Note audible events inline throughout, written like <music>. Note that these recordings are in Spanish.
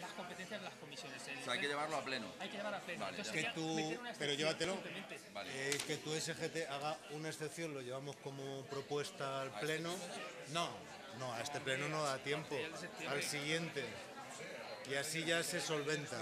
las competencias de las comisiones. hay que llevarlo a pleno. Hay que llevarlo a pleno. pero llévatelo. Eh, que tu SGT haga una excepción, lo llevamos como propuesta al este pleno. No, no, a este pleno no da tiempo. Al siguiente. Y así ya se solventa.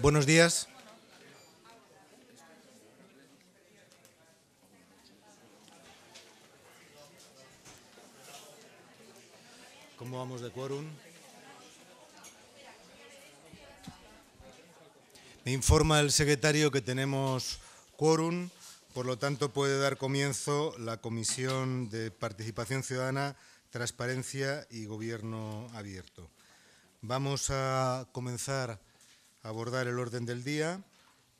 Buenos días. ¿Cómo vamos de quórum? Me informa el secretario que tenemos quórum, por lo tanto puede dar comienzo la Comisión de Participación Ciudadana, Transparencia y Gobierno Abierto. Vamos a comenzar abordar el orden del día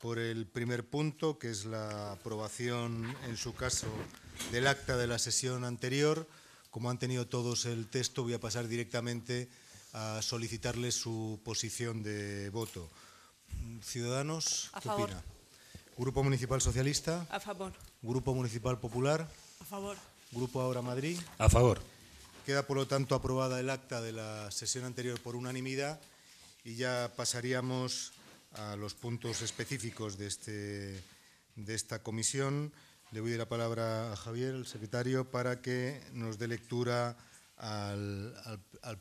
por el primer punto, que es la aprobación, en su caso, del acta de la sesión anterior. Como han tenido todos el texto, voy a pasar directamente a solicitarles su posición de voto. Ciudadanos, ¿qué opina? Grupo Municipal Socialista. A favor. Grupo Municipal Popular. A favor. Grupo Ahora Madrid. A favor. Queda, por lo tanto, aprobada el acta de la sesión anterior por unanimidad y ya pasaríamos a los puntos específicos de, este, de esta comisión. Le voy a dar la palabra a Javier, el secretario, para que nos dé lectura al,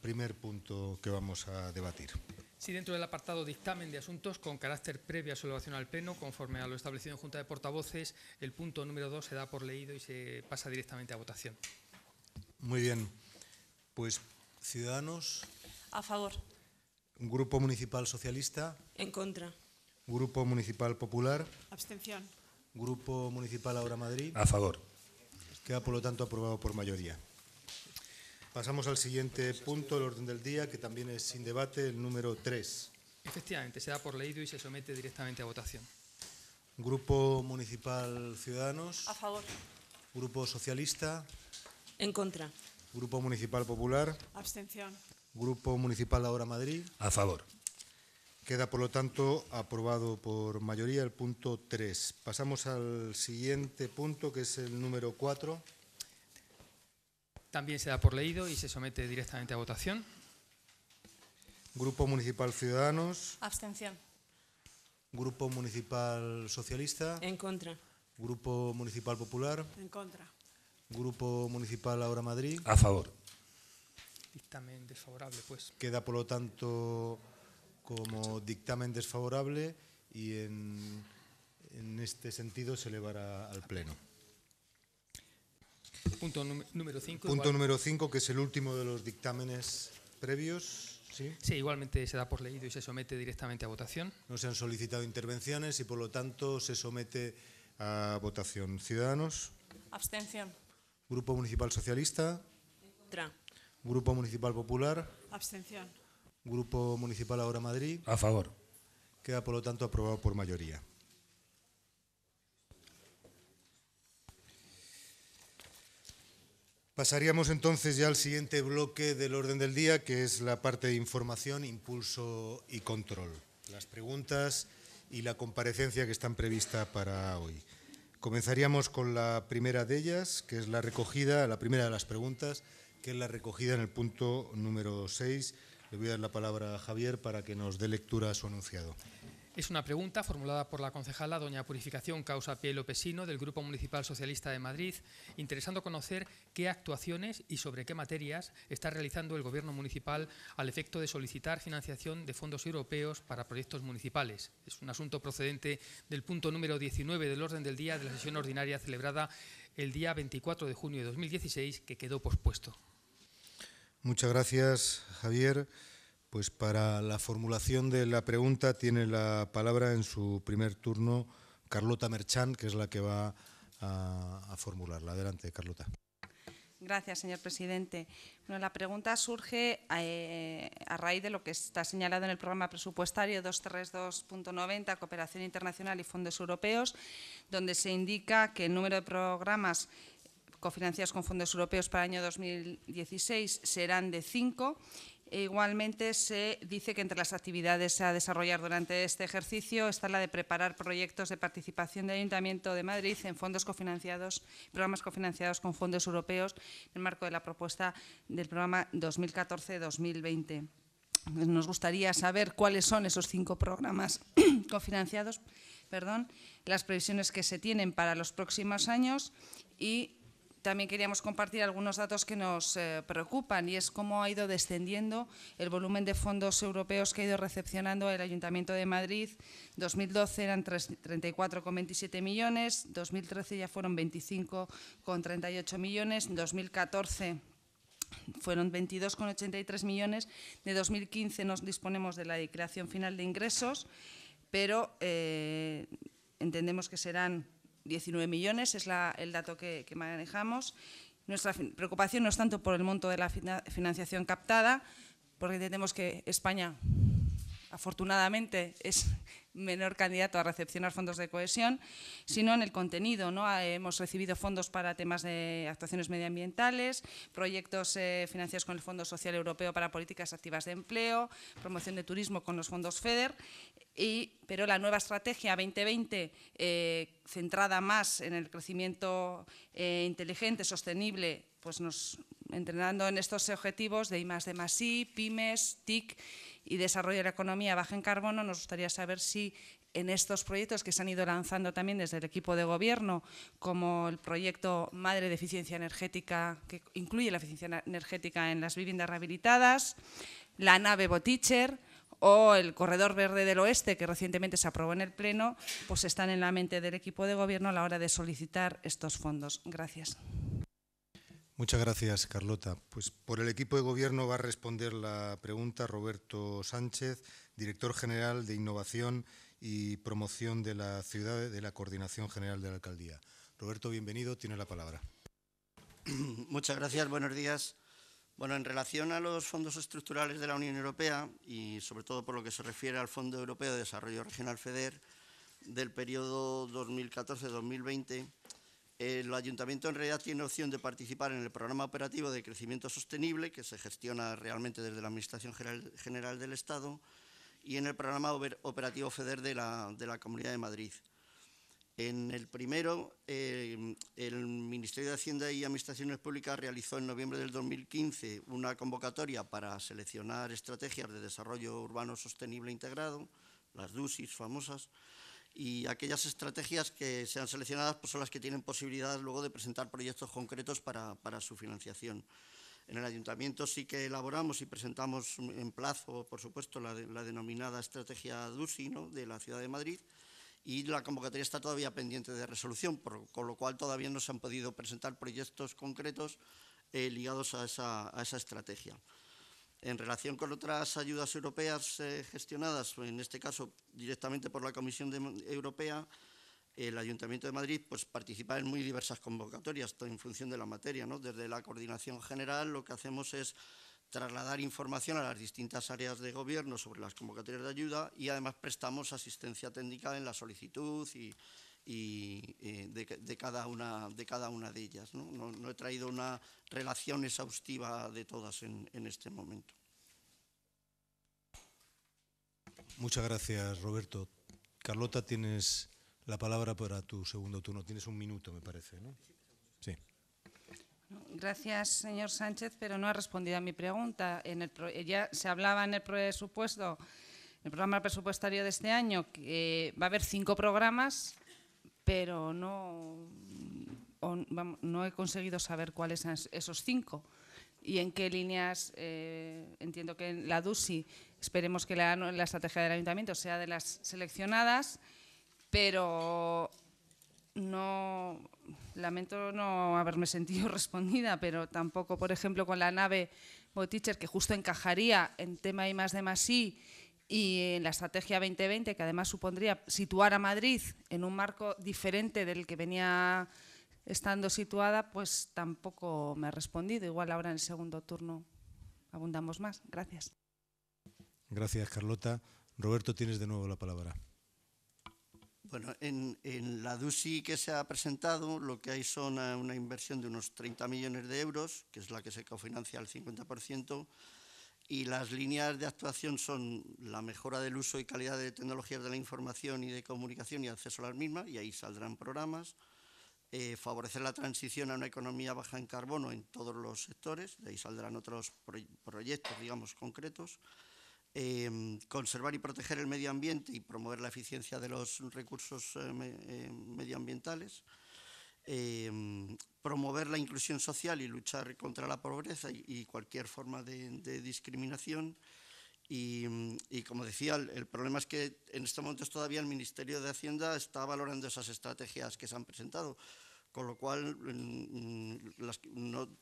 primer punto que vamos a debatir. Sí, dentro del apartado dictamen de asuntos con carácter previo a su elevación al Pleno, conforme a lo establecido en Junta de Portavoces, el punto número dos se da por leído y se pasa directamente a votación. Muy bien. Pues, ciudadanos. A favor. Grupo Municipal Socialista. En contra. Grupo Municipal Popular. Abstención. Grupo Municipal Ahora Madrid. A favor. Queda, por lo tanto, aprobado por mayoría. Pasamos al siguiente punto del orden del día, que también es sin debate, el número 3. Efectivamente, se da por leído y se somete directamente a votación. Grupo Municipal Ciudadanos. A favor. Grupo Socialista. En contra. Grupo Municipal Popular. Abstención. Grupo Municipal Ahora Madrid. A favor. Queda, por lo tanto, aprobado por mayoría el punto 3. Pasamos al siguiente punto, que es el número 4. También se da por leído y se somete directamente a votación. Grupo Municipal Ciudadanos. Abstención. Grupo Municipal Socialista. En contra. Grupo Municipal Popular. En contra. Grupo Municipal Ahora Madrid. A favor dictamen desfavorable. Pues. Queda, por lo tanto, como dictamen desfavorable y en, este sentido se elevará al Pleno. Punto número 5. Punto número 5, que es el último de los dictámenes previos. ¿sí? igualmente se da por leído y se somete directamente a votación. No se han solicitado intervenciones y por lo tanto se somete a votación. Ciudadanos. Abstención. Grupo Municipal Socialista. Contra. Grupo Municipal Popular. Abstención. Grupo Municipal Ahora Madrid. A favor. Queda, por lo tanto, aprobado por mayoría. Pasaríamos entonces ya al siguiente bloque del orden del día, que es la parte de información, impulso y control. Las preguntas y la comparecencia que están previstas para hoy. Comenzaríamos con la primera de ellas, que es la recogida, la primera de las preguntas, que es la recogida en el punto número 6. Le voy a dar la palabra a Javier para que nos dé lectura a su anunciado. Es una pregunta formulada por la concejala doña Purificación Causa Piel Lopesino del Grupo Municipal Socialista de Madrid, interesando conocer qué actuaciones y sobre qué materias está realizando el Gobierno municipal al efecto de solicitar financiación de fondos europeos para proyectos municipales. Es un asunto procedente del punto número 19 del orden del día de la sesión ordinaria celebrada el día 24 de junio de 2016, que quedó pospuesto. Muchas gracias, Javier. Pues para la formulación de la pregunta tiene la palabra en su primer turno Carlota Merchán, que es la que va a, a formularla. Adelante, Carlota. Gracias, señor presidente. Bueno, la pregunta surge a, eh, a raíz de lo que está señalado en el programa presupuestario 232.90, Cooperación Internacional y Fondos Europeos, donde se indica que el número de programas cofinanciados con fondos europeos para el año 2016 serán de cinco igualmente se dice que entre las actividades a desarrollar durante este ejercicio está la de preparar proyectos de participación del Ayuntamiento de Madrid en fondos cofinanciados, programas cofinanciados con fondos europeos en el marco de la propuesta del programa 2014-2020. Pues nos gustaría saber cuáles son esos cinco programas <clears throat> cofinanciados, perdón, las previsiones que se tienen para los próximos años y también queríamos compartir algunos datos que nos eh, preocupan y es cómo ha ido descendiendo el volumen de fondos europeos que ha ido recepcionando el Ayuntamiento de Madrid. 2012 eran 34,27 millones, 2013 ya fueron 25,38 millones, 2014 fueron 22,83 millones, de 2015 nos disponemos de la creación final de ingresos, pero eh, entendemos que serán 19 millones, es el dato que, que manejamos. Nuestra preocupación no es tanto por el monto de la financiación captada, porque tenemos que España afortunadamente es menor candidato a recepcionar fondos de cohesión, sino en el contenido. ¿no? Ah, hemos recibido fondos para temas de actuaciones medioambientales, proyectos eh, financiados con el Fondo Social Europeo para Políticas Activas de Empleo, promoción de turismo con los fondos FEDER, y, pero la nueva estrategia 2020, eh, centrada más en el crecimiento eh, inteligente, sostenible, pues nos entrenando en estos objetivos de I+, D+, I, pymes, TIC, y desarrollo de la economía baja en carbono, nos gustaría saber si en estos proyectos que se han ido lanzando también desde el equipo de gobierno, como el proyecto Madre de Eficiencia Energética, que incluye la eficiencia energética en las viviendas rehabilitadas, la nave Boticher o el Corredor Verde del Oeste, que recientemente se aprobó en el Pleno, pues están en la mente del equipo de gobierno a la hora de solicitar estos fondos. Gracias. Muchas gracias, Carlota. Pues por el equipo de gobierno va a responder la pregunta Roberto Sánchez, director general de Innovación y Promoción de la Ciudad de la Coordinación General de la Alcaldía. Roberto, bienvenido, tiene la palabra. <clears throat> Muchas gracias, buenos días. Bueno, en relación a los fondos estructurales de la Unión Europea y sobre todo por lo que se refiere al Fondo Europeo de Desarrollo Regional FEDER del periodo 2014-2020, eh, el ayuntamiento en realidad tiene opción de participar en el programa operativo de crecimiento sostenible, que se gestiona realmente desde la Administración General del Estado, y en el programa operativo FEDER de la, de Comunidad de Madrid. En el primero, eh, el Ministerio de Hacienda y Administraciones Públicas realizó en noviembre del 2015 una convocatoria para seleccionar estrategias de desarrollo urbano sostenible integrado, las DUSIs famosas, y aquellas estrategias que sean seleccionadas pues, son las que tienen posibilidades luego de presentar proyectos concretos para, su financiación. En el ayuntamiento sí que elaboramos y presentamos en plazo, por supuesto, la, denominada estrategia DUSI de la Ciudad de Madrid y la convocatoria está todavía pendiente de resolución, con lo cual todavía no se han podido presentar proyectos concretos eh, ligados a esa estrategia. En relación con otras ayudas europeas eh, gestionadas, pues, en este caso directamente por la Comisión Europea, el Ayuntamiento de Madrid pues, participa en muy diversas convocatorias en función de la materia. ¿no? Desde la coordinación general lo que hacemos es trasladar información a las distintas áreas de gobierno sobre las convocatorias de ayuda y además prestamos asistencia técnica en la solicitud y, y, eh, de, cada una, de cada una de ellas. ¿no? No, he traído una relación exhaustiva de todas en, este momento. Muchas gracias, Roberto. Carlota, tienes la palabra para tu segundo turno. Tienes un minuto, me parece, ¿no? Sí. Gracias, señor Sánchez, pero no ha respondido a mi pregunta. En el, ya se hablaba en el presupuesto, en el programa presupuestario de este año, que va a haber cinco programas pero no, no he conseguido saber cuáles son esos cinco y en qué líneas, eh, entiendo que en la DUSI, esperemos que la, estrategia del ayuntamiento sea de las seleccionadas, pero no lamento no haberme sentido <laughs> respondida, pero tampoco, por ejemplo, con la nave Boticher, que justo encajaría en tema I más de más y en la estrategia 2020, que además supondría situar a Madrid en un marco diferente del que venía estando situada, pues tampoco me ha respondido. Igual ahora en el segundo turno abundamos más. Gracias. Gracias, Carlota. Roberto, tienes de nuevo la palabra. Bueno, en, en la DUSI que se ha presentado, lo que hay son eh, una inversión de unos 30 millones de euros, que es la que se cofinancia al 50%, y las líneas de actuación son la mejora del uso y calidad de tecnologías de la información y de comunicación y acceso a las mismas, y ahí saldrán programas, eh, favorecer la transición a una economía baja en carbono en todos los sectores, de ahí saldrán otros proyectos, digamos, concretos, eh, conservar y proteger el medio ambiente y promover la eficiencia de los recursos eh, medioambientales, Em, promover la inclusión social y luchar contra la pobreza y, cualquier forma de, discriminación. Y, como decía, el, problema es que en este momento todavía el Ministerio de Hacienda está valorando esas estrategias que se han presentado, con lo cual mm,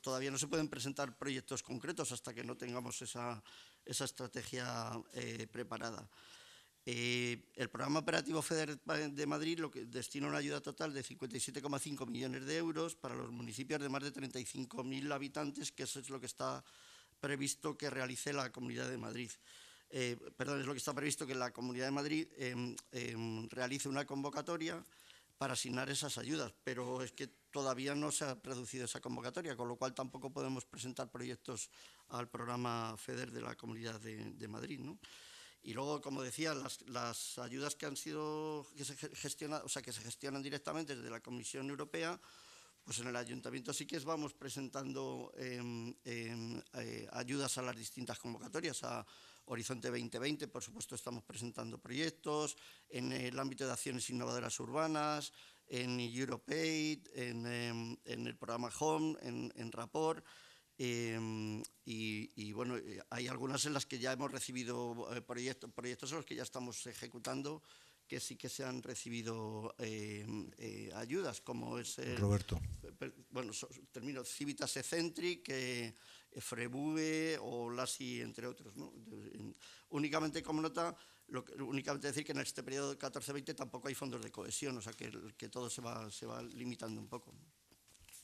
todavía no se pueden presentar proyectos concretos hasta que no tengamos esa, estrategia eh, preparada. Eh, el programa operativo FEDER de Madrid lo que destina una ayuda total de 57,5 millones de euros para los municipios de más de 35.000 habitantes, que eso es lo que está previsto que realice la Comunidad de Madrid. Eh, perdón, es lo que está previsto que la Comunidad de Madrid em, em, realice una convocatoria para asignar esas ayudas, pero es que todavía no se ha producido esa convocatoria, con lo cual tampoco podemos presentar proyectos al programa FEDER de la Comunidad de, de Madrid. ¿no? Y luego, como decía, las, ayudas que han sido que se gestionan, o sea, que se gestionan directamente desde la Comisión Europea, pues en el ayuntamiento sí que vamos presentando em, em, eh, ayudas a las distintas convocatorias, a Horizonte 2020, por supuesto estamos presentando proyectos, en el ámbito de acciones innovadoras urbanas, en EuropeAid, en, em, en, el programa HOME, en, en Rapport, Em, y, bueno, eh, hay algunas en las que ya hemos recibido eh, proyectos, proyectos en los que ya estamos ejecutando que sí que se han recibido em, eh, ayudas, como es... El, Roberto. bueno, termino, Civitas Eccentric, eh, o Lasi, entre otros. Únicamente como nota, lo únicamente decir que en este periodo 14-20 tampoco hay fondos de cohesión, o sea que, que todo se va, se va limitando un poco.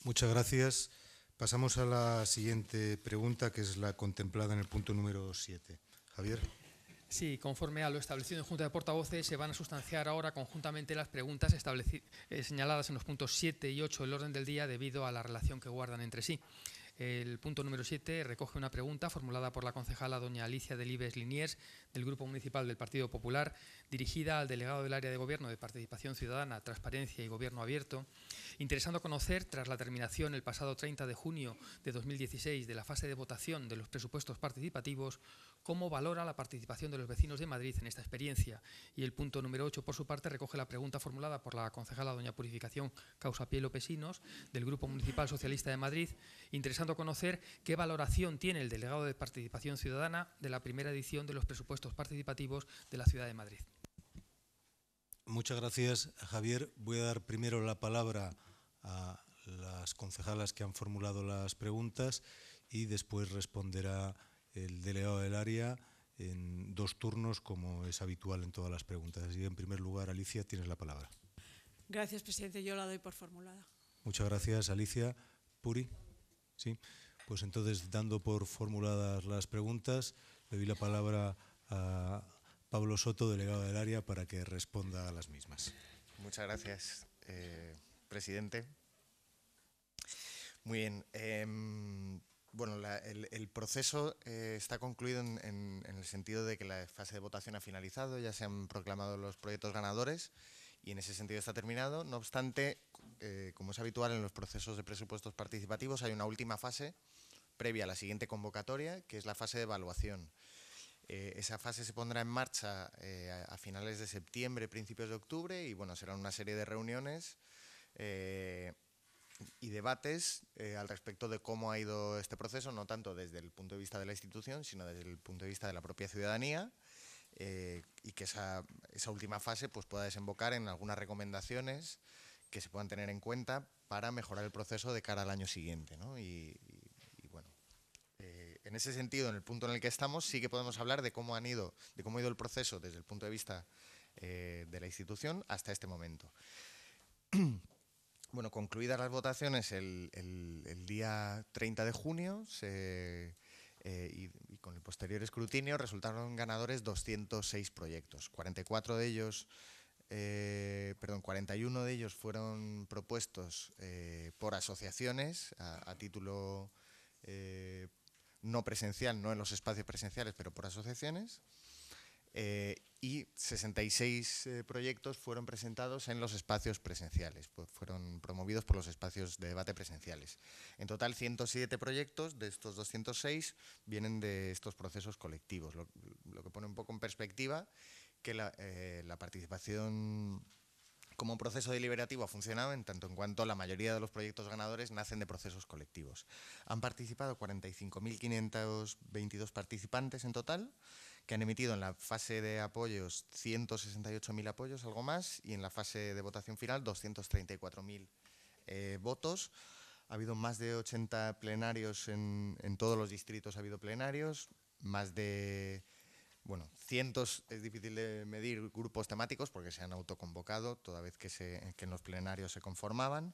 Muchas gracias. Pasamos a la siguiente pregunta, que es la contemplada en el punto número 7. Javier. Sí, conforme a lo establecido en Junta de Portavoces, se van a sustanciar ahora conjuntamente las preguntas eh, señaladas en los puntos 7 y 8 del orden del día debido a la relación que guardan entre sí. El punto número 7 recoge una pregunta formulada por la concejala doña Alicia Delibes Liniers del Grupo Municipal del Partido Popular, dirigida al delegado del área de Gobierno de Participación Ciudadana, Transparencia y Gobierno Abierto, interesando conocer, tras la terminación el pasado 30 de junio de 2016 de la fase de votación de los presupuestos participativos, cómo valora la participación de los vecinos de Madrid en esta experiencia. Y el punto número 8, por su parte, recoge la pregunta formulada por la concejala doña Purificación Causapié Lopesinos del Grupo Municipal Socialista de Madrid, interesando conocer qué valoración tiene el delegado de Participación Ciudadana de la primera edición de los presupuestos participativos de la Ciudad de Madrid. Muchas gracias, Javier. Voy a dar primero la palabra a las concejalas que han formulado las preguntas y después responderá el delegado del área en dos turnos, como es habitual en todas las preguntas. Así que, en primer lugar, Alicia, tienes la palabra. Gracias, presidente. Yo la doy por formulada. Muchas gracias, Alicia. Puri. Sí. Pues entonces, dando por formuladas las preguntas, le doy la palabra a Pablo Soto, delegado del área, para que responda a las mismas. Muchas gracias, eh, presidente. Muy bien. Eh, bueno, el, proceso eh, está concluido en, el sentido de que la fase de votación ha finalizado, ya se han proclamado los proyectos ganadores y en ese sentido está terminado. No obstante, eh, como es habitual en los procesos de presupuestos participativos, hay una última fase previa a la siguiente convocatoria, que es la fase de evaluación. Eh, esa fase se pondrá en marcha a, finales de septiembre, principios de octubre y bueno, serán una serie de reuniones y debates eh, al respecto de cómo ha ido este proceso, no tanto desde el punto de vista de la institución, sino desde el punto de vista de la propia ciudadanía, eh, y que esa, esa, última fase pues, pueda desembocar en algunas recomendaciones que se puedan tener en cuenta para mejorar el proceso de cara al año siguiente. ¿no? Y, bueno, eh, en ese sentido, en el punto en el que estamos, sí que podemos hablar de cómo, han ido, de cómo ha ido el proceso desde el punto de vista de la institución hasta este momento. Bueno, concluidas las votaciones el, día 30 de junio eh, y, con el posterior escrutinio resultaron ganadores 206 proyectos. 44 de ellos, eh, perdón, 41 de ellos fueron propuestos eh, por asociaciones a título no presencial, no en los espacios presenciales, pero por asociaciones. Eh, y 66 eh, proyectos fueron presentados en los espacios presenciales, pues fueron promovidos por los espacios de debate presenciales. En total, 107 proyectos de estos 206 vienen de estos procesos colectivos, lo, que pone un poco en perspectiva que la, eh, la participación como proceso deliberativo ha funcionado en tanto en cuanto la mayoría de los proyectos ganadores nacen de procesos colectivos. Han participado 45.522 participantes en total que han emitido en la fase de apoyos 168.000 apoyos, algo más, y en la fase de votación final 234.000 eh, votos. Ha habido más de 80 plenarios en, todos los distritos, ha habido plenarios, más de bueno, cientos, es difícil de medir grupos temáticos porque se han autoconvocado toda vez que, se, en los plenarios se conformaban.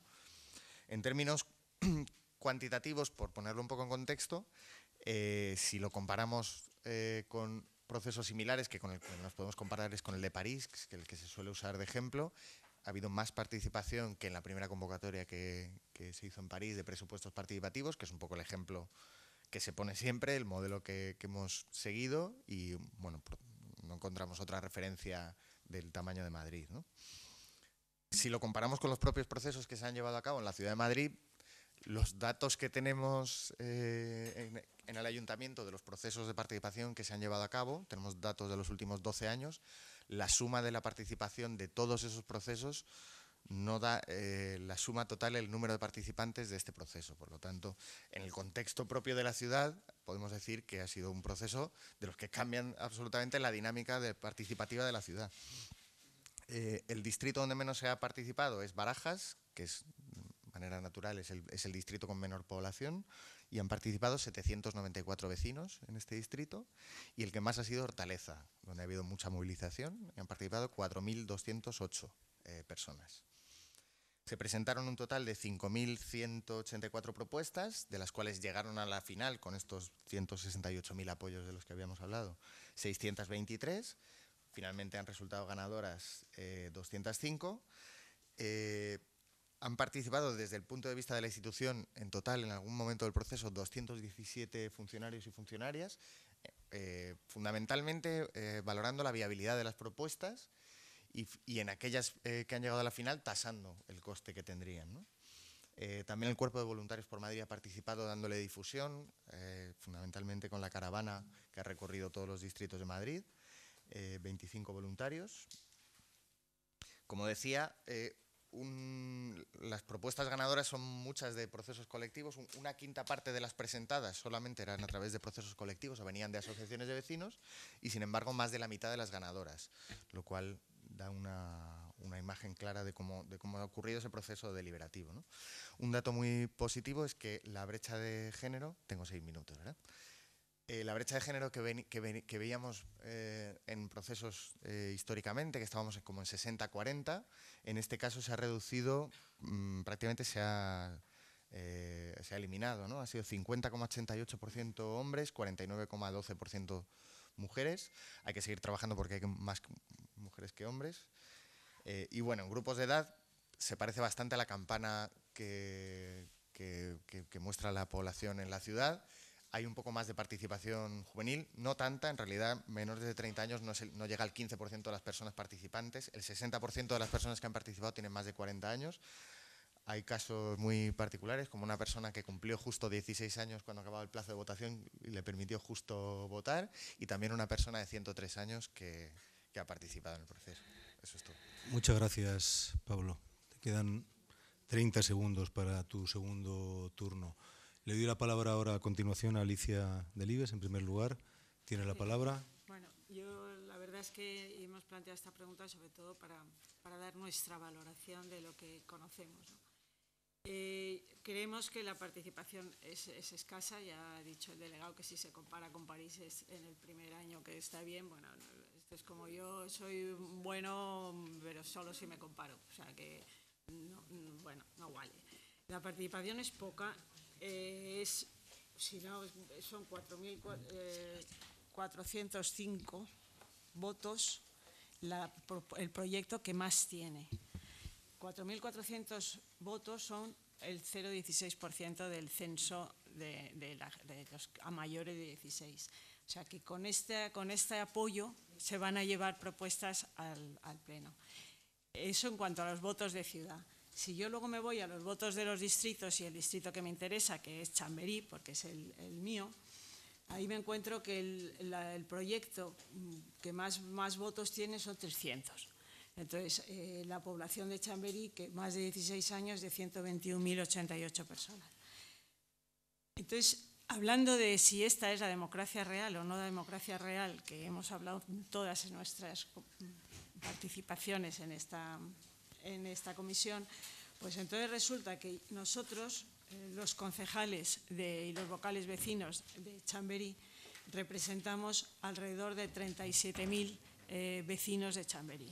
En términos <clears throat> cuantitativos, por ponerlo un poco en contexto, eh, si lo comparamos eh, con procesos similares que con el que nos podemos comparar es con el de París, que es el que se suele usar de ejemplo. Ha habido más participación que en la primera convocatoria que, se hizo en París de presupuestos participativos, que es un poco el ejemplo que se pone siempre, el modelo que, hemos seguido y bueno, no encontramos otra referencia del tamaño de Madrid. Si lo comparamos con los propios procesos que se han llevado a cabo en la ciudad de Madrid, los datos que tenemos eh, en el ayuntamiento de los procesos de participación que se han llevado a cabo, tenemos datos de los últimos 12 años, la suma de la participación de todos esos procesos no da eh, la suma total el número de participantes de este proceso. Por lo tanto, en el contexto propio de la ciudad, podemos decir que ha sido un proceso de los que cambian absolutamente la dinámica de participativa de la ciudad. Eh, el distrito donde menos se ha participado es Barajas, que es de manera natural es el, es el distrito con menor población, y han participado 794 vecinos en este distrito y el que más ha sido Hortaleza, donde ha habido mucha movilización y han participado 4.208 eh, personas. Se presentaron un total de 5.184 propuestas, de las cuales llegaron a la final con estos 168.000 apoyos de los que habíamos hablado, 623. Finalmente han resultado ganadoras 205. Eh, han participado desde el punto de vista de la institución en total en algún momento del proceso 217 funcionarios y funcionarias, eh, fundamentalmente eh, valorando la viabilidad de las propuestas y, en aquellas eh, que han llegado a la final tasando el coste que tendrían. también el Cuerpo de Voluntarios por Madrid ha participado dándole difusión, fundamentalmente con la caravana que ha recorrido todos los distritos de Madrid, 25 voluntarios. Como decía, las propuestas ganadoras son muchas de procesos colectivos, una quinta parte de las presentadas solamente eran a través de procesos colectivos o venían de asociaciones de vecinos y sin embargo más de la mitad de las ganadoras, lo cual da una, imagen clara de cómo, ha ocurrido ese proceso deliberativo. Un dato muy positivo es que la brecha de género, tengo seis minutos, ¿verdad? Eh, la brecha de género que, veíamos eh, en procesos eh, históricamente, que estábamos como en 60-40, en este caso se ha reducido, mm, prácticamente se ha, eliminado, ¿no? Ha sido 50,88% hombres, 49,12% mujeres. Hay que seguir trabajando porque hay más mujeres que hombres. y bueno, en grupos de edad se parece bastante a la campana que, que muestra la población en la ciudad hay un poco más de participación juvenil, no tanta, en realidad menores de 30 años no, llega al 15% de las personas participantes, el 60% de las personas que han participado tienen más de 40 años, hay casos muy particulares, como una persona que cumplió justo 16 años cuando acababa el plazo de votación y le permitió justo votar, y también una persona de 103 años que, que ha participado en el proceso. Eso es todo. Muchas gracias, Pablo. Te quedan 30 segundos para tu segundo turno. Le doy la palabra ahora a continuación a Alicia Delibes, en primer lugar. Tiene la palabra. Bueno, yo la verdad es que hemos planteado esta pregunta sobre todo para, dar nuestra valoración de lo que conocemos. Eh, creemos que la participación es, escasa, ya ha dicho el delegado que si se compara con París en el primer año que está bien, bueno, esto es como yo soy bueno, pero solo si me comparo, o sea que bueno, no vale. La participación es poca eh, es, si no, son 4.405 eh, votos el proyecto que más tiene. 4.400 votos son el 0,16% del censo de, los a mayores de 16. O sea que con este, con este apoyo se van a llevar propuestas al Pleno. Eso en cuanto a los votos de ciudad. Si yo luego me voy a los votos de los distritos y el distrito que me interesa, que es Chamberí, porque es el, mío, ahí me encuentro que el, proyecto que más, más, votos tiene son 300. Entonces, eh, la población de Chamberí, que más de 16 años, de 121.088 personas. Entonces, hablando de si esta es la democracia real o no la democracia real, que hemos hablado todas en nuestras participaciones en esta en esta comisión, pues entonces resulta que nosotros, eh, los concejales y los vocales vecinos de Chamberí, representamos alrededor de 37.000 eh, vecinos de Chamberí.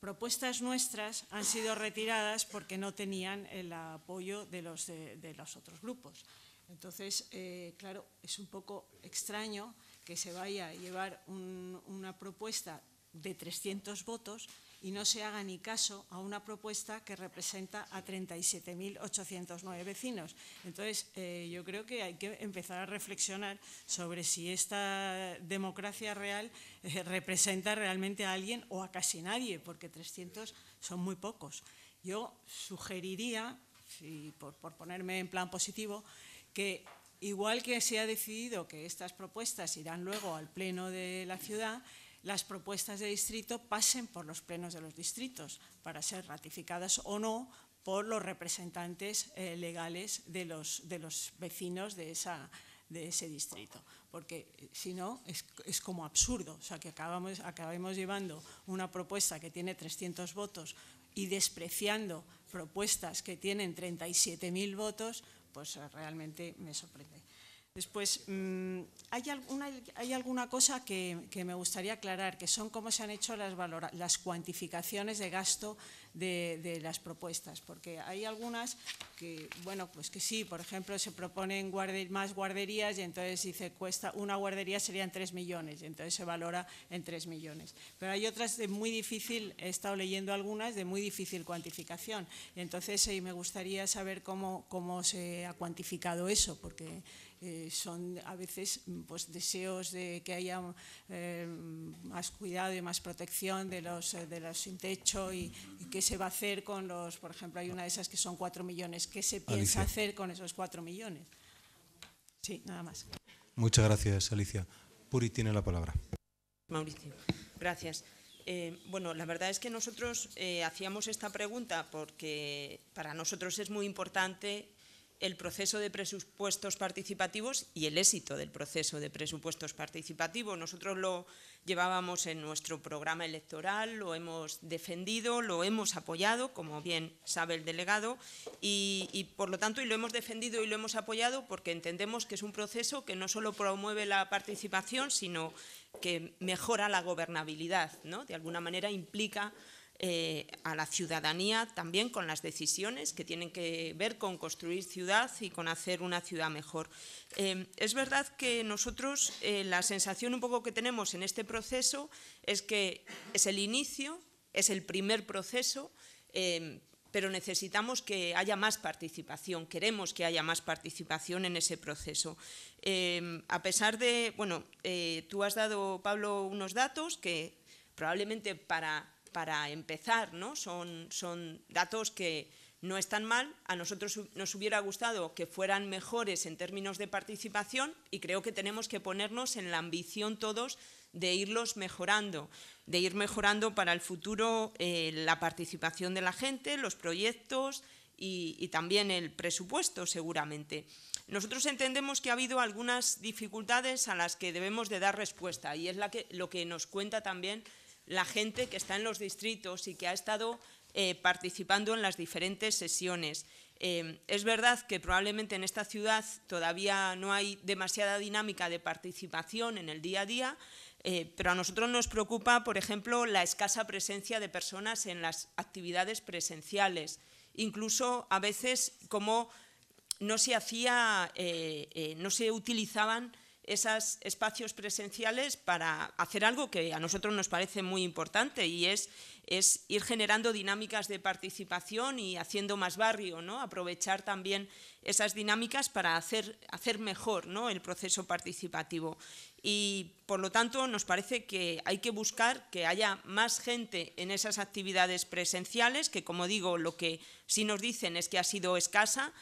Propuestas nuestras han sido retiradas porque no tenían el apoyo de los, otros grupos. Entonces, eh, claro, es un poco extraño que se vaya a llevar una propuesta de 300 votos y no se haga ni caso a una propuesta que representa a 37.809 vecinos. Entonces, eh, yo creo que hay que empezar a reflexionar sobre si esta democracia real eh, representa realmente a alguien o a casi nadie, porque 300 son muy pocos. Yo sugeriría, por ponerme en plan positivo, que igual que se ha decidido que estas propuestas irán luego al pleno de la ciudad, las propuestas de distrito pasen por los plenos de los distritos para ser ratificadas o no por los representantes eh, legales de los, de los vecinos de, esa, de ese distrito. Porque eh, si no, es, como absurdo. O sea, que acabamos, acabemos llevando una propuesta que tiene 300 votos y despreciando propuestas que tienen 37.000 votos, pues eh, realmente me sorprende. Después, mm, hay, alguna, cosa que, me gustaría aclarar, que son cómo se han hecho las, cuantificaciones de gasto de, las propuestas, porque hay algunas que, bueno, pues que sí, por ejemplo, se proponen más guarderías y entonces dice cuesta una guardería serían 3 millones, y entonces se valora en 3 millones. Pero hay otras de muy difícil, he estado leyendo algunas, de muy difícil cuantificación, y entonces me gustaría saber cómo, cómo se ha cuantificado eso, porque eh, son a veces mm, pues, deseos de que haya eh, más cuidado y más protección de los, eh, de los sin techo y, qué se va a hacer con los, por ejemplo, hay una de esas que son cuatro millones, ¿qué se piensa hacer con esos cuatro millones? Sí, nada más. Muchas gracias, Alicia. Puri tiene la palabra. Mauricio, gracias. bueno, la verdad es que nosotros hacíamos esta pregunta porque para nosotros es muy importante el proceso de presupuestos participativos y el éxito del proceso de presupuestos participativos. Nosotros lo llevábamos en nuestro programa electoral, lo hemos defendido, lo hemos apoyado, como bien sabe el delegado, y, por lo tanto y lo hemos defendido y lo hemos apoyado porque entendemos que es un proceso que no solo promueve la participación, sino que mejora la gobernabilidad, ¿no? de alguna manera implica eh, a la ciudadanía también con las decisiones que tienen que ver con construir ciudad y con hacer una ciudad mejor. Em, es verdad que nosotros eh, la sensación un poco que tenemos en este proceso es que es el inicio, es el primer proceso, em, pero necesitamos que haya más participación, queremos que haya más participación en ese proceso. Em, a pesar de, bueno, eh, tú has dado, Pablo, unos datos que probablemente para para empezar, ¿no? Son, son datos que no están mal. A nosotros nos hubiera gustado que fueran mejores en términos de participación y creo que tenemos que ponernos en la ambición todos de irlos mejorando, de ir mejorando para el futuro eh, la participación de la gente, los proyectos y, también el presupuesto seguramente. Nosotros entendemos que ha habido algunas dificultades a las que debemos de dar respuesta y es lo que nos cuenta también la gente que está en los distritos y que ha estado eh, participando en las diferentes sesiones. Eh, es verdad que probablemente en esta ciudad todavía no hay demasiada dinámica de participación en el día a día, eh, pero a nosotros nos preocupa, por ejemplo, la escasa presencia de personas en las actividades presenciales, incluso a veces como no se hacía, no se utilizaban esos espacios presenciales para hacer algo que a nosotros nos parece muy importante y es, es ir generando dinámicas de participación y haciendo más barrio, ¿no? aprovechar también esas dinámicas para hacer, hacer mejor ¿no? el proceso participativo. Y por lo tanto nos parece que hay que buscar que haya más gente en esas actividades presenciales, que como digo, lo que sí nos dicen es que ha sido escasa,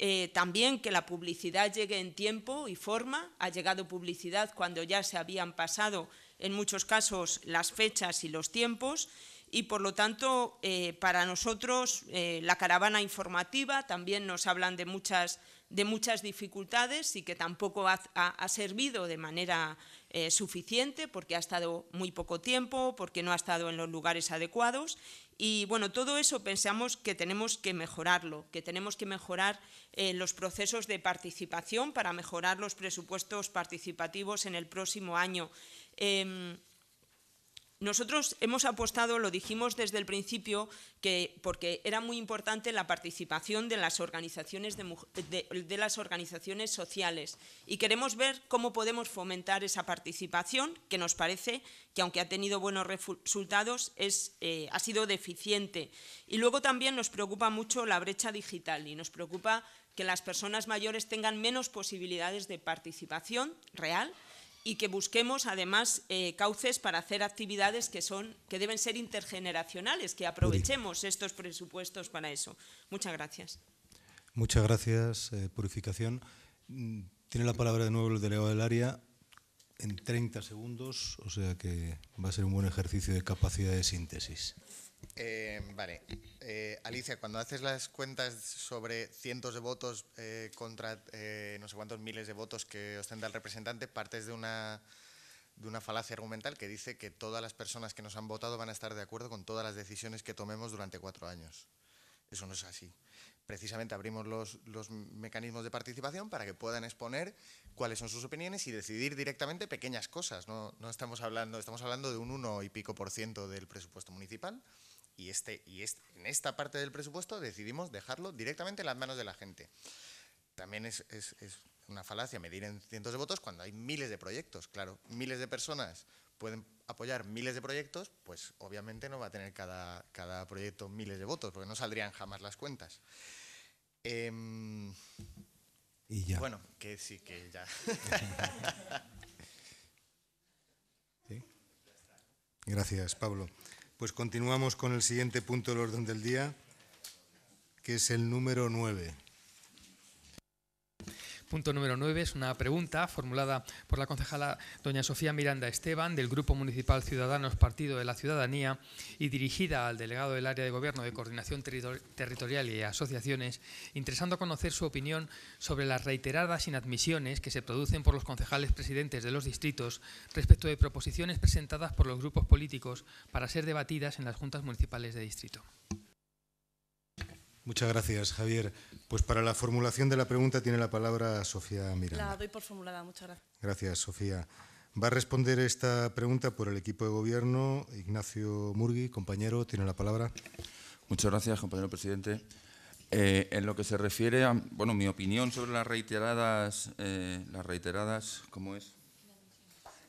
eh, también que la publicidad llegue en tiempo y forma. Ha llegado publicidad cuando ya se habían pasado, en muchos casos, las fechas y los tiempos. Y, por lo tanto, eh, para nosotros, eh, la caravana informativa también nos hablan de muchas, de muchas dificultades y que tampoco ha servido de manera suficiente porque ha estado muy poco tiempo, porque no ha estado en los lugares adecuados y bueno, todo eso pensamos que tenemos que mejorarlo, que tenemos que mejorar eh, los procesos de participación para mejorar los presupuestos participativos en el próximo año. Em, nosotros hemos apostado, lo dijimos desde el principio, porque era muy importante la participación de las organizaciones sociales y queremos ver cómo podemos fomentar esa participación, que nos parece que aunque ha tenido buenos resultados eh, ha sido deficiente. Y luego también nos preocupa mucho la brecha digital y nos preocupa que las personas mayores tengan menos posibilidades de participación real y que busquemos además eh, cauces para hacer actividades que, son, que deben ser intergeneracionales, que aprovechemos estos presupuestos para eso. Muchas gracias. Muchas gracias, eh, Purificación. Mm, tiene la palabra de nuevo el delegado del área en 30 segundos, o sea que va a ser un buen ejercicio de capacidad de síntesis. Eh, vale. Eh, Alicia, cuando haces las cuentas sobre cientos de votos eh, contra no sé cuántos miles de votos que ostenta el representante, partes de una, de una falacia argumental que dice que todas las personas que nos han votado van a estar de acuerdo con todas las decisiones que tomemos durante cuatro años. Eso no es así. Precisamente abrimos los, los mecanismos de participación para que puedan exponer cuáles son sus opiniones y decidir directamente pequeñas cosas. No, no estamos, hablando, estamos hablando de un uno y pico por ciento del presupuesto municipal y, este, y en esta parte del presupuesto decidimos dejarlo directamente en las manos de la gente. También es, una falacia medir en cientos de votos cuando hay miles de proyectos, claro, miles de personas pueden apoyar miles de proyectos, pues obviamente no va a tener cada, proyecto miles de votos, porque no saldrían jamás las cuentas. Em, y ya. Bueno, que sí, que ya. <laughs> Gracias, Pablo. Pues continuamos con el siguiente punto del orden del día, que es el número nueve. Punto número 9 es una pregunta formulada por la concejala doña Sofía Miranda Esteban del Grupo Municipal Ciudadanos Partido de la Ciudadanía y dirigida al delegado del Área de Gobierno de Coordinación Territorial y Asociaciones, interesando conocer su opinión sobre las reiteradas inadmisiones que se producen por los concejales presidentes de los distritos respecto de proposiciones presentadas por los grupos políticos para ser debatidas en las juntas municipales de distrito. Muchas gracias, Javier. Pues para la formulación de la pregunta tiene la palabra Sofía Miranda. La doy por formulada, muchas gracias. Gracias, Sofía. Va a responder esta pregunta por el equipo de gobierno Ignacio Murgui, compañero, tiene la palabra. Muchas gracias, compañero presidente. Eh, en lo que se refiere a, bueno, mi opinión sobre las reiteradas, eh, las reiteradas, ¿cómo es?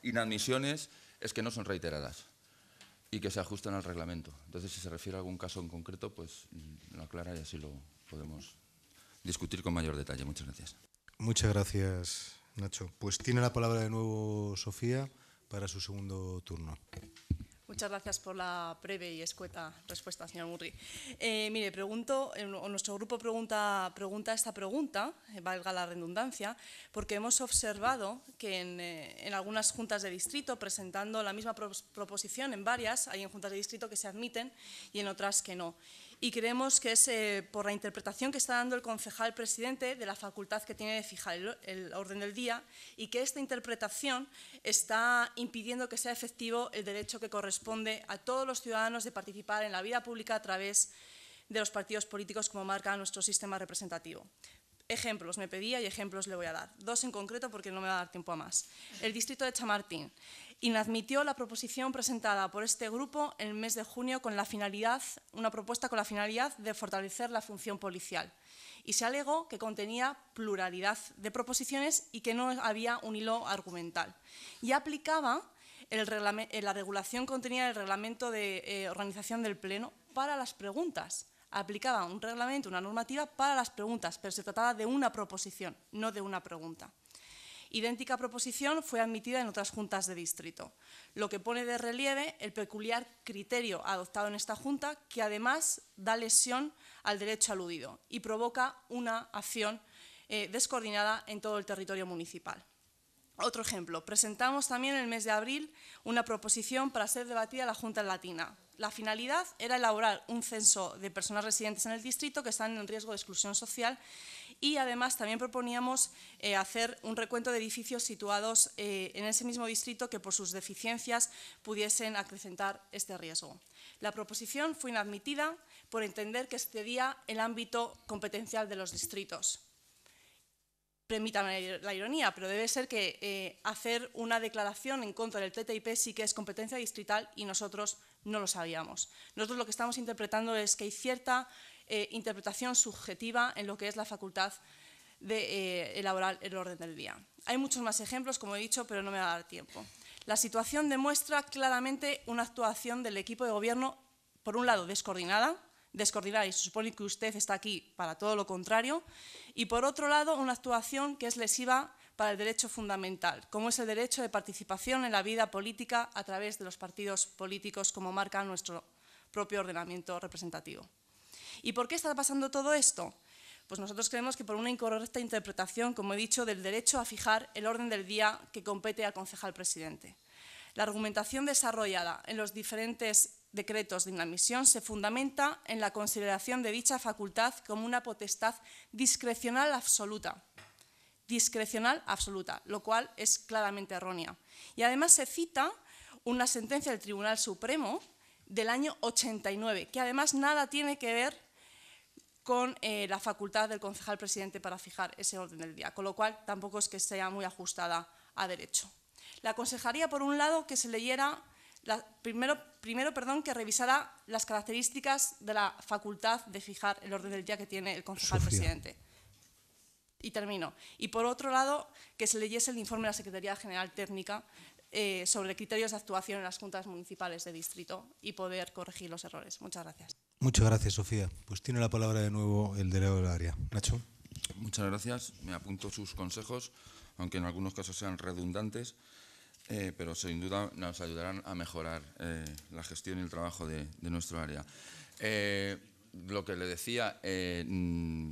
Inadmisiones, es que no son reiteradas y que se ajusten al reglamento. Entonces, si se refiere a algún caso en concreto, pues mm, lo aclara y así lo podemos discutir con mayor detalle. Muchas gracias. Muchas gracias, Nacho. Pues tiene la palabra de nuevo Sofía para su segundo turno. Muchas gracias por la breve y escueta respuesta, señor Murri. Eh, mire, pregunto, eh, nuestro grupo pregunta, pregunta esta pregunta, eh, valga la redundancia, porque hemos observado que en, en algunas juntas de distrito, presentando la misma proposición en varias, hay en juntas de distrito que se admiten y en otras que no y creemos que es eh, por la interpretación que está dando el concejal presidente de la facultad que tiene de fijar el, orden del día y que esta interpretación está impidiendo que sea efectivo el derecho que corresponde a todos los ciudadanos de participar en la vida pública a través de los partidos políticos como marca nuestro sistema representativo. Ejemplos me pedía y ejemplos le voy a dar. Dos en concreto porque no me va a dar tiempo a más. El distrito de Chamartín inadmitió la proposición presentada por este grupo en el mes de junio con la finalidad, una propuesta con la finalidad de fortalecer la función policial y se alegó que contenía pluralidad de proposiciones y que no había un hilo argumental. Y aplicaba eh, la regulación contenida en el reglamento de eh, organización del Pleno para las preguntas. Aplicaba un reglamento, una normativa para las preguntas, pero se trataba de una proposición, no de una pregunta. Idéntica proposición fue admitida en otras juntas de distrito, lo que pone de relieve el peculiar criterio adoptado en esta junta, que además da lesión al derecho aludido y provoca una acción eh, descoordinada en todo el territorio municipal. Otro ejemplo, presentamos también en el mes de abril una proposición para ser debatida en la Junta Latina. La finalidad era elaborar un censo de personas residentes en el distrito que están en riesgo de exclusión social y además también proponíamos eh, hacer un recuento de edificios situados eh, en ese mismo distrito que por sus deficiencias pudiesen acrecentar este riesgo. La proposición fue inadmitida por entender que excedía el ámbito competencial de los distritos. Permítame la ironía, pero debe ser que eh, hacer una declaración en contra del TTIP sí que es competencia distrital y nosotros no lo sabíamos. Nosotros lo que estamos interpretando es que hay cierta eh, interpretación subjetiva en lo que es la facultad de eh, elaborar el orden del día. Hay muchos más ejemplos, como he dicho, pero no me va a dar tiempo. La situación demuestra claramente una actuación del equipo de gobierno, por un lado, descoordinada, descoordinada y se supone que usted está aquí para todo lo contrario, y por otro lado, una actuación que es lesiva para el derecho fundamental, como es el derecho de participación en la vida política a través de los partidos políticos, como marca nuestro propio ordenamiento representativo. ¿Y por qué está pasando todo esto? Pues nosotros creemos que por una incorrecta interpretación, como he dicho, del derecho a fijar el orden del día que compete al concejal presidente. La argumentación desarrollada en los diferentes decretos de inadmisión se fundamenta en la consideración de dicha facultad como una potestad discrecional absoluta, discrecional absoluta, lo cual es claramente errónea. Y además se cita una sentencia del Tribunal Supremo del año 89, que además nada tiene que ver con eh, la facultad del concejal presidente para fijar ese orden del día, con lo cual tampoco es que sea muy ajustada a derecho. La aconsejaría, por un lado, que se leyera, primero, primero perdón, que revisara las características de la facultad de fijar el orden del día que tiene el concejal presidente. Y termino. Y por otro lado, que se leyese el informe de la Secretaría General Técnica eh, sobre criterios de actuación en las juntas municipales de distrito y poder corregir los errores. Muchas gracias. Muchas gracias, Sofía. Pues tiene la palabra de nuevo el delegado del área. Nacho. Muchas gracias. Me apunto sus consejos, aunque en algunos casos sean redundantes, eh, pero sin duda nos ayudarán a mejorar eh, la gestión y el trabajo de, nuestro área. Eh, lo que le decía, mm,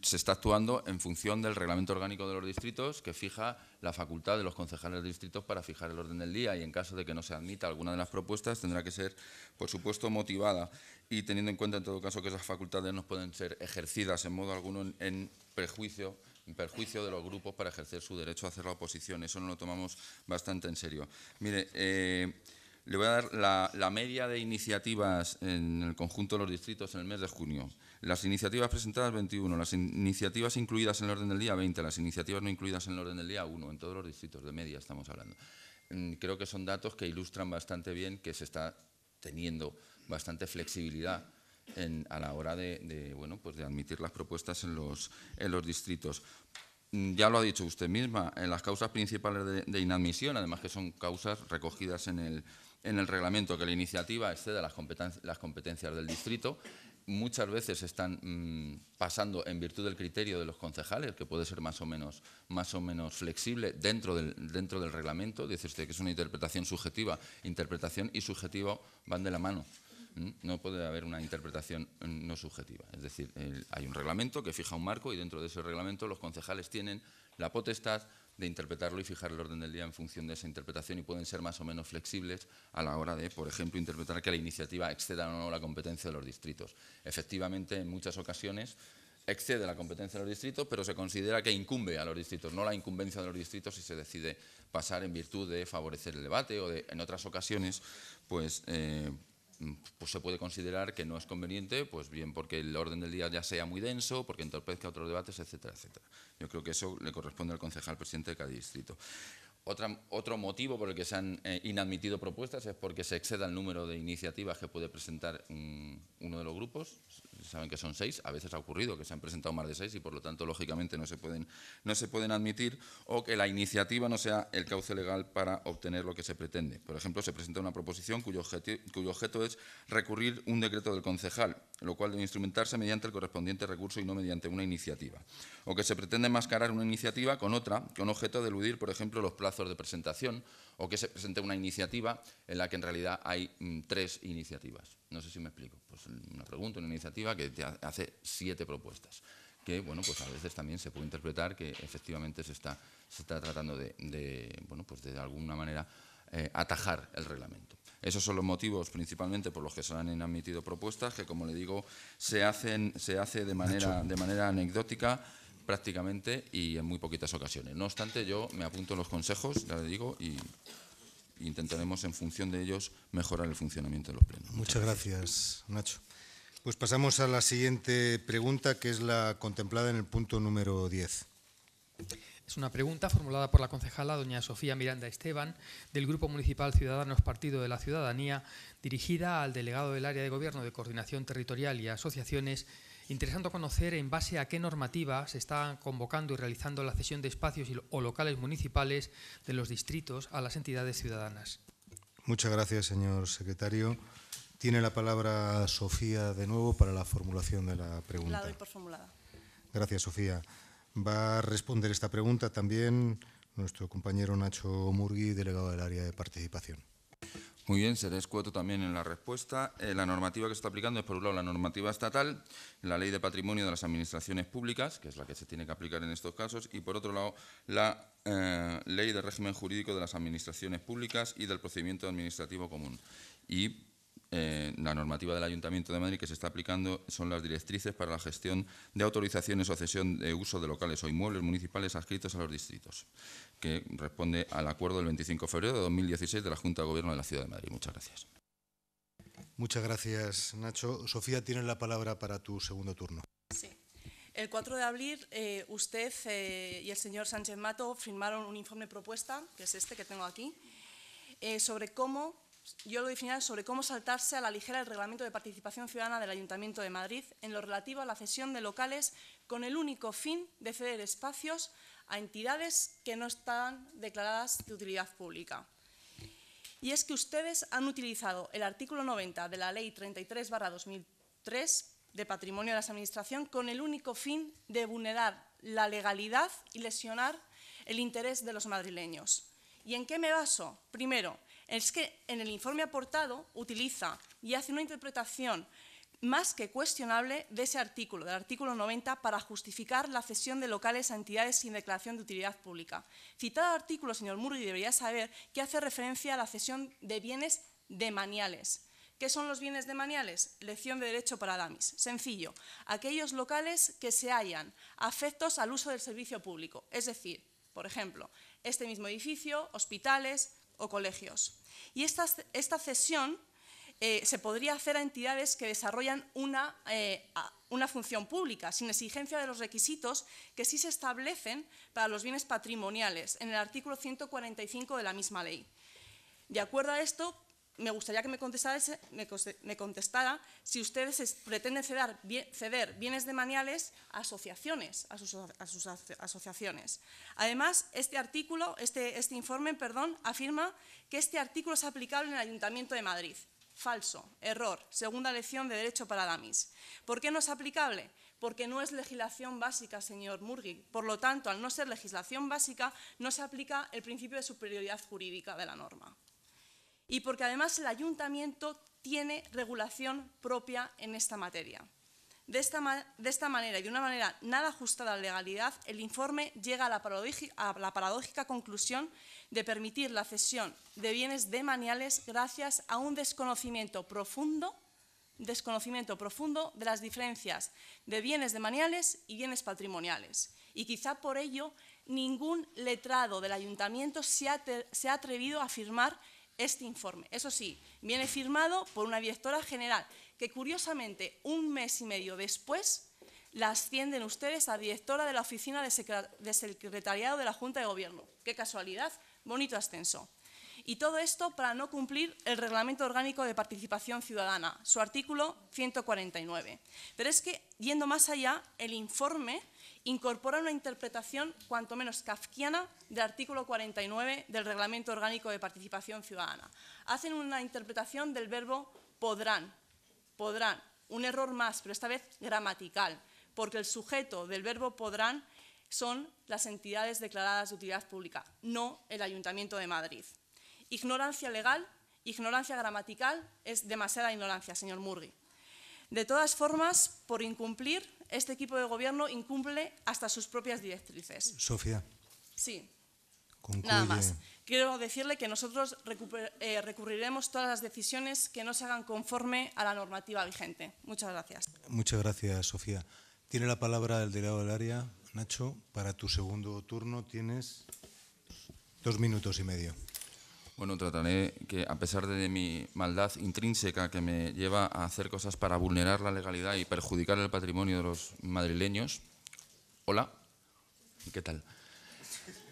se está actuando en función del reglamento orgánico de los distritos que fija la facultad de los concejales de distritos para fijar el orden del día y en caso de que no se admita alguna de las propuestas tendrá que ser, por supuesto, motivada y teniendo en cuenta en todo caso que esas facultades no pueden ser ejercidas en modo alguno en, perjuicio de los grupos para ejercer su derecho a hacer la oposición. Eso no lo tomamos bastante en serio. Mire, eh, le voy a dar la media de iniciativas en el conjunto de los distritos en el mes de junio. Las iniciativas presentadas, 21. Las iniciativas incluidas en el orden del día, 20. Las iniciativas no incluidas en el orden del día, 1. En todos los distritos de media estamos hablando. Mm, creo que son datos que ilustran bastante bien que se está teniendo bastante flexibilidad a la hora de, bueno, pues de admitir las propuestas en los, distritos mm, ya lo ha dicho usted misma, en las causas principales de, inadmisión, además que son causas recogidas en el, reglamento, que la iniciativa excede las, las competencias del distrito, muchas veces están mm, pasando en virtud del criterio de los concejales, que puede ser más o menos, más o menos flexible dentro del, dentro del reglamento. Dice usted que es una interpretación subjetiva. Interpretación y subjetivo van de la mano. No puede haber una interpretación mm, no subjetiva. Es decir, hay un reglamento que fija un marco y dentro de ese reglamento los concejales tienen la potestad de interpretarlo y fijar el orden del día en función de esa interpretación y pueden ser más o menos flexibles a la hora de, por ejemplo, interpretar que la iniciativa exceda o no la competencia de los distritos. Efectivamente, en muchas ocasiones excede la competencia de los distritos, pero se considera que incumbe a los distritos, no la incumbencia de los distritos si se decide pasar en virtud de favorecer el debate o en otras ocasiones, pues... Eh, Mm, pues se puede considerar que no es conveniente, pues bien porque el orden del día ya sea muy denso, porque entorpezca otros debates, etcétera, etcétera. Yo creo que eso le corresponde al concejal presidente de cada distrito. otro motivo por el que se han eh, inadmitido propuestas es porque se exceda el número de iniciativas que puede presentar mm, uno de los grupos se saben que son seis, a veces ha ocurrido que se han presentado más de seis y por lo tanto, lógicamente, no se pueden, no se pueden admitir, o que la iniciativa no sea el cauce legal para obtener lo que se pretende. Por ejemplo, se presenta una proposición cuyo, objeto es recurrir un decreto del concejal, lo cual debe instrumentarse mediante el correspondiente recurso y no mediante una iniciativa. O que se pretende enmascarar una iniciativa con otra, con objeto de eludir, por ejemplo, los plazos de presentación, o que se presente una iniciativa en la que en realidad hay mm, tres iniciativas. No sé si me explico. Pues una pregunta, una iniciativa que te hace siete propuestas. Que, bueno, pues a veces también se puede interpretar que efectivamente se está, se está tratando de, de bueno, pues de alguna manera eh, atajar el reglamento. Esos son los motivos principalmente por los que se han admitido propuestas que, como le digo, se, hacen, se hace de manera, de manera anecdótica prácticamente y en muy poquitas ocasiones. No obstante, yo me apunto los consejos, ya le digo, y intentaremos en función de ellos mejorar el funcionamiento de los plenos. Muchas, gracias, Nacho. Pues pasamos a la siguiente pregunta, que es la contemplada en el punto número 10. Es una pregunta formulada por la concejala doña Sofía Miranda Esteban, del Grupo Municipal Ciudadanos Partido de la Ciudadanía, dirigida al delegado del Área de Gobierno de Coordinación Territorial y Asociaciones, Interesante conocer en base a qué normativa se está convocando y realizando la cesión de espacios o locales municipales de los distritos a las entidades ciudadanas. Muchas gracias, señor secretario. Tiene la palabra Sofía de nuevo para la formulación de la pregunta. por formulada. Gracias, Sofía. Va a responder esta pregunta también nuestro compañero Nacho Murgui, delegado del área de participación. Muy bien, seré escueto también en la respuesta. Eh, la normativa que se está aplicando es, por un lado, la normativa estatal, la ley de patrimonio de las administraciones públicas, que es la que se tiene que aplicar en estos casos, y, por otro lado, la eh, ley de régimen jurídico de las administraciones públicas y del procedimiento administrativo común. Y eh, la normativa del Ayuntamiento de Madrid que se está aplicando son las directrices para la gestión de autorizaciones o cesión de uso de locales o inmuebles municipales adscritos a los distritos que responde al acuerdo del 25 de febrero de 2016 de la Junta de Gobierno de la Ciudad de Madrid. Muchas gracias. Muchas gracias, Nacho. Sofía, tiene la palabra para tu segundo turno. Sí. El 4 de abril, eh, usted eh, y el señor Sánchez Mato firmaron un informe propuesta, que es este que tengo aquí, eh, sobre cómo, yo lo definía, sobre cómo saltarse a la ligera el reglamento de participación ciudadana del Ayuntamiento de Madrid en lo relativo a la cesión de locales con el único fin de ceder espacios a entidades que no están declaradas de utilidad pública. Y es que ustedes han utilizado el artículo 90 de la Ley 33-2003 de Patrimonio de la Administración con el único fin de vulnerar la legalidad y lesionar el interés de los madrileños. ¿Y en qué me baso? Primero, es que en el informe aportado utiliza y hace una interpretación más que cuestionable de ese artículo, del artículo 90, para justificar la cesión de locales a entidades sin declaración de utilidad pública. Citado artículo, señor Murray, debería saber que hace referencia a la cesión de bienes demaniales. ¿Qué son los bienes demaniales? Lección de Derecho para Damis. Sencillo, aquellos locales que se hallan afectos al uso del servicio público, es decir, por ejemplo, este mismo edificio, hospitales o colegios. Y esta cesión eh, se podría hacer a entidades que desarrollan eh, una, función pública, sin exigencia de los requisitos que sí se establecen para los bienes patrimoniales en el artículo 145 de la misma ley. De acuerdo a esto, me gustaría que me contestara, si ustedes pretenden ceder, bienes demaniales a asociaciones, a sus, asociaciones. Además, este artículo, este, este, informe, perdón, afirma que este artículo es aplicable en el Ayuntamiento de Madrid. Falso, error. Segunda lección de Derecho para Damis. ¿Por qué no es aplicable? Porque no es legislación básica, señor Murgui. Por lo tanto, al no ser legislación básica, no se aplica el principio de superioridad jurídica de la norma. Y porque además el ayuntamiento tiene regulación propia en esta materia. De esta, manera y de una manera nada ajustada a la legalidad, el informe llega a la, paradójica conclusión de permitir la cesión de bienes demaniales gracias a un desconocimiento profundo, desconocimiento profundo de las diferencias de bienes demaniales y bienes patrimoniales. Y quizá por ello ningún letrado del ayuntamiento se ha atrevido a firmar este informe. Eso sí, viene firmado por una directora general que curiosamente un mes y medio después la ascienden ustedes a directora de la Oficina de, Secretariado de la Junta de Gobierno. ¡Qué casualidad! Bonito ascenso. Y todo esto para no cumplir el Reglamento Orgánico de Participación Ciudadana, su artículo 149. Pero es que, yendo más allá, el informe incorpora una interpretación cuanto menos kafkiana del artículo 49 del Reglamento Orgánico de Participación Ciudadana. Hacen una interpretación del verbo podrán, podrán, un error más, pero esta vez gramatical, porque el sujeto del verbo podrán son las entidades declaradas de utilidad pública, no el Ayuntamiento de Madrid. Ignorancia legal, ignorancia gramatical, es demasiada ignorancia, señor Murgui. De todas formas, por incumplir, este equipo de gobierno incumple hasta sus propias directrices. Sofía. Sí. Nada más. Quiero decirle que nosotros eh, recurriremos todas las decisiones que no se hagan conforme a la normativa vigente. Muchas gracias. Muchas gracias, Sofía. Tiene la palabra el delegado del área, Nacho. Para tu segundo turno tienes dos minutos y medio. Bueno, trataré que, a pesar de mi maldad intrínseca que me lleva a hacer cosas para vulnerar la legalidad y perjudicar el patrimonio de los madrileños. Hola, ¿qué tal?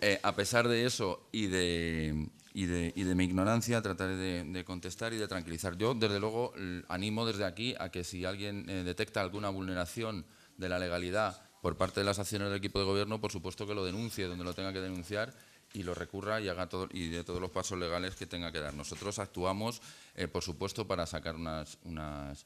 Eh, a pesar de eso y de, y de, mi ignorancia, trataré de, contestar y de tranquilizar. Yo, desde luego, animo desde aquí a que si alguien eh, detecta alguna vulneración de la legalidad por parte de las acciones del equipo de gobierno, por supuesto que lo denuncie donde lo tenga que denunciar y lo recurra y haga todo, y de todos los pasos legales que tenga que dar. Nosotros actuamos, eh, por supuesto, para sacar unas, unas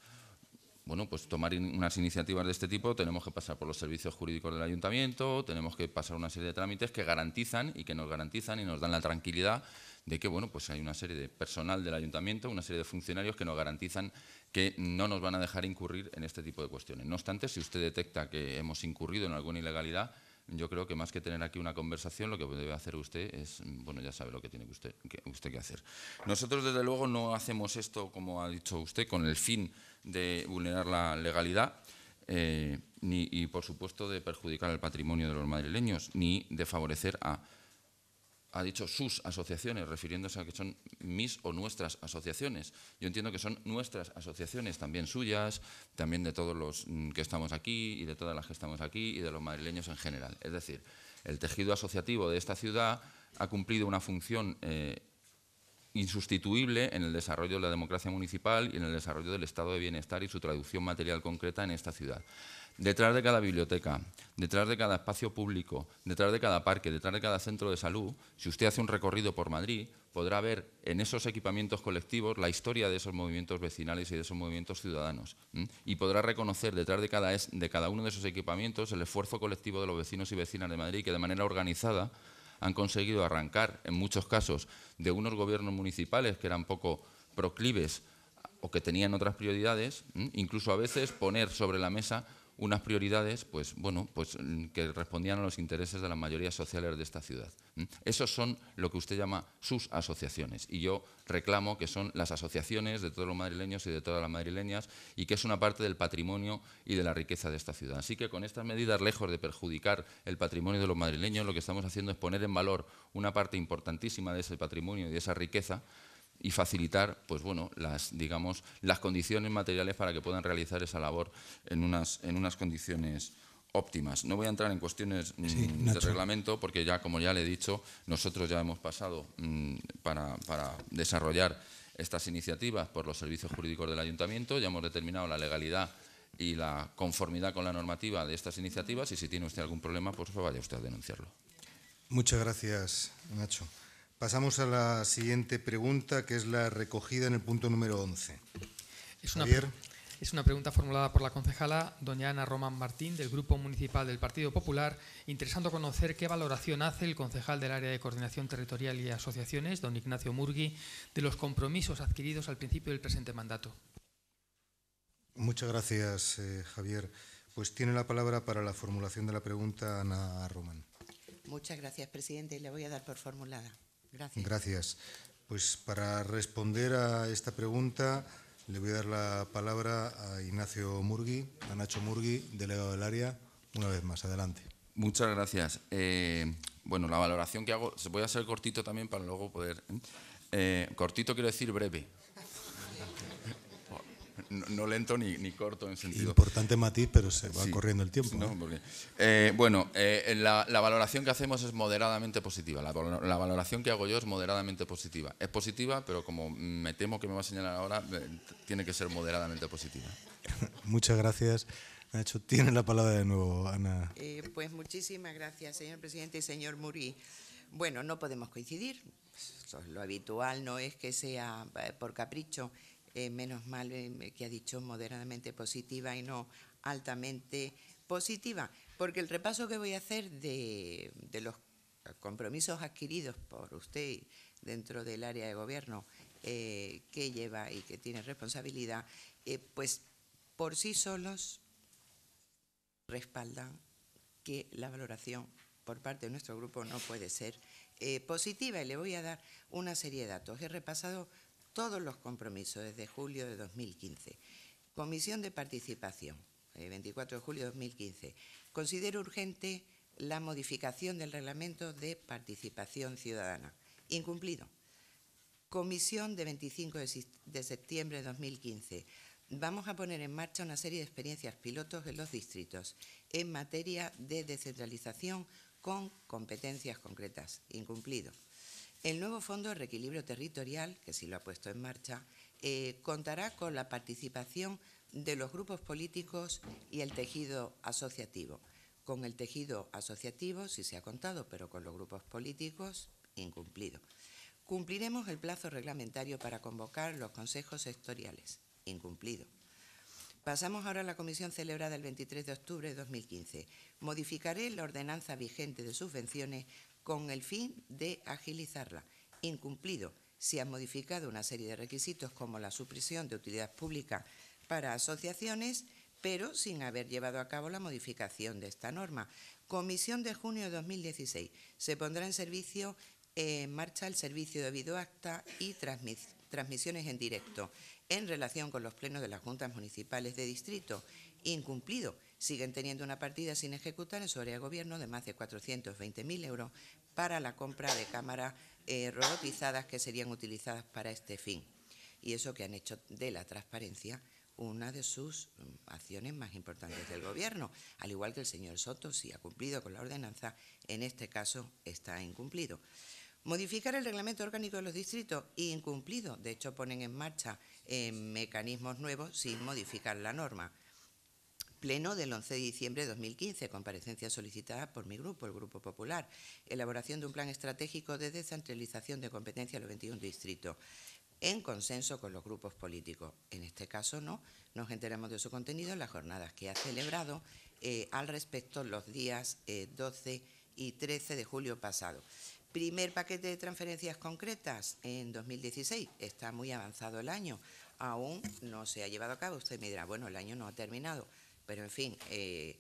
bueno, pues tomar unas iniciativas de este tipo, tenemos que pasar por los servicios jurídicos del ayuntamiento, tenemos que pasar una serie de trámites que garantizan y que nos garantizan y nos dan la tranquilidad de que, bueno, pues hay una serie de personal del ayuntamiento, una serie de funcionarios que nos garantizan que no nos van a dejar incurrir en este tipo de cuestiones. No obstante, si usted detecta que hemos incurrido en alguna ilegalidad, yo creo que más que tener aquí una conversación, lo que debe hacer usted es, bueno, ya sabe lo que tiene usted que, usted que hacer. Nosotros, desde luego, no hacemos esto, como ha dicho usted, con el fin de vulnerar la legalidad eh, ni, y, por supuesto, de perjudicar el patrimonio de los madrileños, ni de favorecer a, ha dicho sus asociaciones, refiriéndose a que son mis o nuestras asociaciones. Yo entiendo que son nuestras asociaciones, también suyas, también de todos los mm, que estamos aquí y de todas las que estamos aquí y de los madrileños en general. Es decir, el tejido asociativo de esta ciudad ha cumplido una función eh, insustituible en el desarrollo de la democracia municipal y en el desarrollo del estado de bienestar y su traducción material concreta en esta ciudad. Detrás de cada biblioteca, detrás de cada espacio público, detrás de cada parque, detrás de cada centro de salud, si usted hace un recorrido por Madrid, podrá ver en esos equipamientos colectivos la historia de esos movimientos vecinales y de esos movimientos ciudadanos. Y podrá reconocer detrás de cada, de cada uno de esos equipamientos el esfuerzo colectivo de los vecinos y vecinas de Madrid que de manera organizada han conseguido arrancar, en muchos casos, de unos gobiernos municipales que eran poco proclives o que tenían otras prioridades, incluso a veces poner sobre la mesa unas prioridades pues, bueno, pues, mm, que respondían a los intereses de las mayorías sociales de esta ciudad. Esos son lo que usted llama sus asociaciones y yo reclamo que son las asociaciones de todos los madrileños y de todas las madrileñas y que es una parte del patrimonio y de la riqueza de esta ciudad. Así que con estas medidas, lejos de perjudicar el patrimonio de los madrileños, lo que estamos haciendo es poner en valor una parte importantísima de ese patrimonio y de esa riqueza y facilitar pues bueno, las, digamos, las condiciones materiales para que puedan realizar esa labor en unas, en unas condiciones óptimas. No voy a entrar en cuestiones mm, de reglamento porque ya, como ya le he dicho, nosotros ya hemos pasado mm, para, para desarrollar estas iniciativas por los servicios jurídicos del ayuntamiento, ya hemos determinado la legalidad y la conformidad con la normativa de estas iniciativas y si tiene usted algún problema, pues vaya usted a denunciarlo. Muchas gracias, Nacho. Pasamos a la siguiente pregunta, que es la recogida en el punto número 11. Es una, Es una pregunta formulada por la concejala doña Ana Román Martín del Grupo Municipal del Partido Popular, interesando conocer qué valoración hace el concejal del Área de Coordinación Territorial y Asociaciones, don Ignacio Murgui, de los compromisos adquiridos al principio del presente mandato. Muchas gracias, eh, Javier. Pues tiene la palabra para la formulación de la pregunta Ana Román. Muchas gracias, presidente. Le voy a dar por formulada. Gracias. Pues para responder a esta pregunta le voy a dar la palabra a Ignacio Murgui, a Nacho Murgui, delegado del área, una vez más. Adelante. Muchas gracias. Eh, bueno, la valoración que hago, se a hacer cortito también para luego poder... ¿eh? Eh, cortito quiero decir breve, no, lento ni, corto en sentido. Importante matiz, pero se va corriendo el tiempo. ¿eh? Eh, bueno, eh, la, valoración que hacemos es moderadamente positiva. La, valoración que hago yo es moderadamente positiva. Es positiva, pero como me temo que me va a señalar ahora, tiene que ser moderadamente positiva. <laughs> Muchas gracias. tiene la palabra de nuevo, Ana. pues muchísimas gracias, señor presidente y señor Murí. Bueno, no podemos coincidir. Lo habitual no es que sea por capricho. Eh, menos mal eh, que ha dicho moderadamente positiva y no altamente positiva, porque el repaso que voy a hacer de, los compromisos adquiridos por usted dentro del área de gobierno eh, que lleva y que tiene responsabilidad, pues por sí solos respaldan que la valoración por parte de nuestro grupo no puede ser positiva. Y le voy a dar una serie de datos. He repasado todos los compromisos desde julio de 2015. Comisión de participación, el eh, 24 de julio de 2015. Considero urgente la modificación del reglamento de participación ciudadana. Incumplido. Comisión de 25 de septiembre de 2015. Vamos a poner en marcha una serie de experiencias pilotos en los distritos en materia de descentralización con competencias concretas. Incumplido. El nuevo Fondo de Reequilibrio Territorial, que sí lo ha puesto en marcha, eh, contará con la participación de los grupos políticos y el tejido asociativo. Con el tejido asociativo sí se ha contado, pero con los grupos políticos incumplido. Cumpliremos el plazo reglamentario para convocar los consejos sectoriales. Incumplido. Pasamos ahora a la comisión celebrada el 23 de octubre de 2015. Modificaré la ordenanza vigente de subvenciones con el fin de agilizarla. Incumplido, Se han modificado una serie de requisitos como la supresión de utilidad pública para asociaciones, pero sin haber llevado a cabo la modificación de esta norma. Comisión de junio de 2016. Se pondrá en servicio en marcha el servicio de acta y transmisiones en directo en relación con los plenos de las juntas municipales de distrito. Incumplido, siguen teniendo una partida sin ejecutar en su área de gobierno de más de 420.000 euros para la compra de cámaras eh, robotizadas que serían utilizadas para este fin. Y eso que han hecho de la transparencia una de sus mm, acciones más importantes del Gobierno. Al igual que el señor Soto, si ha cumplido con la ordenanza, en este caso está incumplido. Modificar el reglamento orgánico de los distritos, incumplido. De hecho, ponen en marcha eh, mecanismos nuevos sin modificar la norma. Pleno del 11 de diciembre de 2015, comparecencia solicitada por mi grupo, el Grupo Popular, elaboración de un plan estratégico de descentralización de competencia a los 21 distritos, en consenso con los grupos políticos. En este caso no, nos enteramos de su contenido en las jornadas que ha celebrado eh, al respecto los días 12 eh, y 13 de julio pasado. Primer paquete de transferencias concretas en 2016, está muy avanzado el año, aún no se ha llevado a cabo. Usted me dirá, bueno, el año no ha terminado. Pero, en fin, eh,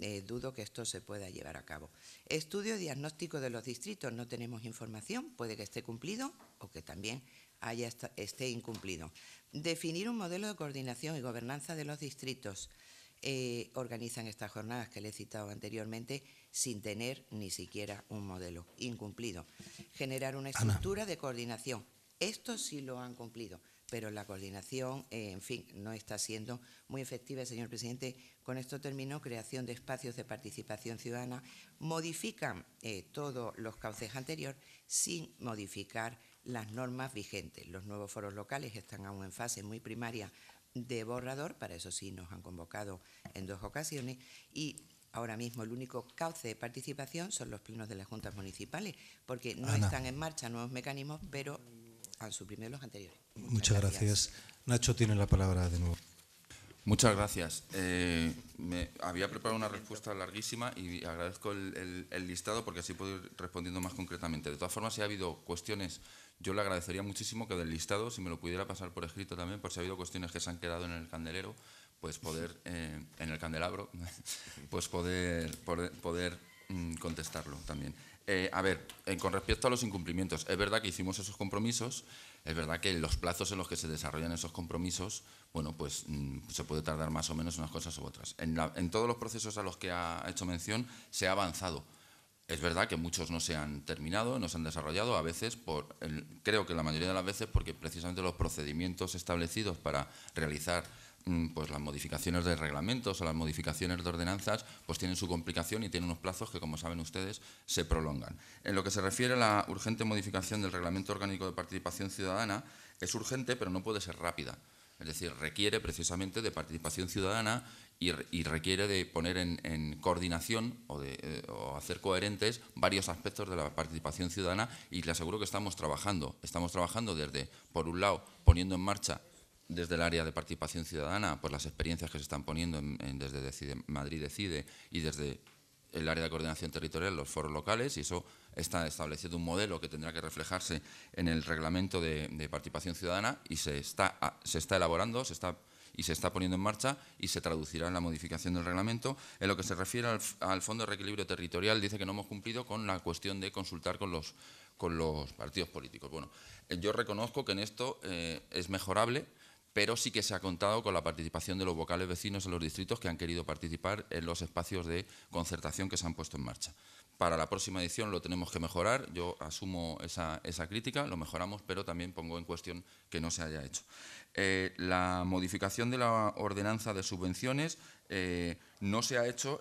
eh, dudo que esto se pueda llevar a cabo. Estudio diagnóstico de los distritos. No tenemos información. Puede que esté cumplido o que también haya esté incumplido. Definir un modelo de coordinación y gobernanza de los distritos. Eh, organizan estas jornadas que le he citado anteriormente sin tener ni siquiera un modelo incumplido. Generar una estructura de coordinación. Esto sí lo han cumplido pero la coordinación, eh, en fin, no está siendo muy efectiva. Señor presidente, con esto termino. Creación de espacios de participación ciudadana. Modifican eh, todos los cauces anteriores sin modificar las normas vigentes. Los nuevos foros locales están aún en fase muy primaria de borrador, para eso sí nos han convocado en dos ocasiones, y ahora mismo el único cauce de participación son los plenos de las juntas municipales, porque no están en marcha nuevos mecanismos, pero al suprimir los anteriores. Muchas, gracias. Nacho tiene la palabra de nuevo. Muchas gracias. Eh, me había preparado una respuesta larguísima y agradezco el, listado porque así puedo ir respondiendo más concretamente. De todas formas, si ha habido cuestiones, yo le agradecería muchísimo que del listado, si me lo pudiera pasar por escrito también, por si ha habido cuestiones que se han quedado en el candelero, pues poder, eh, en el candelabro, <laughs> pues poder, poder mm, contestarlo también. Eh, a ver, con respecto a los incumplimientos, es verdad que hicimos esos compromisos, es verdad que los plazos en los que se desarrollan esos compromisos, bueno, pues mm, se puede tardar más o menos unas cosas u otras. En, todos los procesos a los que ha hecho mención se ha avanzado. Es verdad que muchos no se han terminado, no se han desarrollado, a veces, por, creo que la mayoría de las veces, porque precisamente los procedimientos establecidos para realizar Mm, pues las modificaciones de reglamentos o las modificaciones de ordenanzas pues tienen su complicación y tienen unos plazos que, como saben ustedes, se prolongan. En lo que se refiere a la urgente modificación del Reglamento Orgánico de Participación Ciudadana, es urgente pero no puede ser rápida. Es decir, requiere precisamente de participación ciudadana y, requiere de poner en, coordinación o, de, eh, o hacer coherentes varios aspectos de la participación ciudadana y le aseguro que estamos trabajando. Estamos trabajando desde, por un lado, poniendo en marcha desde el área de participación ciudadana, pues las experiencias que se están poniendo desde Madrid Decide y desde el área de coordinación territorial, los foros locales, y eso está estableciendo un modelo que tendrá que reflejarse en el reglamento de, participación ciudadana y se está, se está elaborando, se está y se está poniendo en marcha y se traducirá en la modificación del reglamento. En lo que se refiere al, Fondo de Reequilibrio Territorial, dice que no hemos cumplido con la cuestión de consultar con los, con los partidos políticos. Bueno, yo reconozco que en esto eh, es mejorable, pero sí que se ha contado con la participación de los vocales vecinos en los distritos que han querido participar en los espacios de concertación que se han puesto en marcha. Para la próxima edición lo tenemos que mejorar, yo asumo esa, crítica, lo mejoramos, pero también pongo en cuestión que no se haya hecho. Eh, la modificación de la ordenanza de subvenciones eh, no se ha hecho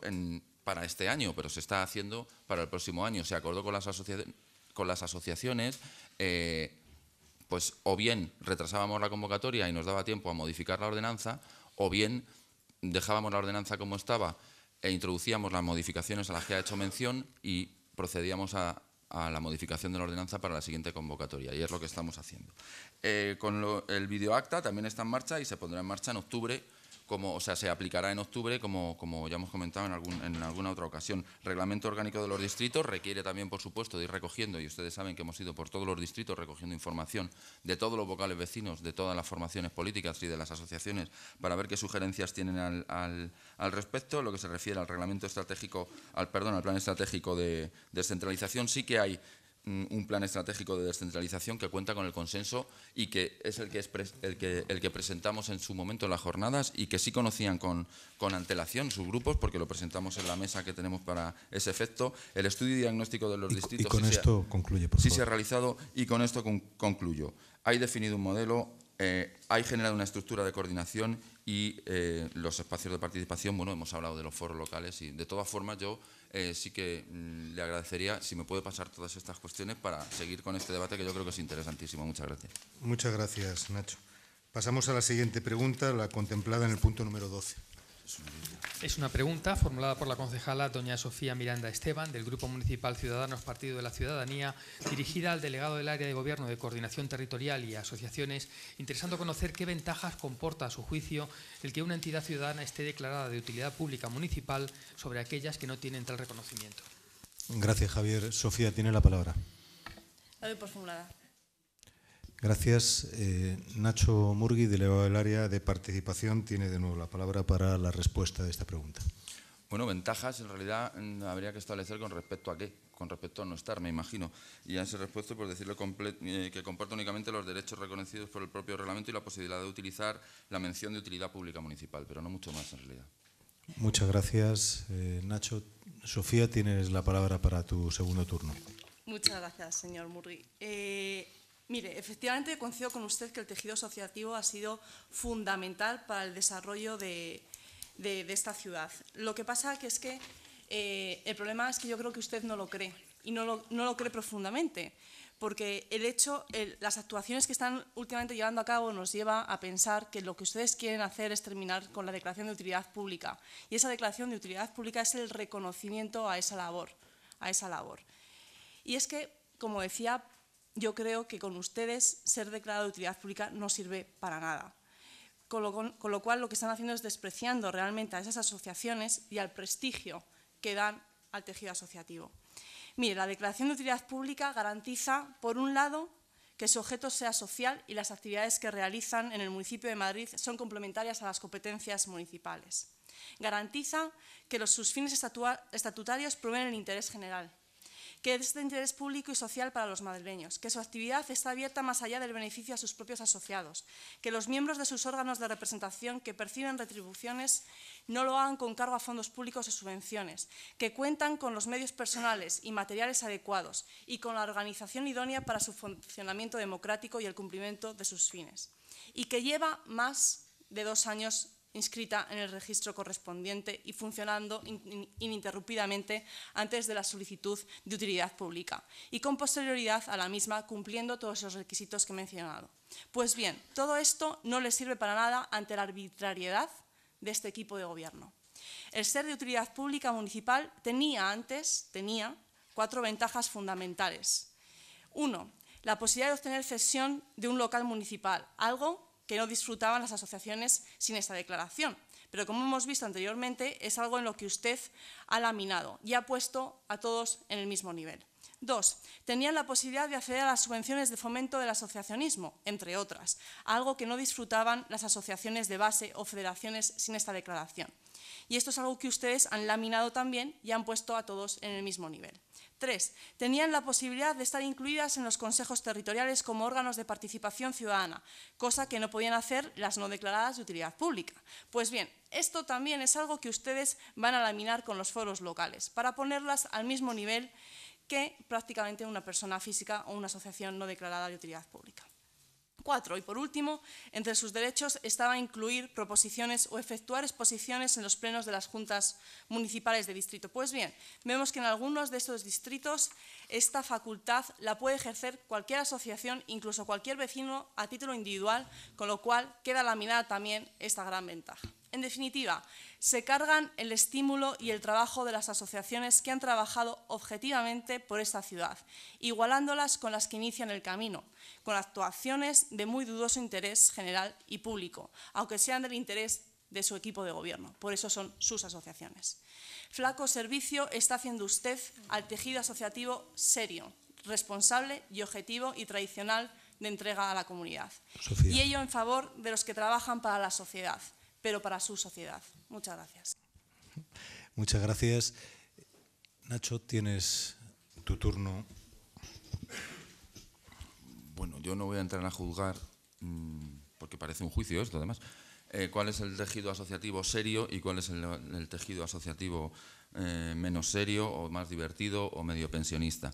para este año, pero se está haciendo para el próximo año. Se acordó con las, asociaciones eh, pues o bien retrasábamos la convocatoria y nos daba tiempo a modificar la ordenanza, o bien dejábamos la ordenanza como estaba e introducíamos las modificaciones a las que ha hecho mención y procedíamos a, la modificación de la ordenanza para la siguiente convocatoria, y es lo que estamos haciendo. Eh, con lo, el videoacta también está en marcha y se pondrá en marcha en octubre o sea, se aplicará en octubre, como, como ya hemos comentado en, algún, en alguna otra ocasión. Reglamento orgánico de los distritos requiere también, por supuesto, de ir recogiendo, y ustedes saben que hemos ido por todos los distritos recogiendo información de todos los vocales vecinos, de todas las formaciones políticas y de las asociaciones, para ver qué sugerencias tienen al, al, al respecto. Lo que se refiere al reglamento estratégico, al perdón, al plan estratégico de descentralización, sí que hay un plan estratégico de descentralización que cuenta con el consenso y que es el que, el que, el que presentamos en su momento en las jornadas y que sí conocían con, con, antelación sus grupos, porque lo presentamos en la mesa que tenemos para ese efecto. El estudio diagnóstico de los distritos... Y con esto concluye, por sí se ha realizado y con esto concluyo. Hay definido un modelo, eh, hay generado una estructura de coordinación y eh, los espacios de participación, bueno, hemos hablado de los foros locales y de todas formas yo eh, sí que mm, le agradecería si me puede pasar todas estas cuestiones para seguir con este debate que yo creo que es interesantísimo. Muchas gracias. Muchas gracias, Nacho. Pasamos a la siguiente pregunta, la contemplada en el punto número 12. Es una pregunta formulada por la concejala doña Sofía Miranda Esteban del Grupo Municipal Ciudadanos Partido de la Ciudadanía, dirigida al delegado del Área de Gobierno de Coordinación Territorial y Asociaciones, interesando conocer qué ventajas comporta a su juicio el que una entidad ciudadana esté declarada de utilidad pública municipal sobre aquellas que no tienen tal reconocimiento. Gracias, Javier. Sofía tiene la palabra. La Gracias. Eh, Nacho Murgui, delegado del área de participación, tiene de nuevo la palabra para la respuesta de esta pregunta. Bueno, ventajas en realidad mm, habría que establecer con respecto a qué, con respecto a no estar, me imagino. Y a ese respuesto, por decirlo eh, que comparto únicamente los derechos reconocidos por el propio reglamento y la posibilidad de utilizar la mención de utilidad pública municipal, pero no mucho más en realidad. Muchas gracias, eh, Nacho. Sofía, tienes la palabra para tu segundo turno. Muchas gracias, señor Murgui. Mire, efectivamente coincido con usted que el tejido asociativo ha sido fundamental para el desarrollo de, esta ciudad. Lo que pasa que es que eh, el problema es que yo creo que usted no lo cree y no lo, cree profundamente, porque el hecho, las actuaciones que están últimamente llevando a cabo nos lleva a pensar que lo que ustedes quieren hacer es terminar con la declaración de utilidad pública y esa declaración de utilidad pública es el reconocimiento a esa labor, a esa labor. Y es que, como decía, yo creo que con ustedes ser declarado de utilidad pública no sirve para nada. Con lo, cual lo que están haciendo es despreciando realmente a esas asociaciones y al prestigio que dan al tejido asociativo. Mire, la declaración de utilidad pública garantiza, por un lado, que su objeto sea social y las actividades que realizan en el municipio de Madrid son complementarias a las competencias municipales. Garantiza que sus fines estatutarios promueven el interés general que es de interés público y social para los madrileños, que su actividad está abierta más allá del beneficio a sus propios asociados, que los miembros de sus órganos de representación que perciben retribuciones no lo hagan con cargo a fondos públicos o subvenciones, que cuentan con los medios personales y materiales adecuados y con la organización idónea para su funcionamiento democrático y el cumplimiento de sus fines, y que lleva más de dos años inscrita en el registro correspondiente y funcionando ininterrumpidamente antes de la solicitud de utilidad pública y con posterioridad a la misma cumpliendo todos los requisitos que he mencionado. Pues bien, todo esto no le sirve para nada ante la arbitrariedad de este equipo de gobierno. El ser de utilidad pública municipal tenía antes, tenía cuatro ventajas fundamentales. Uno, la posibilidad de obtener cesión de un local municipal, algo que no disfrutaban las asociaciones sin esta declaración. Pero como hemos visto anteriormente, es algo en lo que usted ha laminado y ha puesto a todos en el mismo nivel. Dos, tenían la posibilidad de acceder a las subvenciones de fomento del asociacionismo, entre otras, algo que no disfrutaban las asociaciones de base o federaciones sin esta declaración. Y esto es algo que ustedes han laminado también y han puesto a todos en el mismo nivel. Tres, tenían la posibilidad de estar incluidas en los consejos territoriales como órganos de participación ciudadana, cosa que no podían hacer las no declaradas de utilidad pública. Pues bien, esto también es algo que ustedes van a laminar con los foros locales, para ponerlas al mismo nivel que prácticamente una persona física o una asociación no declarada de utilidad pública. Y por último, entre sus derechos estaba incluir proposiciones o efectuar exposiciones en los plenos de las juntas municipales de distrito. Pues bien, vemos que en algunos de estos distritos esta facultad la puede ejercer cualquier asociación, incluso cualquier vecino a título individual, con lo cual queda laminada también esta gran ventaja. En definitiva, se cargan el estímulo y el trabajo de las asociaciones que han trabajado objetivamente por esta ciudad, igualándolas con las que inician el camino, con actuaciones de muy dudoso interés general y público, aunque sean del interés de su equipo de gobierno. Por eso son sus asociaciones. Flaco servicio está haciendo usted al tejido asociativo serio, responsable y objetivo y tradicional de entrega a la comunidad. Y ello en favor de los que trabajan para la sociedad, pero para su sociedad. Muchas gracias. Muchas gracias. Nacho, tienes tu turno. Bueno, yo no voy a entrar a juzgar, mm, porque parece un juicio esto además, eh, cuál es el tejido asociativo serio y cuál es el, tejido asociativo eh, menos serio o más divertido o medio pensionista.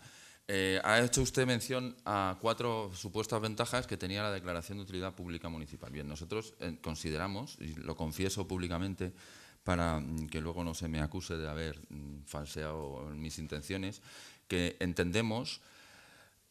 Eh, ha hecho usted mención a cuatro supuestas ventajas que tenía la declaración de utilidad pública municipal. Bien, nosotros eh, consideramos, y lo confieso públicamente para mm, que luego no se me acuse de haber mm, falseado mis intenciones, que entendemos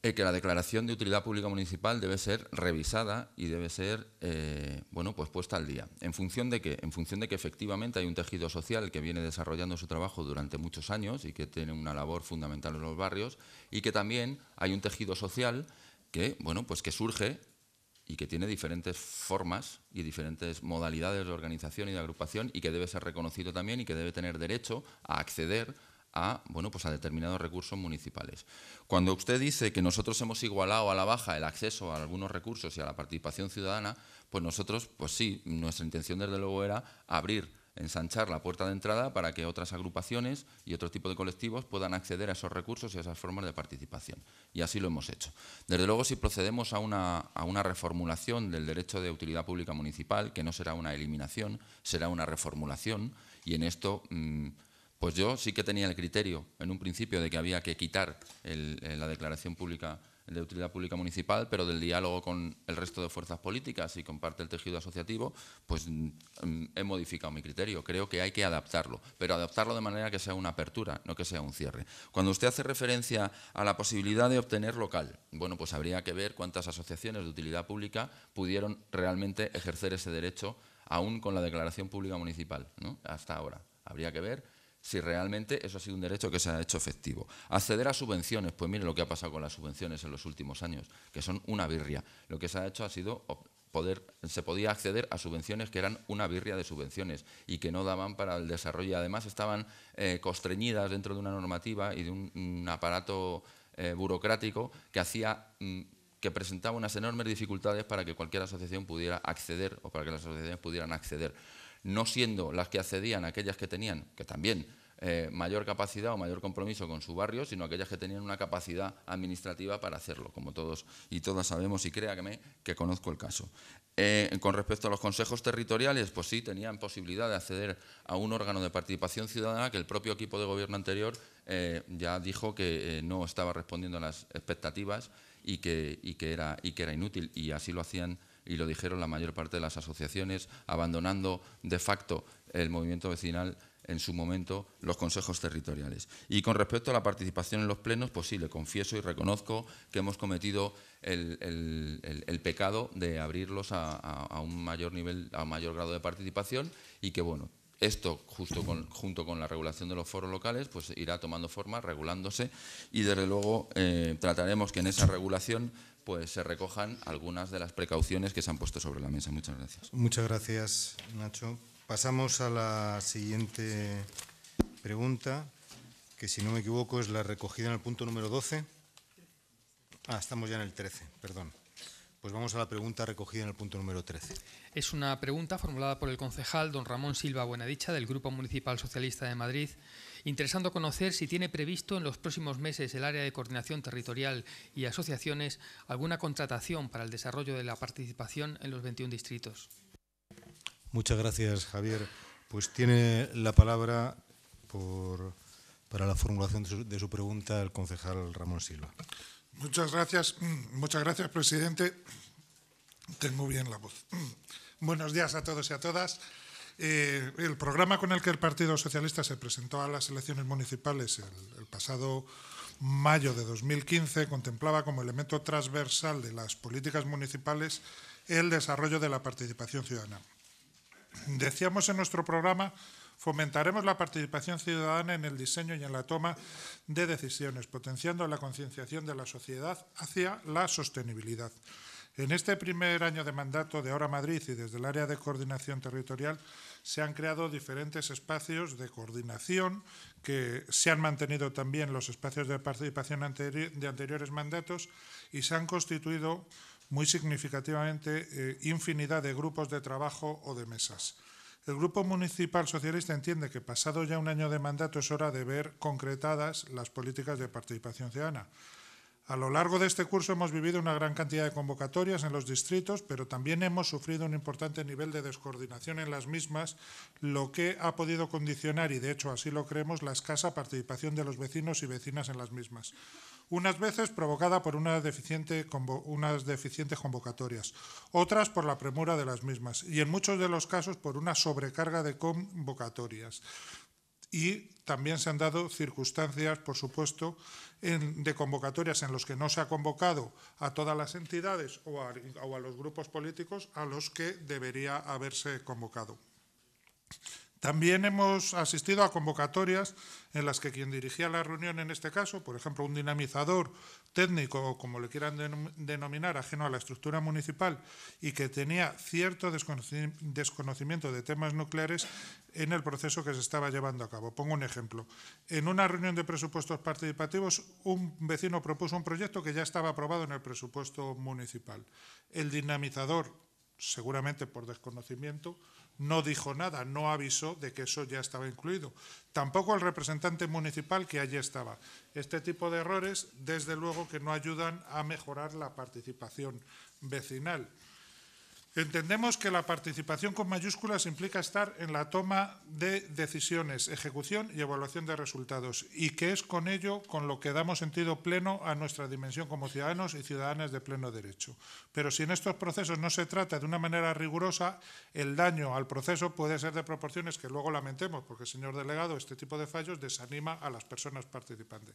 eh, que la declaración de utilidad pública municipal debe ser revisada y debe ser eh, bueno, pues puesta al día. ¿En función de En función de que efectivamente hay un tejido social que viene desarrollando su trabajo durante muchos años y que tiene una labor fundamental en los barrios y que también hay un tejido social que, bueno, pues que surge y que tiene diferentes formas y diferentes modalidades de organización y de agrupación y que debe ser reconocido también y que debe tener derecho a acceder a, bueno, pues a determinados recursos municipales. Cuando usted dice que nosotros hemos igualado a la baja el acceso a algunos recursos y a la participación ciudadana, pues nosotros, pues sí, nuestra intención desde luego era abrir ensanchar la puerta de entrada para que otras agrupaciones y otro tipo de colectivos puedan acceder a esos recursos y a esas formas de participación. Y así lo hemos hecho. Desde luego, si procedemos a una, reformulación del derecho de utilidad pública municipal, que no será una eliminación, será una reformulación, y en esto... Mm, pues yo sí que tenía el criterio en un principio de que había que quitar eh, la declaración pública de utilidad pública municipal, pero del diálogo con el resto de fuerzas políticas y con parte del tejido asociativo, pues mm, mm, he modificado mi criterio. Creo que hay que adaptarlo, pero adaptarlo de manera que sea una apertura, no que sea un cierre. Cuando usted hace referencia a la posibilidad de obtener local, bueno, pues habría que ver cuántas asociaciones de utilidad pública pudieron realmente ejercer ese derecho aún con la declaración pública municipal, Hasta ahora. Habría que ver si realmente eso ha sido un derecho que se ha hecho efectivo. Acceder a subvenciones, pues mire lo que ha pasado con las subvenciones en los últimos años, que son una birria. Lo que se ha hecho ha sido poder, se podía acceder a subvenciones que eran una birria de subvenciones y que no daban para el desarrollo. Además estaban eh, constreñidas dentro de una normativa y de un, aparato eh, burocrático que hacía... Mm, que presentaba unas enormes dificultades para que cualquier asociación pudiera acceder o para que las asociaciones pudieran acceder no siendo las que accedían aquellas que tenían, que también eh, mayor capacidad o mayor compromiso con su barrio, sino aquellas que tenían una capacidad administrativa para hacerlo, como todos y todas sabemos, y créame que conozco el caso. Eh, con respecto a los consejos territoriales, pues sí, tenían posibilidad de acceder a un órgano de participación ciudadana que el propio equipo de gobierno anterior eh, ya dijo que no estaba respondiendo a las expectativas y que, y que, era, y que era inútil, y así lo hacían y lo dijeron la mayor parte de las asociaciones, abandonando de facto el movimiento vecinal en su momento los consejos territoriales. Y con respecto a la participación en los plenos, pues sí, le confieso y reconozco que hemos cometido el, pecado de abrirlos a, un mayor nivel, a un mayor grado de participación y que bueno, esto justo junto con la regulación de los foros locales pues irá tomando forma, regulándose y desde luego eh, trataremos que en esa regulación pues se recojan algunas de las precauciones que se han puesto sobre la mesa. Muchas gracias. Muchas gracias, Nacho. Pasamos a la siguiente pregunta, que si no me equivoco es la recogida en el punto número 12. Ah, estamos ya en el 13, perdón. Pues vamos a la pregunta recogida en el punto número 13. Es una pregunta formulada por el concejal don Ramón Silva Buenadicha del Grupo Municipal Socialista de Madrid interesando conocer si tiene previsto en los próximos meses el área de coordinación territorial y asociaciones alguna contratación para el desarrollo de la participación en los 21 distritos. Muchas gracias, Javier. Pues tiene la palabra para la formulación de su, pregunta el concejal Ramón Silva. Muchas gracias, mm, muchas gracias, presidente. Tengo bien la voz. Mm. Buenos días a todos y a todas. Eh, el programa con el que el Partido Socialista se presentó a las elecciones municipales el, el pasado mayo de 2015 contemplaba como elemento transversal de las políticas municipales el desarrollo de la participación ciudadana. Decíamos en nuestro programa Fomentaremos la participación ciudadana en el diseño y en la toma de decisiones, potenciando la concienciación de la sociedad hacia la sostenibilidad. En este primer año de mandato de Ahora Madrid y desde el área de coordinación territorial se han creado diferentes espacios de coordinación que se han mantenido también los espacios de participación de anteriores mandatos y se han constituido muy significativamente eh, infinidad de grupos de trabajo o de mesas. El Grupo Municipal Socialista entiende que pasado ya un año de mandato es hora de ver concretadas las políticas de participación ciudadana a lo largo de este curso hemos vivido una gran cantidad de convocatorias en los distritos, pero también hemos sufrido un importante nivel de descoordinación en las mismas, lo que ha podido condicionar, y de hecho así lo creemos, la escasa participación de los vecinos y vecinas en las mismas. Unas veces provocada por una deficiente unas deficientes convocatorias, otras por la premura de las mismas y en muchos de los casos por una sobrecarga de convocatorias. Y también se han dado circunstancias, por supuesto, de convocatorias en los que no se ha convocado a todas las entidades o a los grupos políticos a los que debería haberse convocado. También hemos asistido a convocatorias en las que quien dirigía la reunión en este caso, por ejemplo, un dinamizador técnico o como le quieran denominar, ajeno a la estructura municipal y que tenía cierto desconocimiento de temas nucleares en el proceso que se estaba llevando a cabo. Pongo un ejemplo. En una reunión de presupuestos participativos, un vecino propuso un proyecto que ya estaba aprobado en el presupuesto municipal. El dinamizador seguramente por desconocimiento, no dijo nada, no avisó de que eso ya estaba incluido. Tampoco al representante municipal que allí estaba. Este tipo de errores, desde luego, que no ayudan a mejorar la participación vecinal. Entendemos que la participación con mayúsculas implica estar en la toma de decisiones, ejecución y evaluación de resultados, y que es con ello con lo que damos sentido pleno a nuestra dimensión como ciudadanos y ciudadanas de pleno derecho. Pero si en estos procesos no se trata de una manera rigurosa, el daño al proceso puede ser de proporciones que luego lamentemos, porque, señor delegado, este tipo de fallos desanima a las personas participantes.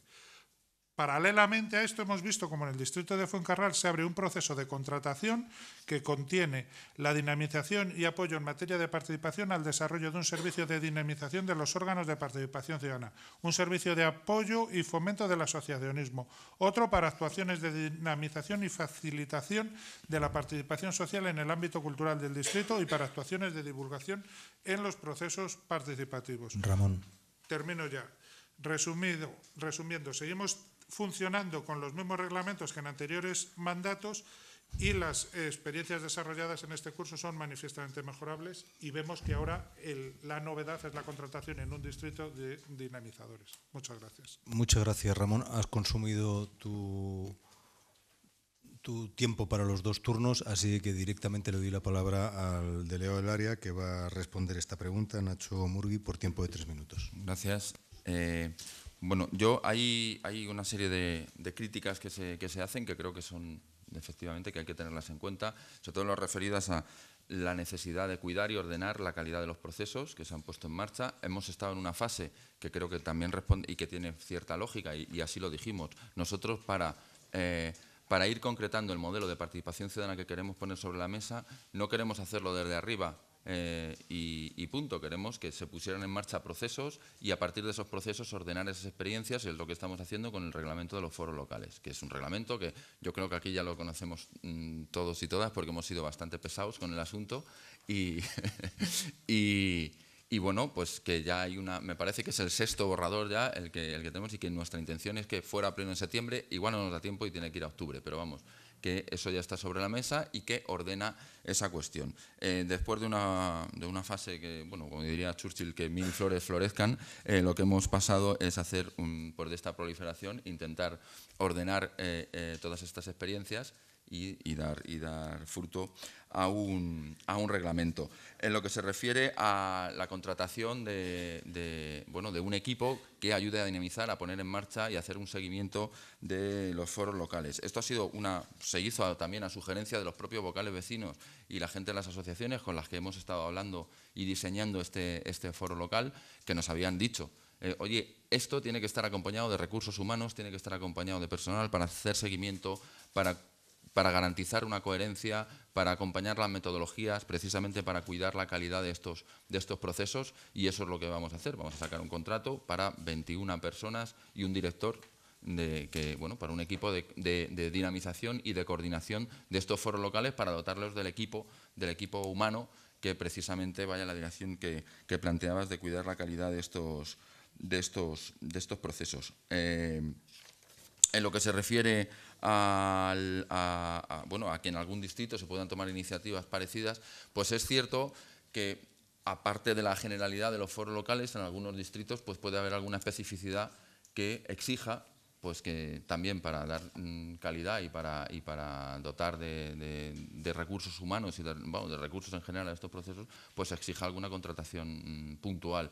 Paralelamente a esto hemos visto como en el distrito de Fuencarral se abre un proceso de contratación que contiene la dinamización y apoyo en materia de participación al desarrollo de un servicio de dinamización de los órganos de participación ciudadana, un servicio de apoyo y fomento del asociacionismo, otro para actuaciones de dinamización y facilitación de la participación social en el ámbito cultural del distrito y para actuaciones de divulgación en los procesos participativos. Ramón. Termino ya. Resumido, resumiendo, seguimos funcionando con los mismos reglamentos que en anteriores mandatos y las experiencias desarrolladas en este curso son manifiestamente mejorables y vemos que ahora la novedad es la contratación en un distrito de dinamizadores. Muchas gracias. Muchas gracias, Ramón. Has consumido tu, tiempo para los dos turnos, así que directamente le doy la palabra al delegado del área que va a responder esta pregunta, Nacho Murgui, por tiempo de tres minutos. Gracias. Eh, bueno, yo hay, una serie de, críticas que se, que se hacen que creo que son efectivamente que hay que tenerlas en cuenta, sobre todo las referidas a la necesidad de cuidar y ordenar la calidad de los procesos que se han puesto en marcha. Hemos estado en una fase que creo que también responde y que tiene cierta lógica y, así lo dijimos. Nosotros para, eh, para ir concretando el modelo de participación ciudadana que queremos poner sobre la mesa, no queremos hacerlo desde arriba eh, y, punto. Queremos que se pusieran en marcha procesos y a partir de esos procesos ordenar esas experiencias, es lo que estamos haciendo con el reglamento de los foros locales, que es un reglamento que yo creo que aquí ya lo conocemos mm, todos y todas porque hemos sido bastante pesados con el asunto <laughs> y, bueno, pues que ya hay una, me parece que es el sexto borrador ya el que, el que tenemos y que nuestra intención es que fuera pleno en septiembre, igual no nos da tiempo y tiene que ir a octubre, pero vamos, que eso ya está sobre la mesa y que ordena esa cuestión. Eh, después de una, de una, fase que, bueno, como diría Churchill, que mil flores florezcan, eh, lo que hemos pasado es hacer, un, por esta proliferación, intentar ordenar eh, todas estas experiencias dar, y dar fruto a un, reglamento. En lo que se refiere a la contratación de, bueno, de un equipo que ayude a dinamizar, a poner en marcha y hacer un seguimiento de los foros locales. Esto ha sido una, se hizo también a sugerencia de los propios vocales vecinos y la gente de las asociaciones con las que hemos estado hablando y diseñando este, este foro local, que nos habían dicho eh, oye, esto tiene que estar acompañado de recursos humanos, tiene que estar acompañado de personal para hacer seguimiento, para para garantizar una coherencia, para acompañar las metodologías, precisamente para cuidar la calidad de estos, de estos procesos y eso es lo que vamos a hacer. Vamos a sacar un contrato para 21 personas y un director bueno, para un equipo de, dinamización y de coordinación de estos foros locales para dotarlos del equipo, del equipo humano que precisamente vaya en la dirección que, planteabas de cuidar la calidad de estos, de estos, de estos procesos. Eh, en lo que se refiere a, bueno, a que en algún distrito se puedan tomar iniciativas parecidas, pues es cierto que aparte de la generalidad de los foros locales, en algunos distritos pues puede haber alguna especificidad que exija pues que también para dar mm, calidad y para, y para dotar de, recursos humanos y de, de recursos en general a estos procesos, pues exija alguna contratación mm, puntual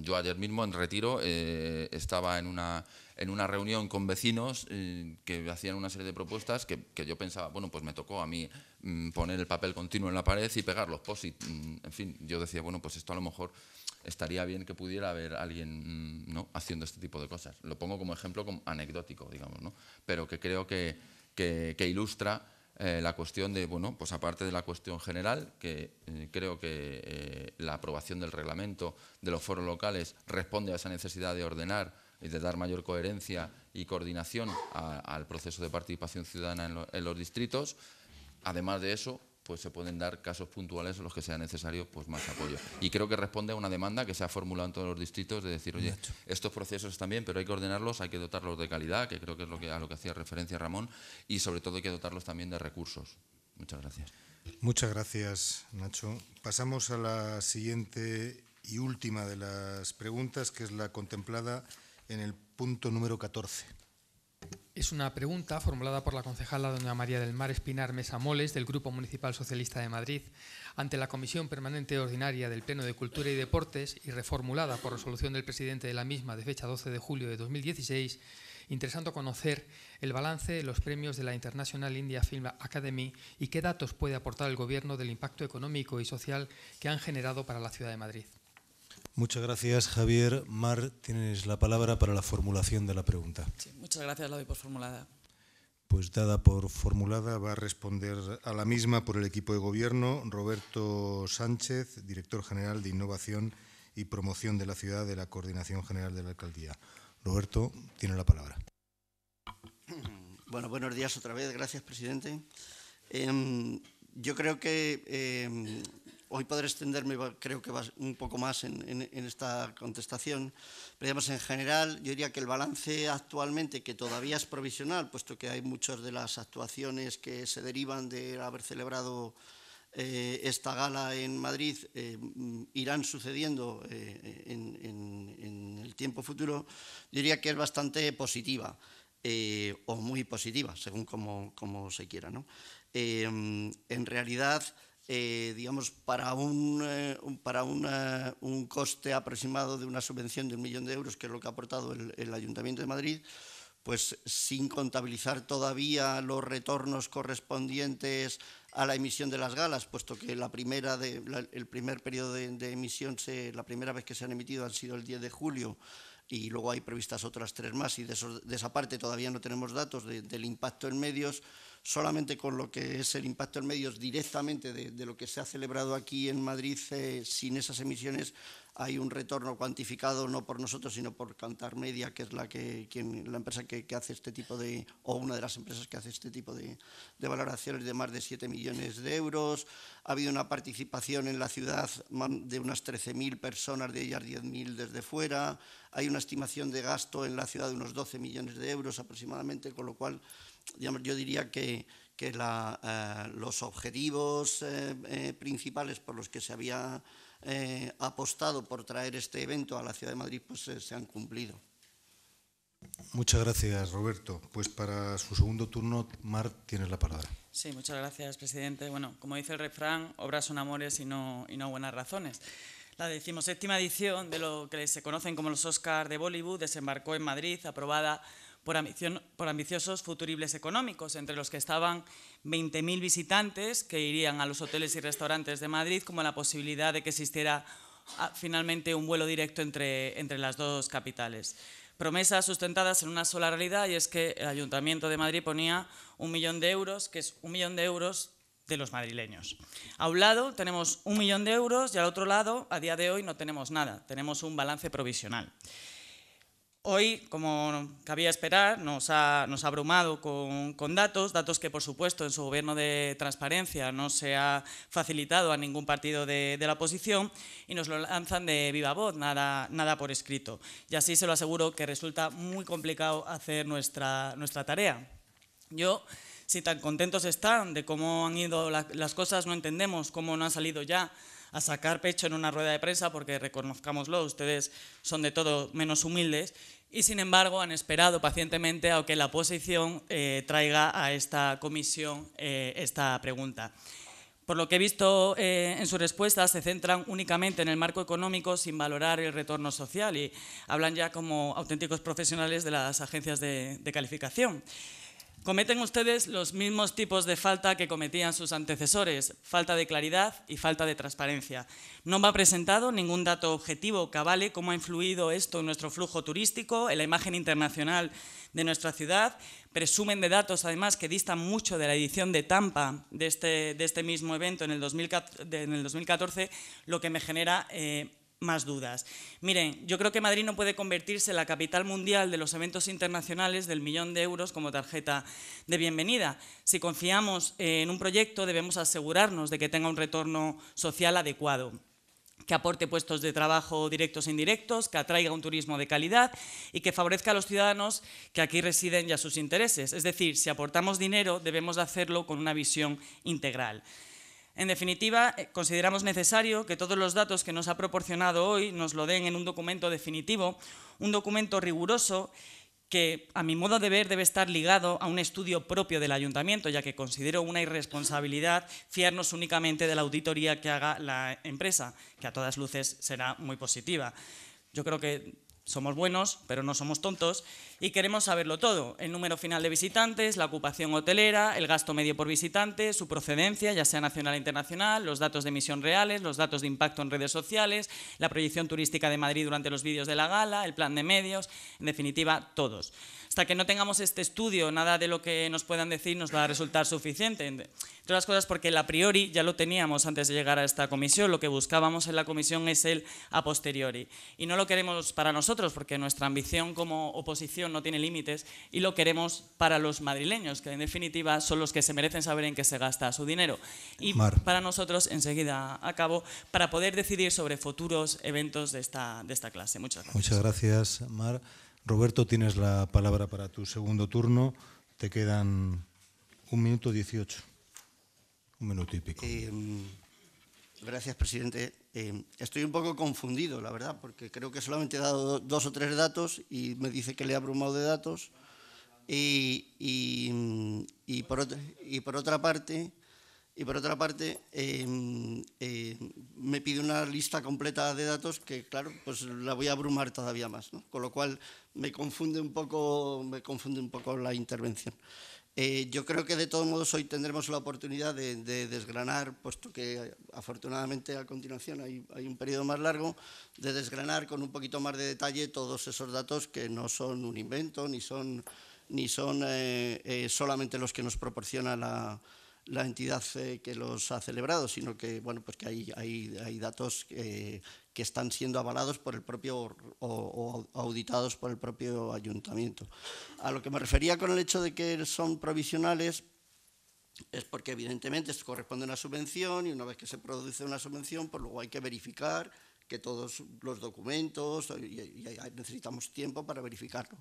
yo ayer mismo en retiro eh, estaba en una, en una reunión con vecinos eh, que hacían una serie de propuestas que, yo pensaba, bueno, pues me tocó a mí mm, poner el papel continuo en la pared y pegar los post mm, En fin, yo decía, bueno, pues esto a lo mejor estaría bien que pudiera haber alguien mm, haciendo este tipo de cosas. Lo pongo como ejemplo como anecdótico, digamos, pero que creo que, que ilustra eh, la cuestión de, bueno, pues aparte de la cuestión general, que eh, creo que eh, la aprobación del reglamento de los foros locales responde a esa necesidad de ordenar y de dar mayor coherencia y coordinación al proceso de participación ciudadana en los distritos. Además de eso, pues se pueden dar casos puntuales en los que sea necesario pues más apoyo. Y creo que responde a una demanda que se ha formulado en todos los distritos de decir, oye, estos procesos también pero hay que ordenarlos, hay que dotarlos de calidad, que creo que es lo que, a lo que hacía referencia Ramón, y sobre todo hay que dotarlos también de recursos. Muchas gracias. Muchas gracias, Nacho. Pasamos a la siguiente y última de las preguntas, que es la contemplada en el punto número 14. Es una pregunta formulada por la concejala doña María del Mar Espinar Mesa Moles del Grupo Municipal Socialista de Madrid ante la Comisión Permanente Ordinaria del Pleno de Cultura y Deportes y reformulada por resolución del presidente de la misma de fecha 12 de julio de 2016, interesando conocer el balance de los premios de la International India Film Academy y qué datos puede aportar el Gobierno del impacto económico y social que han generado para la ciudad de Madrid. Muchas gracias, Javier. Mar, tienes la palabra para la formulación de la pregunta. muchas gracias, la por formulada. Pues dada por formulada, va a responder a la misma por el equipo de gobierno Roberto Sánchez, director general de Innovación y Promoción de la Ciudad de la Coordinación General de la Alcaldía. Roberto, tiene la palabra. Bueno, buenos días otra vez. Gracias, presidente. Em, yo creo que em, hoy podré extenderme, creo que un poco más en, esta contestación, pero digamos en general yo diría que el balance actualmente, que todavía es provisional, puesto que hay muchas de las actuaciones que se derivan de haber celebrado eh, esta gala en Madrid, eh, mm, irán sucediendo eh, en, el tiempo futuro, yo diría que es bastante positiva. o muy positiva, según como, como se quiera. ¿no? en realidad, eh, digamos, para, un, eh, para un coste aproximado de una subvención de un millón de euros, que es lo que ha aportado el, Ayuntamiento de Madrid, pues sin contabilizar todavía los retornos correspondientes a la emisión de las galas, puesto que la primera el primer periodo de, emisión, la primera vez que se han emitido han sido el 10 de julio y luego hay previstas otras tres más y de esa parte todavía no tenemos datos del impacto en medios, solamente con lo que es el impacto en medios directamente de, lo que se ha celebrado aquí en Madrid, eh, sin esas emisiones hay un retorno cuantificado no por nosotros, sino por Cantar Media, que es la, empresa que, hace este tipo de, o una de las empresas que hace este tipo de, de, valoraciones de más de 7 millones de euros. Ha habido una participación en la ciudad de unas 13.000 personas, de ellas 10.000 desde fuera. Hay una estimación de gasto en la ciudad de unos 12 millones de euros aproximadamente, con lo cual yo diría que, que la, eh, los objetivos eh, eh, principales por los que se había apostado por traer este evento a la ciudad de Madrid pues, se han cumplido. Muchas gracias, Roberto. Pues para su segundo turno, Mar, tienes la palabra. Sí, muchas gracias, presidente. Bueno, como dice el refrán, obras son amores y no, y no buenas razones. La decimoséptima edición de lo que se conocen como los Oscars de Bollywood desembarcó en Madrid, aprobada por, ambiciosos futuribles económicos, entre los que estaban 20.000 visitantes que irían a los hoteles y restaurantes de Madrid, como la posibilidad de que existiera ah, finalmente un vuelo directo entre, entre las dos capitales promesas sustentadas en una sola realidad y es que el Ayuntamiento de Madrid ponía un millón de euros, que es un millón de euros de los madrileños. A un lado tenemos un millón de euros y al otro lado, a día de hoy, no tenemos nada, tenemos un balance provisional. Hoy, como cabía esperar, nos ha, abrumado con, datos, datos que, por supuesto, en su gobierno de transparencia no se ha facilitado a ningún partido de, la oposición y nos lo lanzan de viva voz, nada, por escrito. Y así se lo aseguro que resulta muy complicado hacer nuestra, nuestra tarea. Yo si tan contentos están de cómo han ido las cosas, no entendemos cómo no han salido ya a sacar pecho en una rueda de prensa, porque reconozcámoslo, ustedes son de todo menos humildes y sin embargo han esperado pacientemente a que la oposición eh, traiga a esta comisión eh, esta pregunta. Por lo que he visto eh, en su respuesta, se centran únicamente en el marco económico sin valorar el retorno social y hablan ya como auténticos profesionales de las agencias de calificación. Cometen ustedes los mismos tipos de falta que cometían sus antecesores, falta de claridad y falta de transparencia. No me ha presentado ningún dato objetivo que avale cómo ha influido esto en nuestro flujo turístico, en la imagen internacional de nuestra ciudad. Presumen de datos, además, que distan mucho de la edición de Tampa de este, de este mismo evento en el, 2014, lo que me genera eh, más dudas. Miren, yo creo que Madrid no puede convertirse en la capital mundial de los eventos internacionales del millón de euros como tarjeta de bienvenida. Si confiamos en un proyecto, debemos asegurarnos de que tenga un retorno social adecuado que aporte puestos de trabajo directos e indirectos, que atraiga un turismo de calidad y que favorezca a los ciudadanos que aquí residen y a sus intereses. Es decir, si aportamos dinero, debemos hacerlo con una visión integral. En definitiva, eh, consideramos necesario que todos los datos que nos ha proporcionado hoy nos lo den en un documento definitivo, un documento riguroso que, a mi modo de ver, debe estar ligado a un estudio propio del ayuntamiento, ya que considero una irresponsabilidad fiarnos únicamente de la auditoría que haga la empresa, que a todas luces será muy positiva. Yo creo que somos buenos, pero no somos tontos, y queremos saberlo todo, el número final de visitantes, la ocupación hotelera, el gasto medio por visitante, su procedencia, ya sea nacional o e internacional, los datos de emisión reales, los datos de impacto en redes sociales, la proyección turística de Madrid durante los vídeos de la gala, el plan de medios, en definitiva, todos hasta que no tengamos este estudio, nada de lo que nos puedan decir nos va a resultar suficiente. Entre otras cosas porque el a priori ya lo teníamos antes de llegar a esta comisión, lo que buscábamos en la comisión es el a posteriori. Y no lo queremos para nosotros porque nuestra ambición como oposición no tiene límites y lo queremos para los madrileños, que en definitiva son los que se merecen saber en qué se gasta su dinero. Y para nosotros, enseguida a cabo para poder decidir sobre futuros eventos de esta, de esta clase. Muchas gracias. Muchas gracias, Mar. Roberto, tienes la palabra para tu segundo turno. Te quedan un minuto dieciocho. Un minuto y eh, gracias, presidente. Eh, estoy un poco confundido, la verdad, porque creo que solamente he dado dos o tres datos y me dice que le he abrumado de datos. y por otra parte, y por otra parte em, eh, me pide una lista completa de datos que, claro, pues la voy a abrumar todavía más, ¿no? con lo cual me confunde un poco, me confunde un poco la intervención. Eh, yo creo que de todos modos hoy tendremos la oportunidad de, desgranar, puesto que afortunadamente a continuación hay, hay, un periodo más largo, de desgranar con un poquito más de detalle todos esos datos que no son un invento, ni son, ni son eh, solamente los que nos proporciona la la entidad eh, que los ha celebrado, sino que, bueno, pues que hay, hay, hay datos que, que están siendo avalados por el propio o, auditados por el propio ayuntamiento. A lo que me refería con el hecho de que son provisionales es porque evidentemente corresponde a una subvención y una vez que se produce una subvención, pues luego hay que verificar que todos los documentos y, y necesitamos tiempo para verificarlo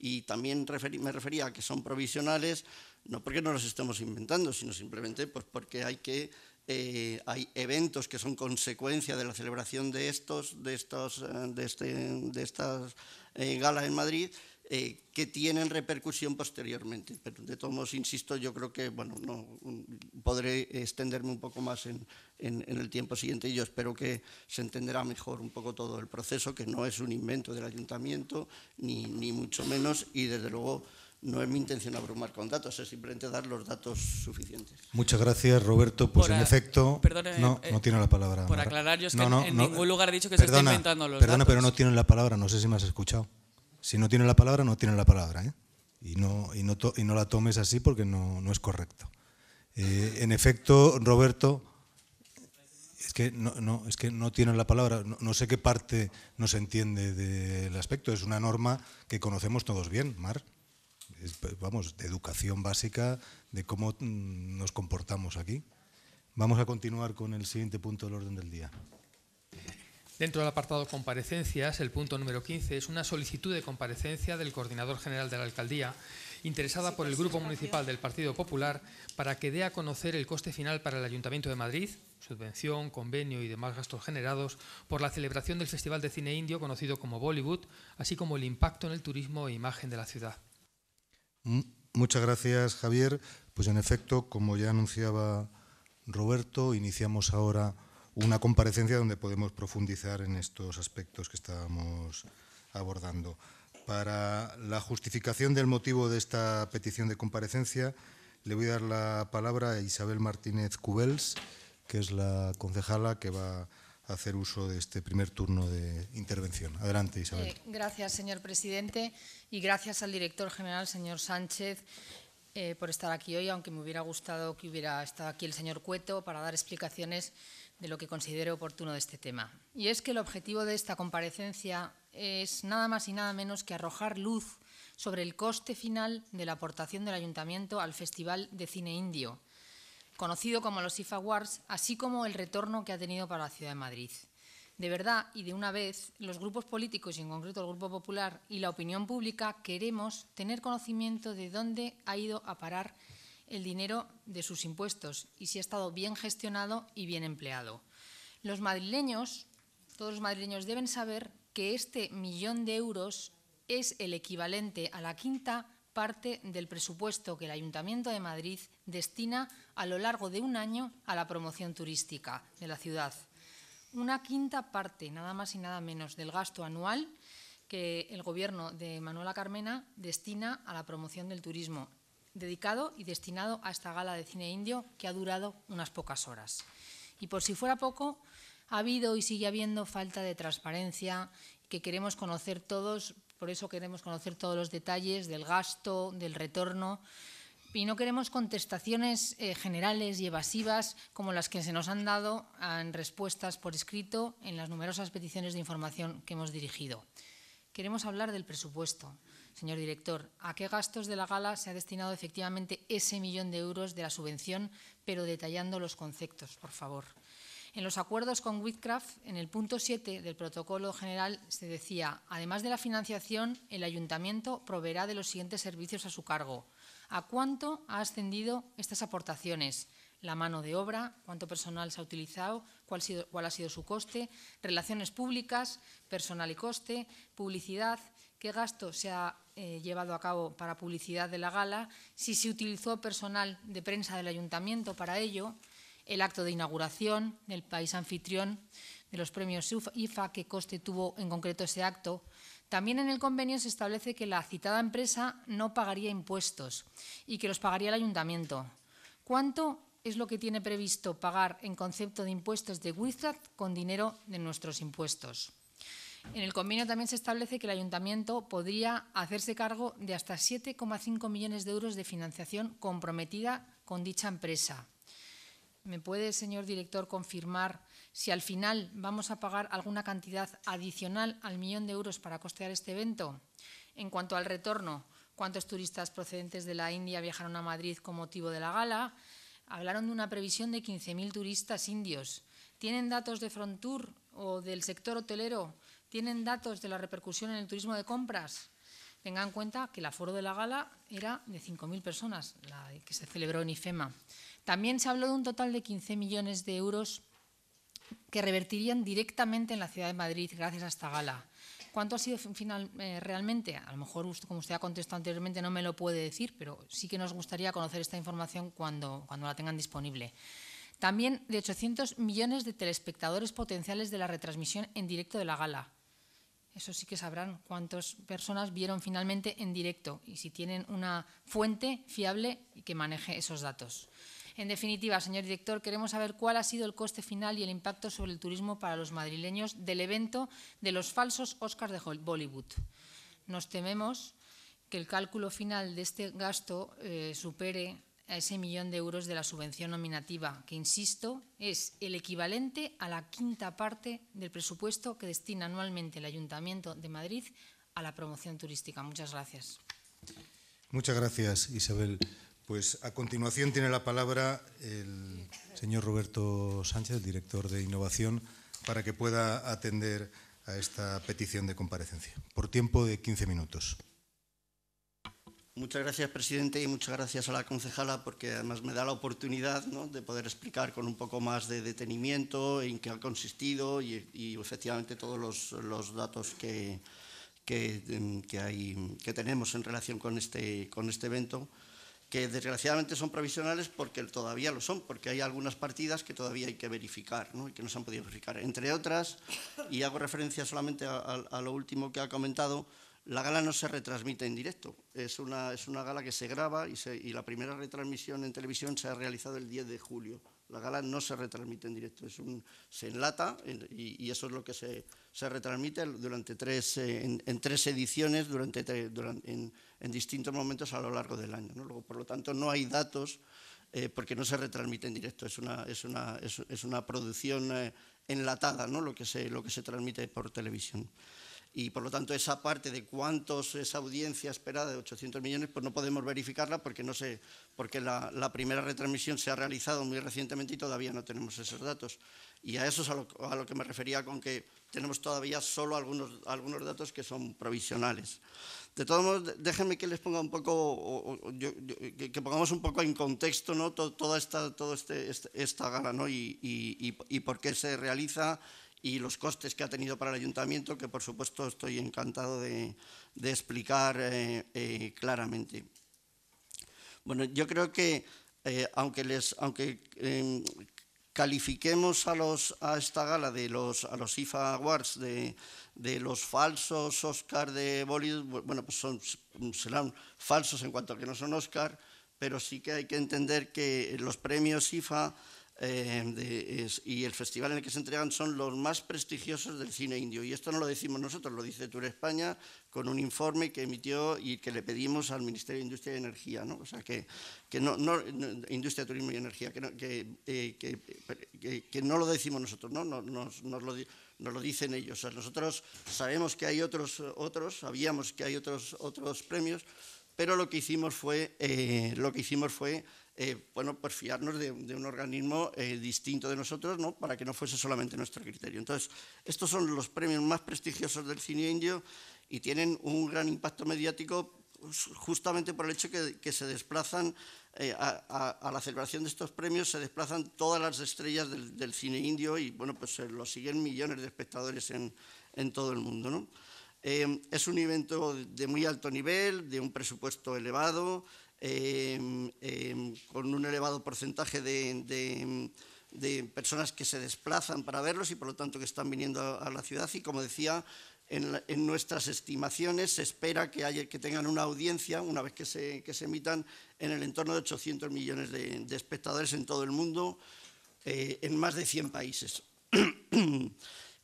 y también me refería a que son provisionales, no porque no los estemos inventando, sino simplemente pues, porque hay que eh, hay eventos que son consecuencia de la celebración de estos, de estos, eh, de, este, de estas eh, galas en Madrid eh, que tienen repercusión posteriormente. Pero de todos modos, insisto, yo creo que bueno, no, podré extenderme un poco más en, en, el tiempo siguiente y yo espero que se entenderá mejor un poco todo el proceso, que no es un invento del ayuntamiento, ni, ni mucho menos, y desde luego no es mi intención abrumar con datos, es simplemente dar los datos suficientes. Muchas gracias, Roberto. Pues en efecto, no, eh, no tiene la palabra. Por aclarar, yo es en ningún lugar he dicho que se está inventando los datos. Perdona, pero no tiene la palabra, no sé si me has escuchado. Si no tiene la palabra, no tiene la palabra. ¿eh? Y, no, y, no la tomes así porque no, es correcto. Eh, en efecto, Roberto, es que no, no, es que no tienen la palabra, no, sé qué parte no se entiende del aspecto, es una norma que conocemos todos bien, Mar. Es, vamos, de educación básica, de cómo mm, nos comportamos aquí. Vamos a continuar con el siguiente punto del orden del día. Dentro del apartado comparecencias, el punto número 15 es una solicitud de comparecencia del coordinador general de la alcaldía, interesada por el pues, Grupo Municipal del Partido Popular, para que dé a conocer el coste final para el Ayuntamiento de Madrid, subvención, convenio y demás gastos generados por la celebración del Festival de Cine Indio conocido como Bollywood, así como el impacto en el turismo e imagen de la ciudad. Muchas gracias, Javier. Pues en efecto, como ya anunciaba Roberto, iniciamos ahora una comparecencia donde podemos profundizar en estos aspectos que estábamos abordando. Para la justificación del motivo de esta petición de comparecencia, le voy a dar la palabra a Isabel Martínez Cubels, que es la concejala que va a hacer uso de este primer turno de intervención. Adelante, Isabel. Eh, gracias, señor presidente, y gracias al director general, señor Sánchez, eh, por estar aquí hoy, aunque me hubiera gustado que hubiera estado aquí el señor Cueto para dar explicaciones de lo que considero oportuno de este tema. Y es que el objetivo de esta comparecencia es nada más y nada menos que arrojar luz sobre el coste final de la aportación del Ayuntamiento al Festival de Cine Indio, conocido como los IFA Wars, así como el retorno que ha tenido para la Ciudad de Madrid. De verdad y de una vez, los grupos políticos y en concreto el Grupo Popular y la opinión pública queremos tener conocimiento de dónde ha ido a parar el dinero de sus impuestos y si ha estado bien gestionado y bien empleado. Los madrileños, todos los madrileños deben saber que este millón de euros es el equivalente a la quinta parte del presupuesto que el Ayuntamiento de Madrid destina a lo largo de un año a la promoción turística de la ciudad. Una quinta parte, nada más y nada menos, del gasto anual que el Gobierno de Manuela Carmena destina a la promoción del turismo dedicado y destinado a esta gala de cine indio que ha durado unas pocas horas. Y por si fuera poco, ha habido y sigue habiendo falta de transparencia que queremos conocer todos, por eso queremos conocer todos los detalles del gasto, del retorno, y no queremos contestaciones eh, generales y evasivas como las que se nos han dado en respuestas por escrito en las numerosas peticiones de información que hemos dirigido. Queremos hablar del presupuesto, Señor director, ¿a qué gastos de la gala se ha destinado efectivamente ese millón de euros de la subvención, pero detallando los conceptos, por favor? En los acuerdos con Whitcraft, en el punto 7 del protocolo general se decía, además de la financiación, el ayuntamiento proveerá de los siguientes servicios a su cargo. ¿A cuánto ha ascendido estas aportaciones? La mano de obra, cuánto personal se ha utilizado, cuál, cuál ha sido su coste, relaciones públicas, personal y coste, publicidad, qué gasto se ha eh, llevado a cabo para publicidad de la gala, si se utilizó personal de prensa del ayuntamiento para ello, el acto de inauguración del país anfitrión de los premios IFA, qué coste tuvo en concreto ese acto. También en el convenio se establece que la citada empresa no pagaría impuestos y que los pagaría el ayuntamiento. ¿Cuánto es lo que tiene previsto pagar en concepto de impuestos de Wizard con dinero de nuestros impuestos? En el convenio también se establece que el ayuntamiento podría hacerse cargo de hasta 7,5 millones de euros de financiación comprometida con dicha empresa. ¿Me puede, señor director, confirmar si al final vamos a pagar alguna cantidad adicional al millón de euros para costear este evento? En cuanto al retorno, ¿cuántos turistas procedentes de la India viajaron a Madrid con motivo de la gala? Hablaron de una previsión de 15.000 turistas indios. ¿Tienen datos de Frontour o del sector hotelero? ¿Tienen datos de la repercusión en el turismo de compras? Tengan en cuenta que el aforo de la gala era de 5.000 personas, la que se celebró en IFEMA. También se habló de un total de 15 millones de euros que revertirían directamente en la ciudad de Madrid gracias a esta gala. ¿Cuánto ha sido final, eh, realmente? A lo mejor, como usted ha contestado anteriormente, no me lo puede decir, pero sí que nos gustaría conocer esta información cuando, cuando la tengan disponible. También de 800 millones de telespectadores potenciales de la retransmisión en directo de la gala eso sí que sabrán cuántas personas vieron finalmente en directo y si tienen una fuente fiable que maneje esos datos. En definitiva, señor director, queremos saber cuál ha sido el coste final y el impacto sobre el turismo para los madrileños del evento de los falsos Oscars de Bollywood. Nos tememos que el cálculo final de este gasto eh, supere a ese millón de euros de la subvención nominativa, que, insisto, es el equivalente a la quinta parte del presupuesto que destina anualmente el Ayuntamiento de Madrid a la promoción turística. Muchas gracias. Muchas gracias, Isabel. Pues a continuación tiene la palabra el señor Roberto Sánchez, el director de Innovación, para que pueda atender a esta petición de comparecencia, por tiempo de 15 minutos. Muchas gracias, presidente, y muchas gracias a la concejala, porque además me da la oportunidad de poder explicar con un poco más de detenimiento en qué ha consistido y, efectivamente todos los, datos em, que, tenemos en relación este, con este, evento, que desgraciadamente son provisionales porque todavía lo son, porque hay algunas partidas que todavía hay que verificar y que no se han podido verificar. Entre otras, y hago referencia solamente a lo último que ha comentado, la gala no se retransmite en directo, es una, es una gala que se graba y, la primera retransmisión en televisión se ha realizado el 10 de julio. La gala no se retransmite en directo, es se enlata y, eso es lo que se, retransmite durante eh, en, tres ediciones durante, en, distintos momentos a lo largo del año. por lo tanto, no hay datos eh, porque no se retransmite en directo, es una, es una, producción eh, enlatada, ¿no? lo, que lo que se transmite por televisión y por lo tanto esa parte de cuántos esa audiencia esperada de 800 millones pues no podemos verificarla porque no sé porque la, primera retransmisión se ha realizado muy recientemente y todavía no tenemos esos datos y a eso es a lo, que me refería con que tenemos todavía solo algunos, algunos datos que son provisionales. De todos modos, déjenme que les ponga un poco, que pongamos un poco en contexto ¿no? toda esta, todo este, este, esta, gala ¿no? y, y, y por qué se realiza y los costes que ha tenido para el ayuntamiento, que por supuesto estoy encantado de, explicar eh, eh, claramente. Bueno, yo creo que eh, aunque, les, aunque em, califiquemos a, los, a esta gala de los, a los IFA Awards de, de los falsos Oscar de Bollywood, bueno, pues son, serán falsos en cuanto a que no son Oscar, pero sí que hay que entender que los premios IFA eh, y el festival en el que se entregan son los más prestigiosos del cine indio. Y esto no lo decimos nosotros, lo dice Tour España con un informe que emitió y que le pedimos al Ministerio de Industria y Energía, ¿no? O sea, que, que no, Industria, Turismo y Energía, que no, que, eh, que, no lo decimos nosotros, ¿no? Nos, lo, dicen ellos. O nosotros sabemos que hay otros, otros sabíamos que hay otros, otros premios, pero lo que hicimos fue, eh, lo que hicimos fue eh, bueno, pues fiarnos de, un organismo eh, distinto de nosotros, ¿no? Para que no fuese solamente nuestro criterio. Entonces, estos son los premios más prestigiosos del cine indio y tienen un gran impacto mediático pues, justamente por el hecho que, que se desplazan eh, a, la celebración de estos premios, se desplazan todas las estrellas del, cine indio y bueno, pues lo siguen millones de espectadores en, todo el mundo. es un evento de muy alto nivel, de un presupuesto elevado, Em, em, con un elevado porcentaje de, personas que se desplazan para verlos y por lo tanto que están viniendo a, la ciudad y como decía, en, nuestras estimaciones se espera que, tengan una audiencia, una vez que se, emitan, en el entorno de 800 millones de, espectadores en todo el mundo, eh, en más de 100 países. <clears throat>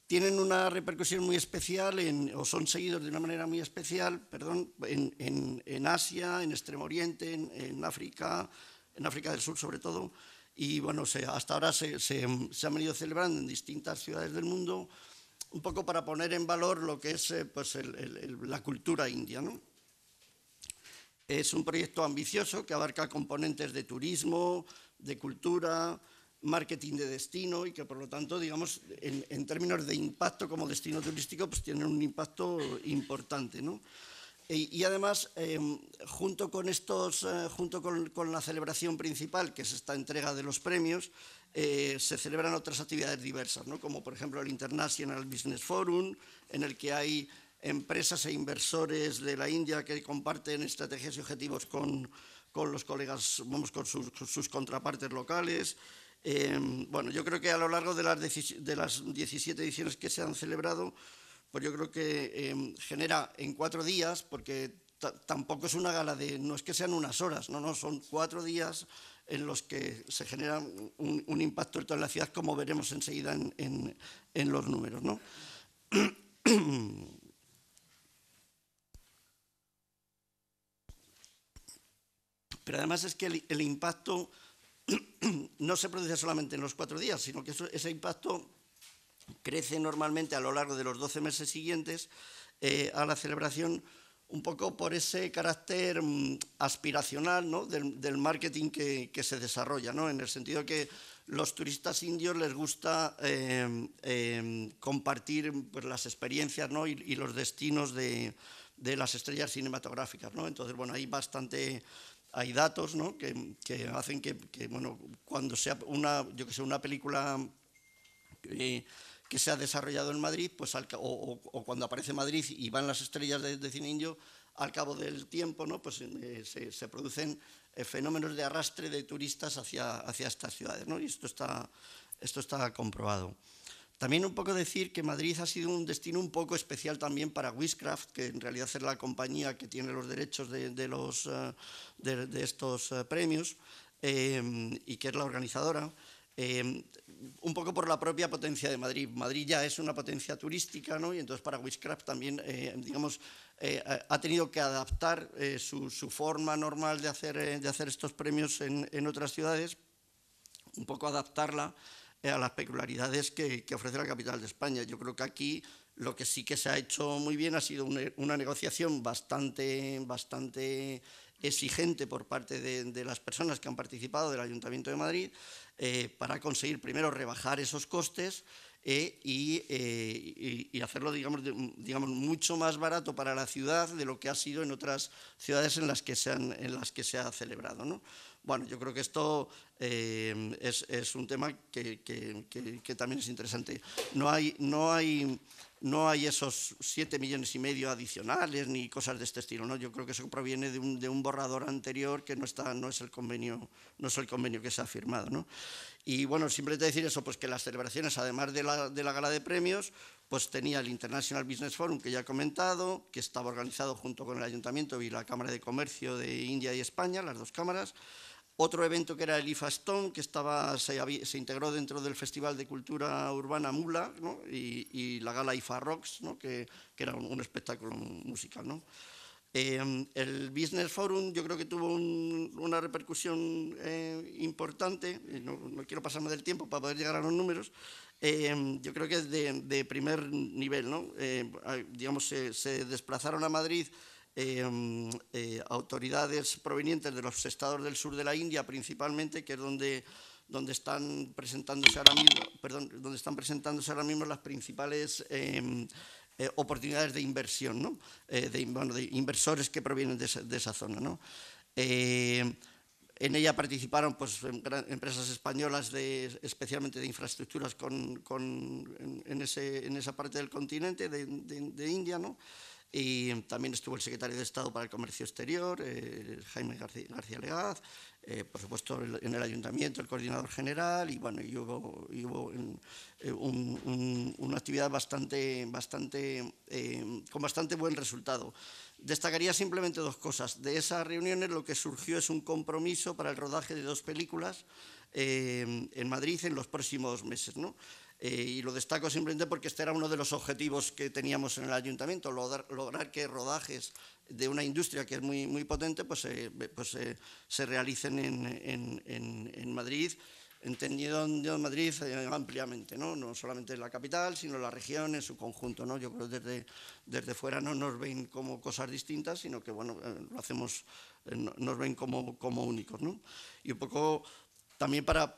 tienen una repercusión muy especial o son seguidos de una manera muy especial perdón, en, Asia, en Extremo Oriente, en, África, en África del Sur sobre todo. Y bueno, hasta ahora se, han venido celebrando en distintas ciudades del mundo, un poco para poner en valor lo que es eh, pues, la cultura india. ¿no? Es un proyecto ambicioso que abarca componentes de turismo, de cultura, marketing de destino y que por lo tanto, digamos, en, términos de impacto como destino turístico, pues tienen un impacto importante, e, Y, además, em, junto con estos, eh, junto con, la celebración principal, que es esta entrega de los premios, eh, se celebran otras actividades diversas, ¿no? como por ejemplo el International Business Forum, en el que hay empresas e inversores de la India que comparten estrategias y objetivos con, los colegas, vamos, con sus contrapartes locales. Em, bueno, yo creo que a lo largo de las, de 17 ediciones que se han celebrado, pues yo creo que em, genera en cuatro días, porque tampoco es una gala de, no es que sean unas horas, no, no, son cuatro días en los que se genera un, impacto en toda la ciudad, como veremos enseguida en, los números. ¿no? <clears throat> Pero además es que el impacto <clears throat> no se produce solamente en los cuatro días, sino que ese impacto crece normalmente a lo largo de los 12 meses siguientes eh, a la celebración, un poco por ese carácter mm, aspiracional del, marketing que, se desarrolla, ¿no? en el sentido que los turistas indios les gusta em, em, compartir pues, las experiencias y, los destinos de, las estrellas cinematográficas. ¿no? Entonces, bueno, hay bastante hay datos que, hacen que, bueno, cuando sea una, yo que sé, una película eh, que se ha desarrollado en Madrid, pues o, cuando aparece Madrid y van las estrellas de, de al cabo del tiempo pues, eh, se, producen eh, fenómenos de arrastre de turistas hacia, hacia estas ciudades. Y esto está, esto está comprobado. También un poco decir que Madrid ha sido un destino un poco especial también para Wiscraft, que en realidad es la compañía que tiene los derechos de, los, eh, de, estos eh, premios eh, y que es la organizadora. un poco por la propia potencia de Madrid. Madrid ya es una potencia turística, ¿no? Y entonces para Wiscraft también, digamos, ha tenido que adaptar su, forma normal de hacer, de hacer estos premios en, en otras ciudades, un poco adaptarla eh, a las peculiaridades que, ofrece la capital de España. Yo creo que aquí lo que sí que se ha hecho muy bien ha sido una, negociación bastante, bastante exigente por parte de, las personas que han participado del Ayuntamiento de Madrid eh, para conseguir primero rebajar esos costes eh, eh, y, hacerlo, digamos, digamos, mucho más barato para la ciudad de lo que ha sido en otras ciudades en las que se, han, en las que se ha celebrado. ¿no? Bueno, yo creo que esto eh, es, es, un tema que, que, que, también es interesante. No hay, no hay, no hay esos siete millones y medio adicionales ni cosas de este estilo. ¿no? Yo creo que eso proviene de un, de un borrador anterior que no, está, no, es el convenio, no es el convenio que se ha firmado. ¿no? Y bueno, simplemente decir eso, pues que las celebraciones, además de la, gala de premios, pues tenía el International Business Forum, que ya he comentado, que estaba organizado junto con el Ayuntamiento y la Cámara de Comercio de India y España, las dos cámaras. Otro evento que era el IFA Stone, que estaba, se, integró dentro del Festival de Cultura Urbana Mula, y, la gala IFA Rocks, que, era un, un espectáculo musical. ¿no? Em, el Business Forum yo creo que tuvo una repercusión eh, importante, no, quiero pasarme del tiempo para poder llegar a los números, em, yo creo que es de, primer nivel, ¿no? Eh, digamos, se, desplazaron a Madrid em, eh, autoridades provenientes de los estados del sur de la India principalmente, que es donde donde están presentándose ahora mismo, donde están presentándose ahora mismo las principales eh, eh, oportunidades de inversión, ¿no? Eh, de, inversores que provienen de esa, zona. ¿no? Eh, en ella participaron pues, em, empresas españolas, de, especialmente de infraestructuras con, en, en, esa parte del continente, de, India. ¿no? y también estuvo el secretario de Estado para el Comercio Exterior, eh, Jaime García, García Legaz, eh, por supuesto en el Ayuntamiento el coordinador general y bueno, yo hubo, en eh, una actividad bastante, bastante, con bastante buen resultado. Destacaría simplemente dos cosas. De esas reuniones lo que surgió es un compromiso para el rodaje de dos películas en Madrid en los próximos meses, ¿no? Eh, y lo destaco simplemente porque este era uno de los objetivos que teníamos en el ayuntamiento, lograr, que rodajes de una industria que es muy, muy potente pues, eh, pues eh, se realicen en, en, en, Madrid entendido en Madrid ampliamente, ¿no? no solamente en la capital, sino en la región en su conjunto. ¿no? Yo creo que desde, desde fuera no nos ven como cosas distintas, sino que bueno, lo hacemos, nos ven como, como únicos. ¿no? Y un poco también para,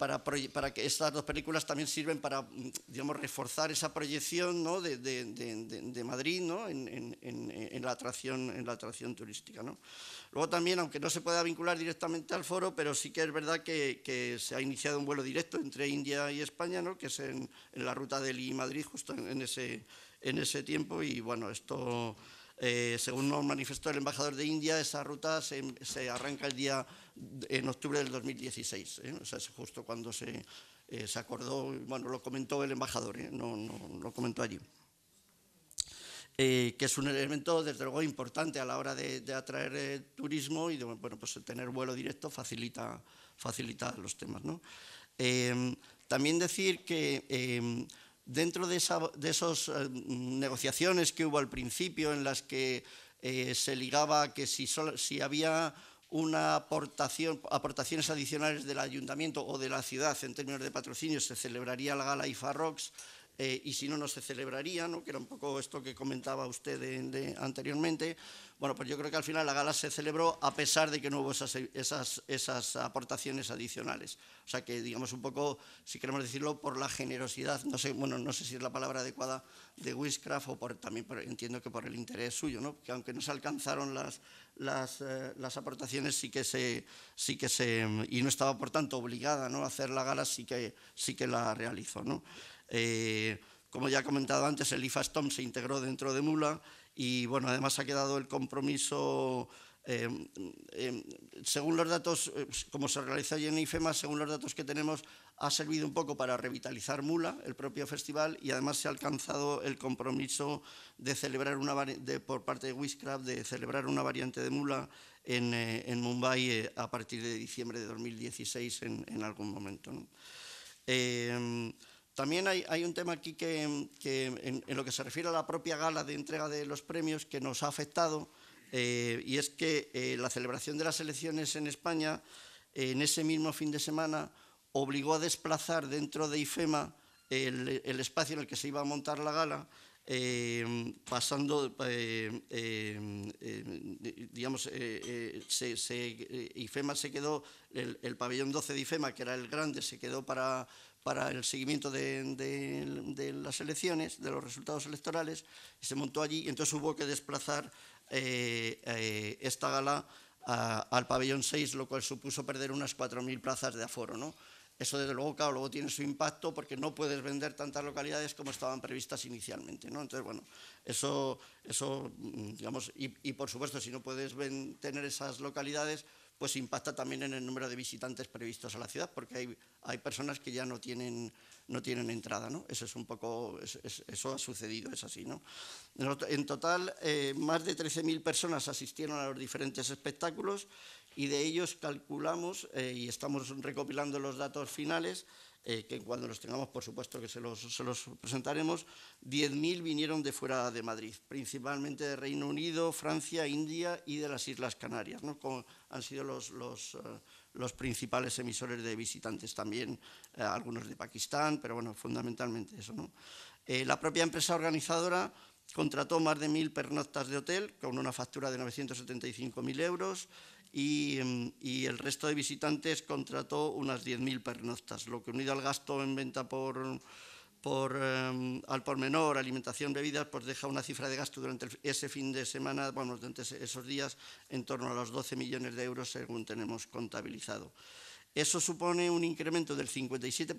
que estas dos películas también sirven para, mm, digamos, reforzar esa proyección de, Madrid ¿no? en, la atracción, en la atracción turística. ¿no? Luego también, aunque no se pueda vincular directamente al foro, pero sí que es verdad que, se ha iniciado un vuelo directo entre India y España, ¿no? que es en, la ruta de madrid justo en, ese, en ese tiempo, y bueno, esto... Eh, según nos manifestó el embajador de India, esa ruta se, se arranca el día en octubre del 2016, ¿eh? o sea, es justo cuando se, eh, se, acordó, bueno, lo comentó el embajador, ¿eh? no, no, lo comentó allí. que es un elemento, desde luego, importante a la hora de, atraer turismo y bueno, pues tener vuelo directo facilita, facilita los temas. ¿no? Em, también decir que em, dentro de, esas negociaciones que hubo al principio en las que se ligaba que si, si había una aportación, aportaciones adicionales del ayuntamiento o de la ciudad en términos de patrocinio, se celebraría la gala IFAROX eh, y si no, no se celebraría, ¿no? que era un poco esto que comentaba usted de, anteriormente. Bueno, pues yo creo que al final la gala se celebró a pesar de que no hubo esas, esas, aportaciones adicionales. O sea que, digamos, un poco, si queremos decirlo, por la generosidad, no sé, bueno, no sé si es la palabra adecuada de Wishcraft o por, también entiendo que por el interés suyo, ¿no? que aunque no se alcanzaron las, las, eh, las aportaciones sí que se, sí que se, y no estaba por tanto obligada ¿no? a hacer la gala, sí que, sí que la realizó. ¿no? Eh, como ya he comentado antes, el IFASTOM se integró dentro de MULA y bueno, además ha quedado el compromiso eh, eh, según los datos, eh, como se realiza en IFEMA, según los datos que tenemos, ha servido un poco para revitalizar Mula, el propio festival, y además se ha alcanzado el compromiso de celebrar una por parte de Wiscraft de celebrar una variante de Mula en, Mumbai a partir de diciembre de 2016 en, algún momento. También hay, un tema aquí que, en, lo que se refiere a la propia gala de entrega de los premios que nos ha afectado, eh, y es que eh, la celebración de las elecciones en España en ese mismo fin de semana obligó a desplazar dentro de IFEMA el, espacio en el que se iba a montar la gala, eh, pasando, digamos, IFEMA se quedó, el, pabellón 12 de IFEMA, que era el grande, se quedó para, para el seguimiento de, de, las elecciones, de los resultados electorales, se montó allí, y entonces hubo que desplazar eh, eh, esta gala al pabellón 6, lo cual supuso perder unas 4.000 plazas de aforo. ¿no? Eso, desde luego, claro, luego tiene su impacto porque no puedes vender tantas localidades como estaban previstas inicialmente. ¿no? Entonces, bueno, eso, eso mm, digamos, y, por supuesto, si no puedes tener esas localidades, pues impacta también en el número de visitantes previstos a la ciudad, porque hay, hay personas que ya no tienen no tienen entrada, ¿no? Eso es un poco, eso ha sucedido, es así, ¿no? En total, eh, más de 13.000 personas asistieron a los diferentes espectáculos y de ellos calculamos, eh, y estamos recopilando los datos finales, eh, que cuando los tengamos, por supuesto que se los, presentaremos, 10.000 vinieron de fuera de Madrid, principalmente de Reino Unido, Francia, India y de las Islas Canarias, ¿no? Como han sido los, los los principales emisores de visitantes también, eh, algunos de Pakistán, pero bueno, fundamentalmente eso. ¿no? Eh, la propia empresa organizadora contrató más de mil pernoctas de hotel con una factura de 975.000 euros y, em, y, el resto de visitantes contrató unas 10.000 pernoctas, lo que unido al gasto en venta por por, em, al por menor, alimentación, bebidas, pues deja una cifra de gasto durante ese fin de semana, bueno, durante esos días, en torno a los 12 millones de euros según tenemos contabilizado. Eso supone un incremento del 57%,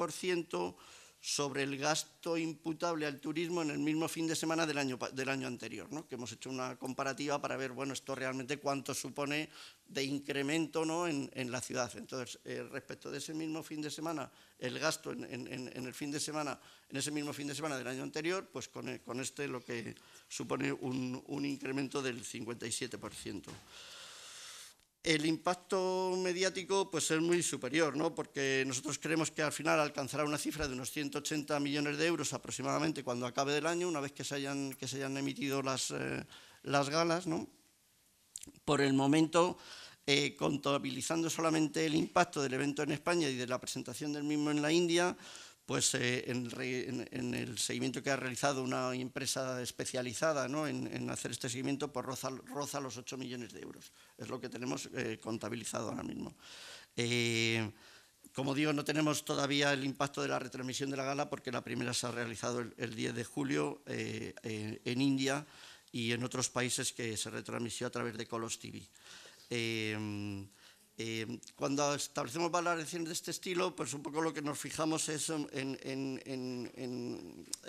sobre el gasto imputable al turismo en el mismo fin de semana del año, del año anterior, ¿no? que hemos hecho una comparativa para ver, bueno, esto realmente cuánto supone de incremento ¿no? en, en la ciudad. Entonces, eh, respecto de ese mismo fin de semana, el gasto en, en, el fin de semana, en ese mismo fin de semana del año anterior, pues con, eh, con este lo que supone un, un incremento del 57% el impacto mediático puede es muy superior, ¿no? porque nosotros creemos que al final alcanzará una cifra de unos 180 millones de euros aproximadamente cuando acabe el año, una vez que se hayan, que se hayan emitido las, eh, galas. Por el momento, eh, contabilizando solamente el impacto del evento en España y de la presentación del mismo en la India, pues eh, en, el seguimiento que ha realizado una empresa especializada ¿no? en, hacer este seguimiento, pues roza, los 8 millones de euros. Es lo que tenemos eh, contabilizado ahora mismo. Eh, como digo, no tenemos todavía el impacto de la retransmisión de la gala porque la primera se ha realizado el, 10 de julio en India y en otros países que se retransmitió a través de Colos TV. Eh, cuando establecemos valoraciones de este estilo, pues un poco lo que nos fijamos es en,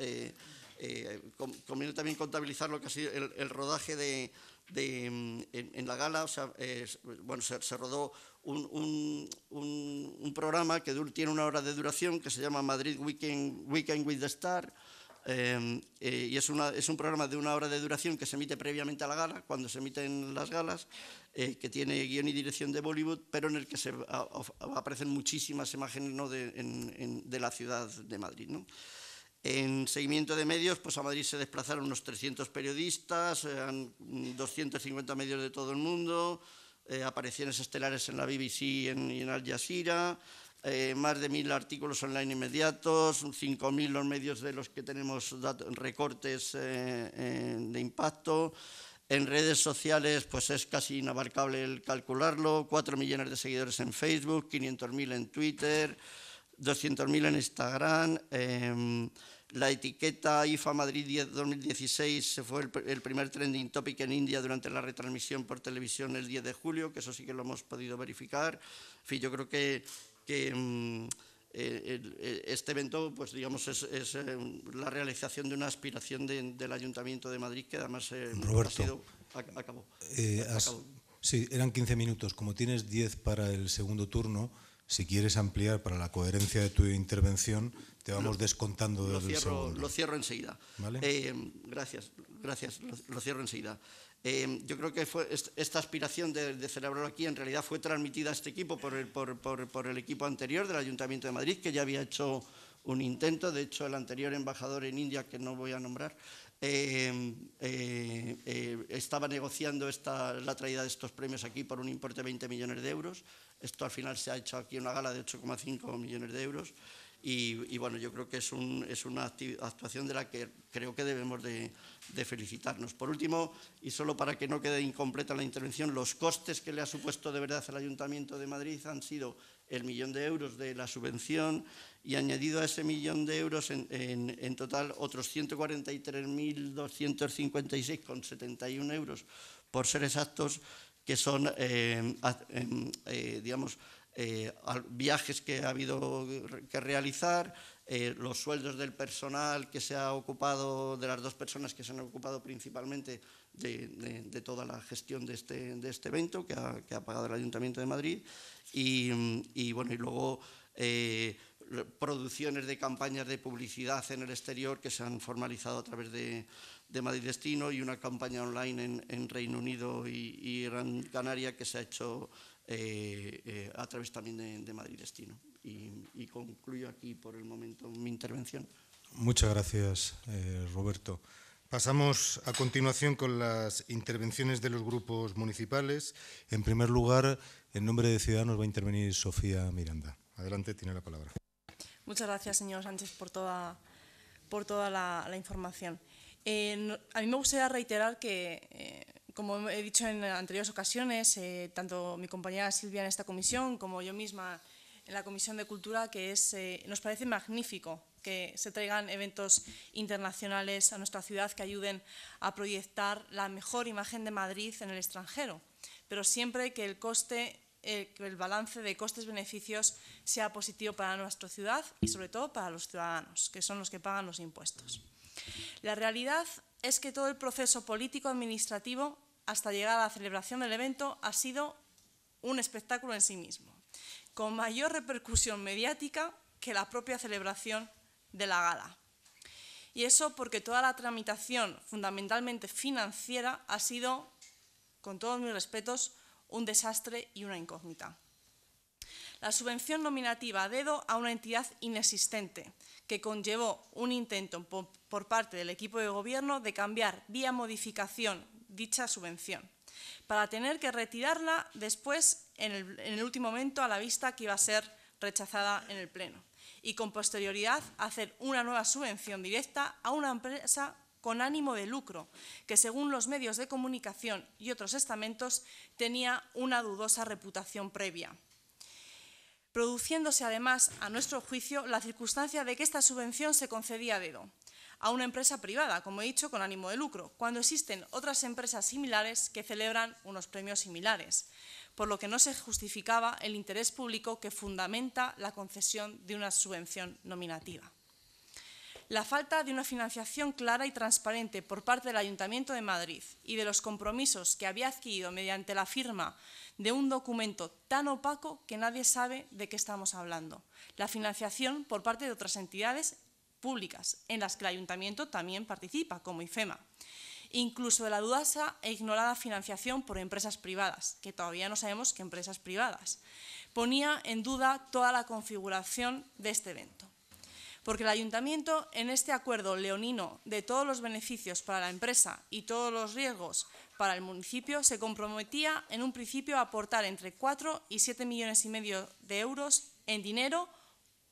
eh, eh, también contabilizar lo que ha sido el, rodaje de, en, la gala, sea, bueno, se, rodó un, programa que tiene una hora de duración que se llama Madrid Weekend, Weekend with the Star, Em, eh, y es, un programa de una hora de duración que se emite previamente a la gala, cuando se emiten las galas, eh, que tiene guión y dirección de Bollywood, pero en el que se aparecen muchísimas imágenes de, la ciudad de Madrid. En seguimiento de medios, pues a Madrid se desplazaron unos 300 periodistas, 250 medios de todo el mundo, eh, apariciones estelares en la BBC y en Al Jazeera, eh, más de mil artículos online inmediatos, 5.000 los medios de los que tenemos recortes eh, eh, de impacto. En redes sociales pues es casi inabarcable el calcularlo, 4 millones de seguidores en Facebook, 500.000 en Twitter, 200.000 en Instagram. Em, la etiqueta IFA Madrid 2016 fue el, el, primer trending topic en India durante la retransmisión por televisión el 10 de julio, que eso sí que lo hemos podido verificar. En yo creo que que mm, eh, eh, este evento, pues digamos, es, eh, la realización de una aspiración del Ayuntamiento de Madrid, que además Roberto, ha acabó. sí, eran 15 minutos. Como tienes 10 para el segundo turno, si quieres ampliar para la coherencia de tu intervención, te vamos descontando del lo cierro, segundo. Lo cierro enseguida. gracias, gracias. lo cierro enseguida. Em, yo creo que esta aspiración de, celebrarlo aquí en realidad fue transmitida a este equipo por el, equipo anterior del Ayuntamiento de Madrid, que ya había hecho un intento. De hecho, el anterior embajador en India, que no voy a nombrar, em, eh, eh, estaba negociando la traída de estos premios aquí por un importe de 20 millones de euros. Esto al final se ha hecho aquí una gala de 8,5 millones de euros. Y, bueno, yo creo que es, un, es, una actuación de la que creo que debemos de, felicitarnos. Por último, y solo para que no quede incompleta la intervención, los costes que le ha supuesto de verdad al Ayuntamiento de Madrid han sido el millón de euros de la subvención y añadido a ese millón de euros en, en, total otros 143.256,71 euros, por ser exactos, que son, eh, em, eh, digamos, eh, viajes que ha habido que realizar, eh, los sueldos del personal que se ha ocupado, de las dos personas que se han ocupado principalmente de, toda la gestión de este, de este evento que ha, pagado el Ayuntamiento de Madrid. Y, bueno, y luego eh, producciones de campañas de publicidad en el exterior que se han formalizado a través de, Madrid Destino y una campaña online en, Reino Unido y, y Gran Canaria que se ha hecho eh, eh, a través también de, Madrid Destino. Y, concluyo aquí por el momento mi intervención. Muchas gracias, eh, Roberto. Pasamos a continuación con las intervenciones de los grupos municipales. En primer lugar, en nombre de Ciudadanos va a intervenir Sofía Miranda. Adelante, tiene la palabra. Muchas gracias, señor Sánchez, por toda, por toda la, información. a mí me gustaría reiterar que como he dicho en anteriores ocasiones, eh, tanto mi compañera Silvia en esta comisión como yo misma en la Comisión de Cultura, que eh, nos parece magnífico que se traigan eventos internacionales a nuestra ciudad que ayuden a proyectar la mejor imagen de Madrid en el extranjero, pero siempre que el coste eh, que el balance de costes-beneficios sea positivo para nuestra ciudad y sobre todo para los ciudadanos, que son los que pagan los impuestos. La realidad es que todo el proceso político-administrativo hasta llegar a la celebración del evento ha sido un espectáculo en sí mismo, con mayor repercusión mediática que la propia celebración de la gala. Y eso porque toda la tramitación, fundamentalmente financiera, ha sido, con todos mis respetos, un desastre y una incógnita. La subvención nominativa a dedo a una entidad inexistente, que conllevó un intento por parte del equipo de gobierno de cambiar vía modificación dicha subvención, para tener que retirarla después, en el, último momento, a la vista que iba a ser rechazada en el Pleno, y con posterioridad hacer una nueva subvención directa a una empresa con ánimo de lucro, que según los medios de comunicación y otros estamentos tenía una dudosa reputación previa. Produciéndose además, a nuestro juicio, la circunstancia de que esta subvención se concedía a dedo, a una empresa privada, como he dicho, con ánimo de lucro, cuando existen otras empresas similares que celebran unos premios similares, por lo que no se justificaba el interés público que fundamenta la concesión de una subvención nominativa. La falta de una financiación clara y transparente por parte del Ayuntamiento de Madrid y de los compromisos que había adquirido mediante la firma de un documento tan opaco que nadie sabe de qué estamos hablando. La financiación por parte de otras entidades públicas, en las que el ayuntamiento también participa, como IFEMA. Incluso de la dudosa e ignorada financiación por empresas privadas, que todavía no sabemos qué empresas privadas, ponía en duda toda la configuración de este evento. Porque el ayuntamiento, en este acuerdo leonino de todos los beneficios para la empresa y todos los riesgos para el municipio, se comprometía en un principio a aportar entre 4 y 7 millones y medio de euros en dinero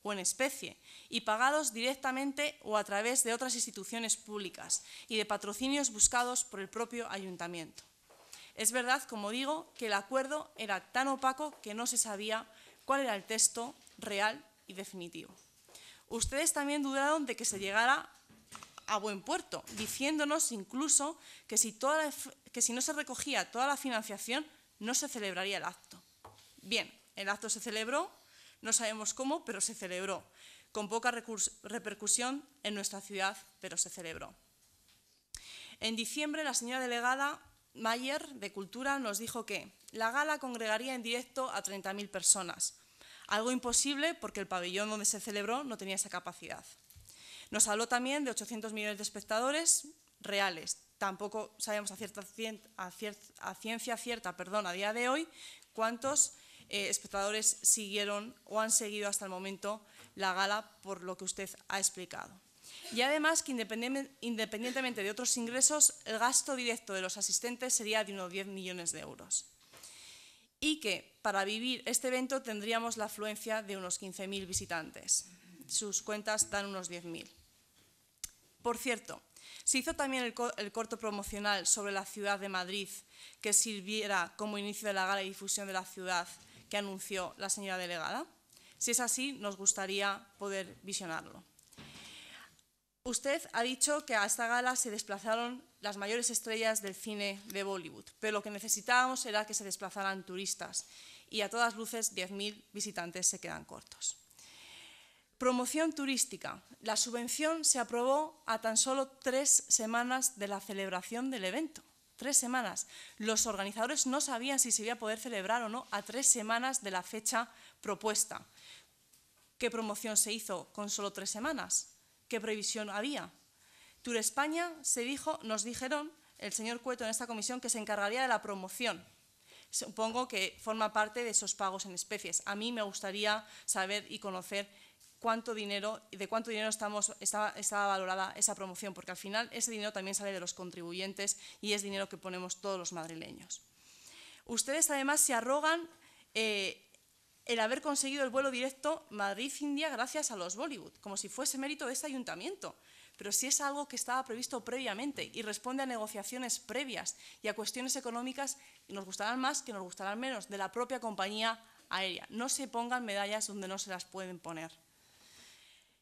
o en especie, y pagados directamente o a través de otras instituciones públicas y de patrocinios buscados por el propio ayuntamiento. Es verdad, como digo, que el acuerdo era tan opaco que no se sabía cuál era el texto real y definitivo. Ustedes también dudaron de que se llegara a buen puerto, diciéndonos incluso que si, que si no se recogía toda la financiación, no se celebraría el acto. Bien, el acto se celebró no sabemos cómo, pero se celebró, con poca repercusión en nuestra ciudad, pero se celebró. En diciembre, la señora delegada Mayer, de Cultura, nos dijo que la gala congregaría en directo a 30.000 personas, algo imposible porque el pabellón donde se celebró no tenía esa capacidad. Nos habló también de 800 millones de espectadores reales. Tampoco sabemos a, ciencia cierta perdón, a día de hoy cuántos eh, espectadores siguieron o han seguido hasta el momento la gala por lo que usted ha explicado. Y además que independientemente de otros ingresos, el gasto directo de los asistentes sería de unos 10 millones de euros. Y que para vivir este evento tendríamos la afluencia de unos 15.000 visitantes. Sus cuentas dan unos 10.000. Por cierto, se hizo también el, el, corto promocional sobre la ciudad de Madrid, que sirviera como inicio de la gala y difusión de la ciudad que anunció la señora delegada. Si es así, nos gustaría poder visionarlo. Usted ha dicho que a esta gala se desplazaron las mayores estrellas del cine de Bollywood, pero lo que necesitábamos era que se desplazaran turistas y a todas luces 10.000 visitantes se quedan cortos. Promoción turística. La subvención se aprobó a tan solo tres semanas de la celebración del evento tres semanas. Los organizadores no sabían si se iba a poder celebrar o no a tres semanas de la fecha propuesta. ¿Qué promoción se hizo con solo tres semanas? ¿Qué previsión había? Tour España se dijo, nos dijeron el señor Cueto en esta comisión que se encargaría de la promoción. Supongo que forma parte de esos pagos en especies. A mí me gustaría saber y conocer cuánto dinero, de cuánto dinero estamos, está, valorada esa promoción, porque al final ese dinero también sale de los contribuyentes y es dinero que ponemos todos los madrileños. Ustedes además se arrogan eh, el haber conseguido el vuelo directo Madrid-India gracias a los Bollywood, como si fuese mérito de este ayuntamiento pero si es algo que estaba previsto previamente y responde a negociaciones previas y a cuestiones económicas nos gustarán más, que nos gustarán menos, de la propia compañía aérea. No se pongan medallas donde no se las pueden poner.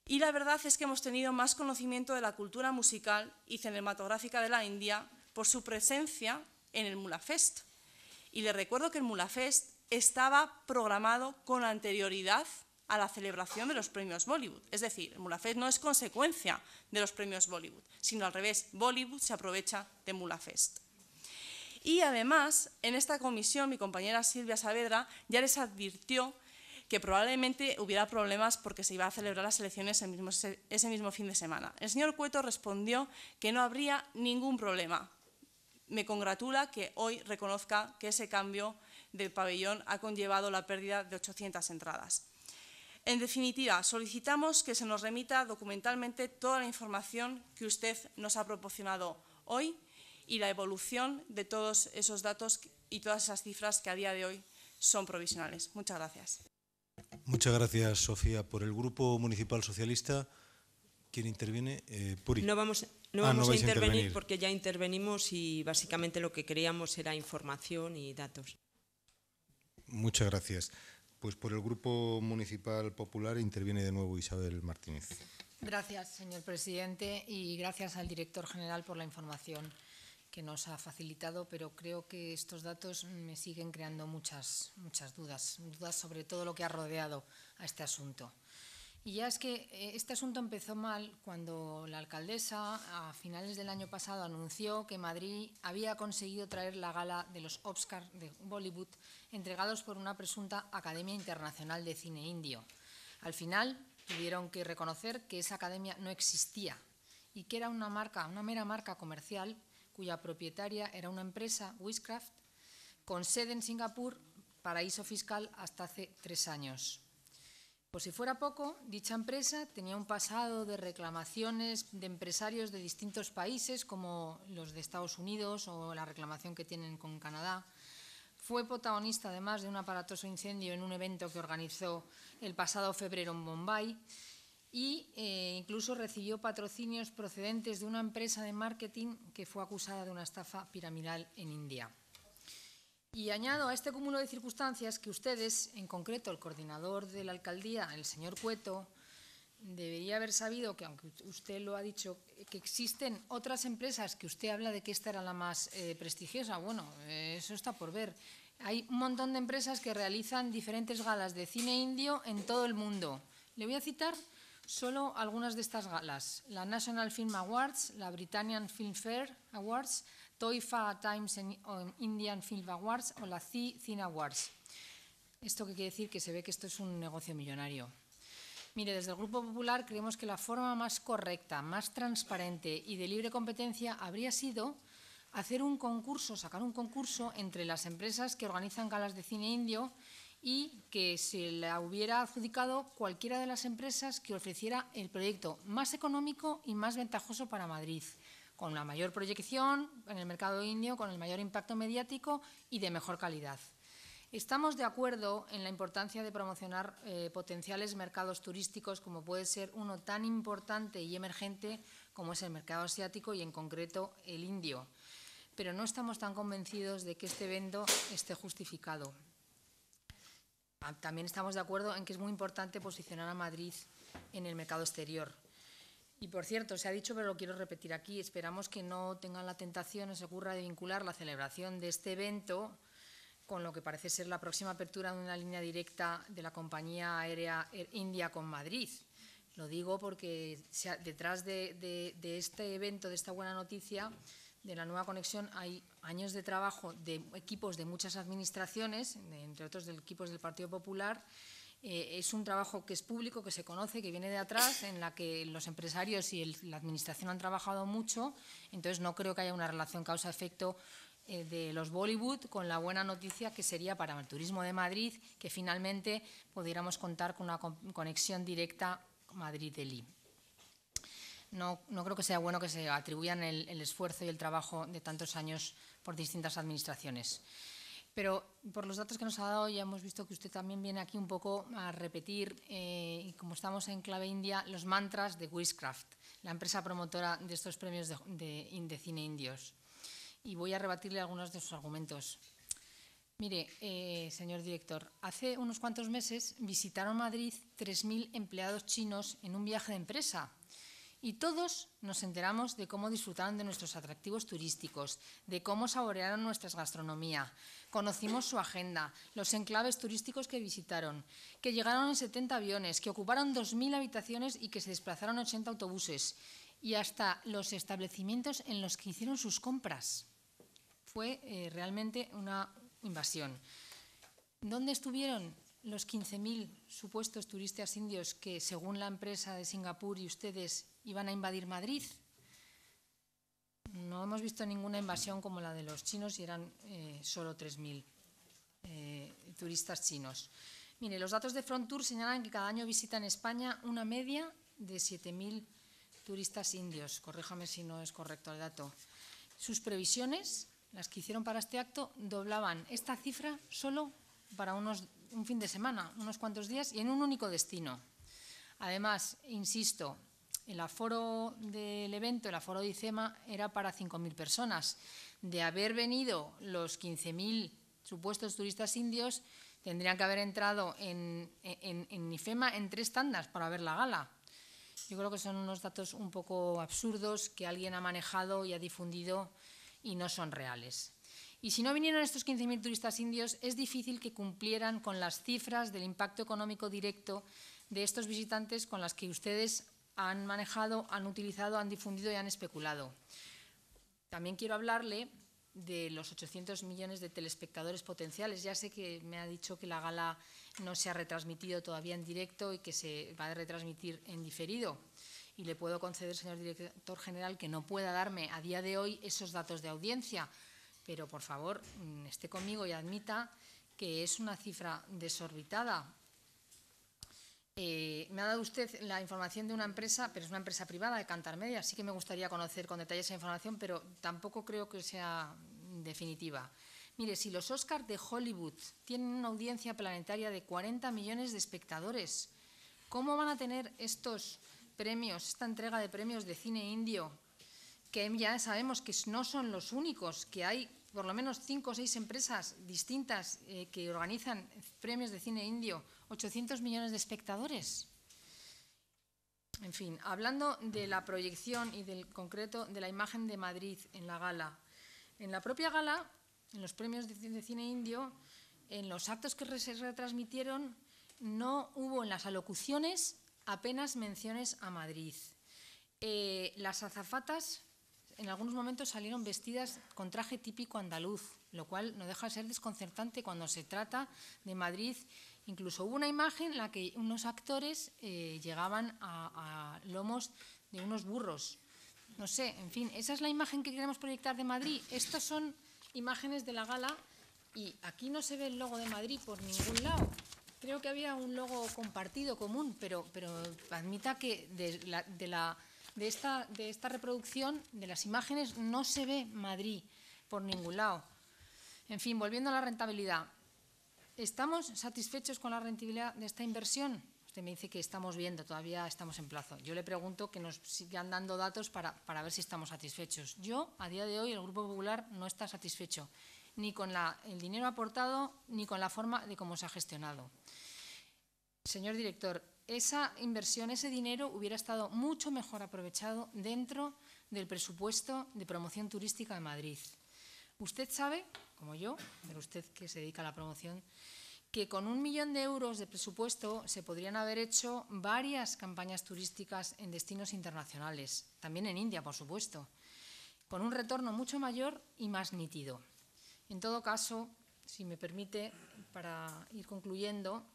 Y la verdad es que hemos tenido más conocimiento de la cultura musical y cinematográfica de la India por su presencia en el MulaFest. Y les recuerdo que el MulaFest estaba programado con anterioridad a la celebración de los premios Bollywood. Es decir, el Mulafest no es consecuencia de los premios Bollywood, sino al revés, Bollywood se aprovecha de Mulafest. Y además, en esta comisión, mi compañera Silvia Saavedra ya les advirtió que probablemente hubiera problemas porque se iba a celebrar las elecciones ese mismo, ese mismo fin de semana. El señor Cueto respondió que no habría ningún problema. Me congratula que hoy reconozca que ese cambio del pabellón ha conllevado la pérdida de 800 entradas. En definitiva, solicitamos que se nos remita documentalmente toda la información que usted nos ha proporcionado hoy y la evolución de todos esos datos y todas esas cifras que a día de hoy son provisionales. Muchas gracias. Muchas gracias, Sofía. Por el Grupo Municipal Socialista, ¿quién interviene? Eh, ah, no vamos, a, intervenir a intervenir porque ya intervenimos y básicamente lo que queríamos era información y datos. Muchas gracias. Pues por el Grupo Municipal Popular interviene de nuevo Isabel Martínez. Gracias, señor presidente, y gracias al director general por la información que nos ha facilitado, pero creo que estos datos me siguen creando muchas, muchas dudas, dudas sobre todo lo que ha rodeado a este asunto. Y ya es que eh, este asunto empezó mal cuando la alcaldesa a finales del año pasado anunció que Madrid había conseguido traer la gala de los Oscars de Bollywood entregados por una presunta Academia Internacional de Cine Indio. Al final tuvieron que reconocer que esa academia no existía y que era una marca, una mera marca comercial cuya propietaria era una empresa, Wiscraft, con sede en Singapur, paraíso fiscal, hasta hace tres años. Por si fuera poco, dicha empresa tenía un pasado de reclamaciones de empresarios de distintos países, como los de Estados Unidos o la reclamación que tienen con Canadá. Fue protagonista, además, de un aparatoso incendio en un evento que organizó el pasado febrero en Bombay y eh, incluso recibió patrocinios procedentes de una empresa de marketing que fue acusada de una estafa piramidal en India. Y añado a este cúmulo de circunstancias que ustedes, en concreto el coordinador de la alcaldía, el señor Cueto, debería haber sabido que, aunque usted lo ha dicho, que existen otras empresas que usted habla de que esta era la más eh, prestigiosa. Bueno, eso está por ver. Hay un montón de empresas que realizan diferentes galas de cine indio en todo el mundo. Le voy a citar Solo algunas de estas galas, la National Film Awards, la Britannian Film Fair Awards, TOIFA Times and Indian Film Awards o la CI Cine Awards. ¿Esto qué quiere decir? Que se ve que esto es un negocio millonario. Mire, desde el Grupo Popular creemos que la forma más correcta, más transparente y de libre competencia habría sido hacer un concurso, sacar un concurso entre las empresas que organizan galas de cine indio y que se la hubiera adjudicado cualquiera de las empresas que ofreciera el proyecto más económico y más ventajoso para Madrid, con la mayor proyección en el mercado indio, con el mayor impacto mediático y de mejor calidad. Estamos de acuerdo en la importancia de promocionar eh, potenciales mercados turísticos como puede ser uno tan importante y emergente como es el mercado asiático y en concreto el indio, pero no estamos tan convencidos de que este evento esté justificado. Ah, también estamos de acuerdo en que es muy importante posicionar a Madrid en el mercado exterior. Y por cierto, se ha dicho, pero lo quiero repetir aquí, esperamos que no tengan la tentación o se ocurra de vincular la celebración de este evento con lo que parece ser la próxima apertura de una línea directa de la compañía aérea India con Madrid. Lo digo porque detrás de este evento, de esta buena noticia, de la nueva conexión hay años de trabajo de equipos de muchas administraciones, entre otros de equipos del Partido Popular. Eh, es un trabajo que es público, que se conoce, que viene de atrás, en la que los empresarios y la administración han trabajado mucho. Entonces, no creo que haya una relación causa-efecto eh, de los Bollywood con la buena noticia que sería para el turismo de Madrid que finalmente pudiéramos contar con una conexión directa Madrid-Delhi no, creo que sea bueno que se atribuyan el, esfuerzo y el trabajo de tantos años por distintas administraciones. Pero por los datos que nos ha dado ya hemos visto que usted también viene aquí un poco a repetir, eh, como estamos en clave india, los mantras de Wishcraft, la empresa promotora de estos premios de, cine indios. Y voy a rebatirle algunos de sus argumentos. Mire, eh, señor director, hace unos cuantos meses visitaron Madrid 3.000 empleados chinos en un viaje de empresa y todos nos enteramos de cómo disfrutaron de nuestros atractivos turísticos, de cómo saborearon nuestra gastronomía. Conocimos su agenda, los enclaves turísticos que visitaron, que llegaron en 70 aviones, que ocuparon 2.000 habitaciones y que se desplazaron 80 autobuses, y hasta los establecimientos en los que hicieron sus compras. Fue eh, realmente una invasión. ¿Dónde estuvieron? los 15.000 supuestos turistas indios que, según la empresa de Singapur y ustedes, iban a invadir Madrid. No hemos visto ninguna invasión como la de los chinos y eran eh, solo 3.000 eh, turistas chinos. Mire, los datos de Frontour señalan que cada año visitan España una media de 7.000 turistas indios. Corríjame si no es correcto el dato. Sus previsiones, las que hicieron para este acto, doblaban esta cifra solo para unos, un fin de semana, unos cuantos días y en un único destino. Además, insisto, el aforo del evento, el aforo de ICEMA, era para 5.000 personas. De haber venido los 15.000 supuestos turistas indios, tendrían que haber entrado en, en IFEMA en tres tandas para ver la gala. Yo creo que son unos datos un poco absurdos que alguien ha manejado y ha difundido y no son reales. Y si no vinieron estos 15.000 turistas indios, es difícil que cumplieran con las cifras del impacto económico directo de estos visitantes con las que ustedes han manejado, han utilizado, han difundido y han especulado. También quiero hablarle de los 800 millones de telespectadores potenciales. Ya sé que me ha dicho que la gala no se ha retransmitido todavía en directo y que se va a retransmitir en diferido. Y le puedo conceder, señor director general, que no pueda darme a día de hoy esos datos de audiencia. Pero, por favor, mm, esté conmigo y admita que es una cifra desorbitada eh, me ha dado usted la información de una empresa, pero es una empresa privada de Cantar Media, así que me gustaría conocer con detalle esa información, pero tampoco creo que sea definitiva. Mire, si los Oscars de Hollywood tienen una audiencia planetaria de 40 millones de espectadores, ¿cómo van a tener estos premios, esta entrega de premios de cine indio, que ya sabemos que no son los únicos, que hay por lo menos cinco o seis empresas distintas eh, que organizan premios de cine indio 800 millones de espectadores. En fin, hablando de la proyección y del concreto de la imagen de Madrid en la gala. En la propia gala, en los premios de cine indio, en los actos que se retransmitieron, no hubo en las alocuciones apenas menciones a Madrid. Eh, las azafatas en algunos momentos salieron vestidas con traje típico andaluz, lo cual no deja de ser desconcertante cuando se trata de Madrid Incluso hubo una imagen en la que unos actores eh, llegaban a, lomos de unos burros. No sé, en fin, esa es la imagen que queremos proyectar de Madrid. Estas son imágenes de la gala y aquí no se ve el logo de Madrid por ningún lado. Creo que había un logo compartido común, pero, pero admita que de, de esta reproducción de las imágenes no se ve Madrid por ningún lado. En fin, volviendo a la rentabilidad. ¿Estamos satisfechos con la rentabilidad de esta inversión? Usted me dice que estamos viendo, todavía estamos en plazo. Yo le pregunto que nos sigan dando datos para, ver si estamos satisfechos. Yo, a día de hoy, el Grupo Popular no está satisfecho ni con el dinero aportado ni con la forma de cómo se ha gestionado. Señor director, esa inversión, ese dinero hubiera estado mucho mejor aprovechado dentro del presupuesto de promoción turística de Madrid. Usted sabe, como yo, pero usted que se dedica a la promoción, que con un millón de euros de presupuesto se podrían haber hecho varias campañas turísticas en destinos internacionales, también en India, por supuesto, con un retorno mucho mayor y más nítido. En todo caso, si me permite, para ir concluyendo,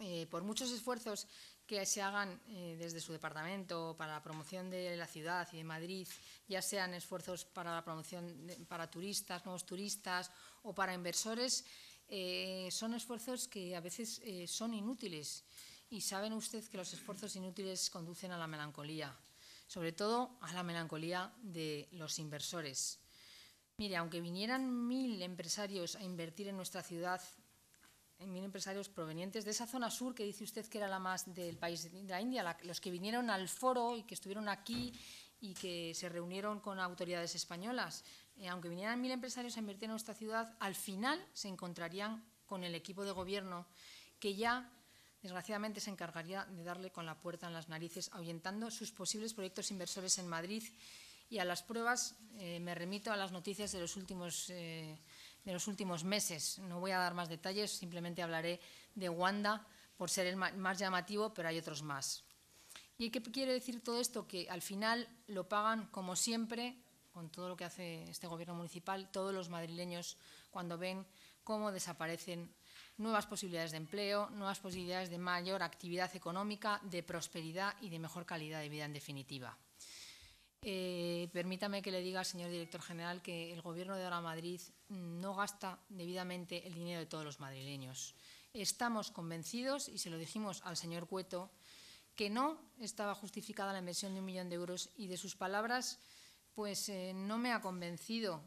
eh, por muchos esfuerzos que se hagan eh, desde su departamento para la promoción de la ciudad y de Madrid, ya sean esfuerzos para la promoción para turistas, nuevos turistas o para inversores, eh, son esfuerzos que a veces eh, son inútiles. Y saben usted que los esfuerzos inútiles conducen a la melancolía, sobre todo a la melancolía de los inversores. Mire, aunque vinieran mil empresarios a invertir en nuestra ciudad, mil empresarios provenientes de esa zona sur que dice usted que era la más del país de la India, los que vinieron al foro y que estuvieron aquí y que se reunieron con autoridades españolas. Eh, aunque vinieran mil empresarios a invertir en nuestra ciudad, al final se encontrarían con el equipo de gobierno que ya, desgraciadamente, se encargaría de darle con la puerta en las narices, ahuyentando sus posibles proyectos inversores en Madrid. Y a las pruebas eh, me remito a las noticias de los últimos eh, de los últimos meses. No voy a dar más detalles, simplemente hablaré de Wanda por ser el más llamativo, pero hay otros más. ¿Y qué quiere decir todo esto? Que al final lo pagan, como siempre, con todo lo que hace este gobierno municipal, todos los madrileños cuando ven cómo desaparecen nuevas posibilidades de empleo, nuevas posibilidades de mayor actividad económica, de prosperidad y de mejor calidad de vida en definitiva. Eh, permítame que le diga, al señor director general, que el Gobierno de Ahora Madrid no gasta debidamente el dinero de todos los madrileños. Estamos convencidos, y se lo dijimos al señor Cueto, que no estaba justificada la inversión de un millón de euros y de sus palabras pues eh, no me ha convencido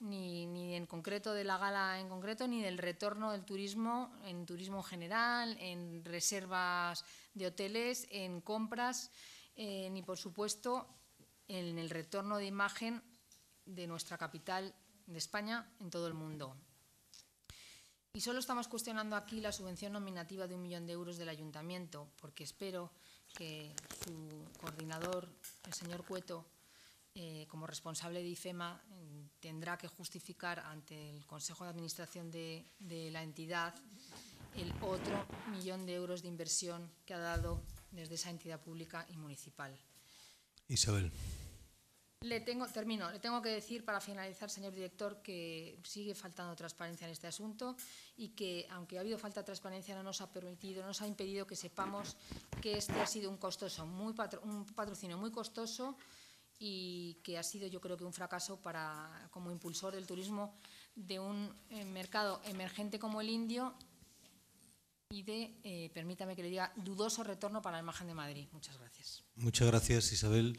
ni, en concreto de la gala en concreto, ni del retorno del turismo, en turismo general, en reservas de hoteles, en compras, eh, ni por supuesto en el retorno de imagen de nuestra capital de España en todo el mundo. Y solo estamos cuestionando aquí la subvención nominativa de un millón de euros del ayuntamiento, porque espero que su coordinador, el señor Cueto, eh, como responsable de IFEMA, tendrá que justificar ante el Consejo de Administración de, de la entidad el otro millón de euros de inversión que ha dado desde esa entidad pública y municipal. Isabel. Le tengo, termino, le tengo que decir para finalizar, señor director, que sigue faltando transparencia en este asunto y que, aunque ha habido falta de transparencia, no nos ha permitido, nos ha impedido que sepamos que este ha sido un costoso, muy un patrocinio muy costoso y que ha sido, yo creo que, un fracaso para, como impulsor del turismo de un eh, mercado emergente como el indio y de, eh, permítame que le diga, dudoso retorno para la imagen de Madrid. Muchas gracias. Muchas gracias, Isabel.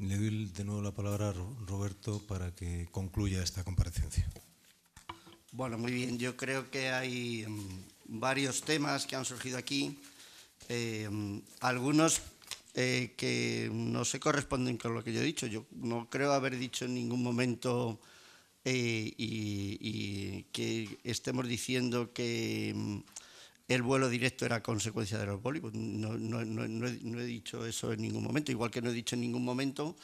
Le doy de nuevo la palabra a Roberto para que concluya esta comparecencia. Bueno, muy bien. Yo creo que hay em, varios temas que han surgido aquí. Em, algunos eh, que no se corresponden con lo que yo he dicho. Yo no creo haber dicho en ningún momento eh, y, que estemos diciendo que em, el vuelo directo era consecuencia de los Bollywood. No, he, dicho eso en ningún momento, igual que no he dicho en ningún momento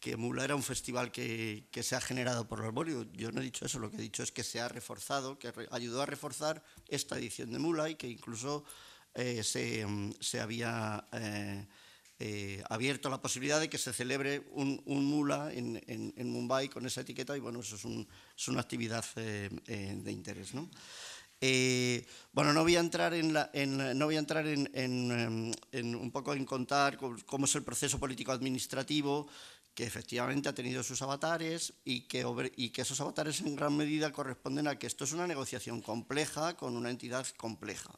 que Mula era un festival que, se ha generado por los Bollywood. Yo no he dicho eso, lo que he dicho es que se ha reforzado, que ayudó a reforzar esta edición de Mula y que incluso eh, se, había eh, eh, abierto la posibilidad de que se celebre un, Mula en, Mumbai con esa etiqueta y bueno, eso es, es una actividad de interés. ¿no? Eh, bueno, no voy a entrar en, la, no voy a entrar en, em, un poco en contar cómo es el proceso político-administrativo, que efectivamente ha tenido sus avatares y que, y que esos avatares en gran medida corresponden a que esto es una negociación compleja con una entidad compleja.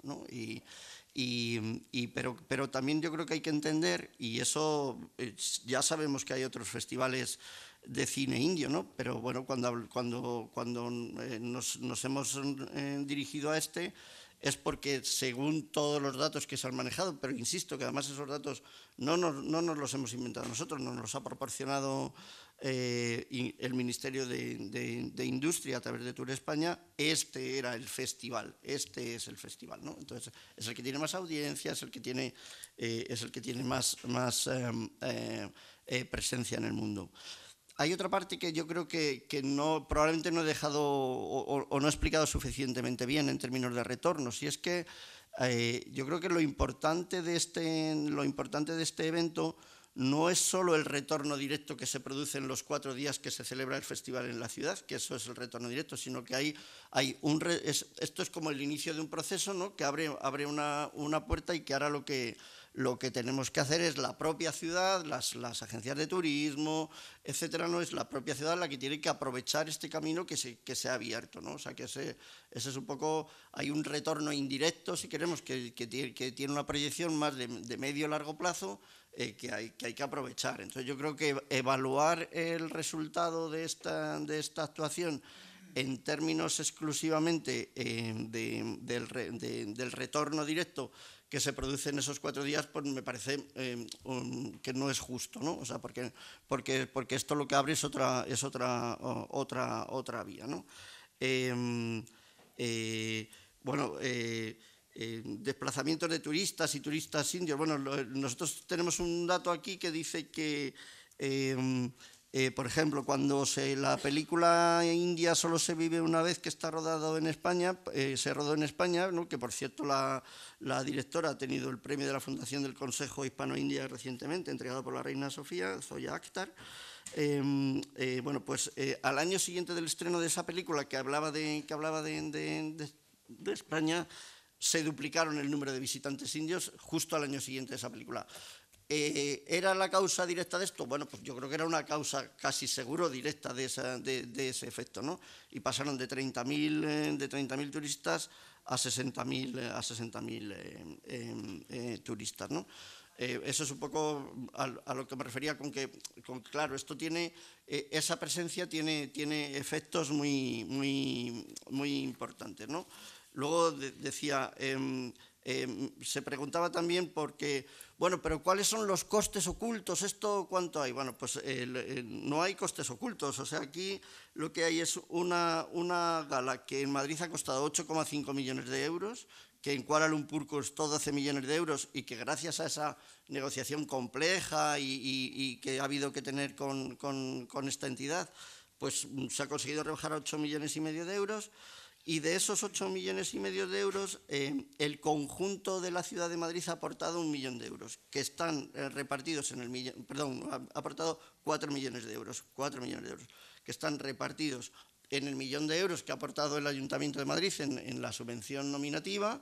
Y, pero, pero también yo creo que hay que entender, y eso eh, ya sabemos que hay otros festivales de cine indio, ¿no? Pero bueno, cuando, cuando, cuando eh, nos, hemos eh, dirigido a este es porque según todos los datos que se han manejado, pero insisto que además esos datos no nos, no nos los hemos inventado nosotros, nos los ha proporcionado eh, el Ministerio de, Industria a través de Tour España, este era el festival, este es el festival, ¿no? Entonces, es el que tiene más audiencia, es el que tiene, es el que tiene más, más em, presencia en el mundo hay otra parte que yo creo que, no, probablemente no he dejado o, no he explicado suficientemente bien en términos de retornos, y es que eh, yo creo que lo importante, de este, lo importante de este evento no es solo el retorno directo que se produce en los cuatro días que se celebra el festival en la ciudad, que eso es el retorno directo, sino que hay, hay un esto es como el inicio de un proceso ¿no? que abre, abre una, una puerta y que hará lo que lo que tenemos que hacer es la propia ciudad, las, agencias de turismo, etcétera, no es la propia ciudad la que tiene que aprovechar este camino que se, que se ha abierto, ¿no? O sea, que ese, es un poco, hay un retorno indirecto, si queremos, que, que, tiene, una proyección más de, de medio-largo plazo, eh, que, hay, que hay que aprovechar. Entonces yo creo que evaluar el resultado de esta, de esta actuación en términos exclusivamente eh, del, retorno directo que se produce en esos cuatro días, pues me parece eh, que no es justo, ¿no? O sea, porque, porque, porque esto lo que abre es otra, es otra, otra, otra vía, ¿no? Em, eh, bueno, desplazamientos de turistas y turistas indios. Bueno, nosotros tenemos un dato aquí que dice que... Em, eh, por ejemplo, cuando se, la película India solo se vive una vez que está rodado en España, eh, se rodó en España, que por cierto la, directora ha tenido el premio de la Fundación del Consejo Hispano-India recientemente, entregado por la reina Sofía, Zoya Akhtar. Em, eh, bueno, pues al año siguiente del estreno de esa película que hablaba de, que hablaba de, de, de España, se duplicaron el número de visitantes indios justo al año siguiente de esa película. Eh, ¿Era la causa directa de esto? Bueno, pues yo creo que era una causa casi seguro directa de, de, ese efecto, ¿no? Y pasaron de 30.000 eh, de turistas a 60.000 eh, a em, turistas, ¿no? eso es un poco a, lo que me refería con que, con, claro, esto tiene, esa presencia tiene, tiene efectos muy, muy, muy importantes, ¿no? Luego decía em, Em, se preguntaba también porque, bueno, pero ¿cuáles son los costes ocultos? ¿Esto cuánto hay? Bueno, pues no hay costes ocultos. O sea, aquí lo que hay es una, gala que en Madrid ha costado 8,5 millones de euros, que en Kuala Lumpur costó 12 millones de euros y que gracias a esa negociación compleja y, que ha habido que tener con, con esta entidad, pues se ha conseguido rebajar a 8 millones y medio de euros. Y de esos 8 millones y medio de euros, eh, el conjunto de la ciudad de Madrid ha aportado un millón de euros, que están eh, repartidos en el millón, ha aportado 4 millones de euros, millones de euros, que están repartidos en el millón de euros que ha aportado el Ayuntamiento de Madrid en, la subvención nominativa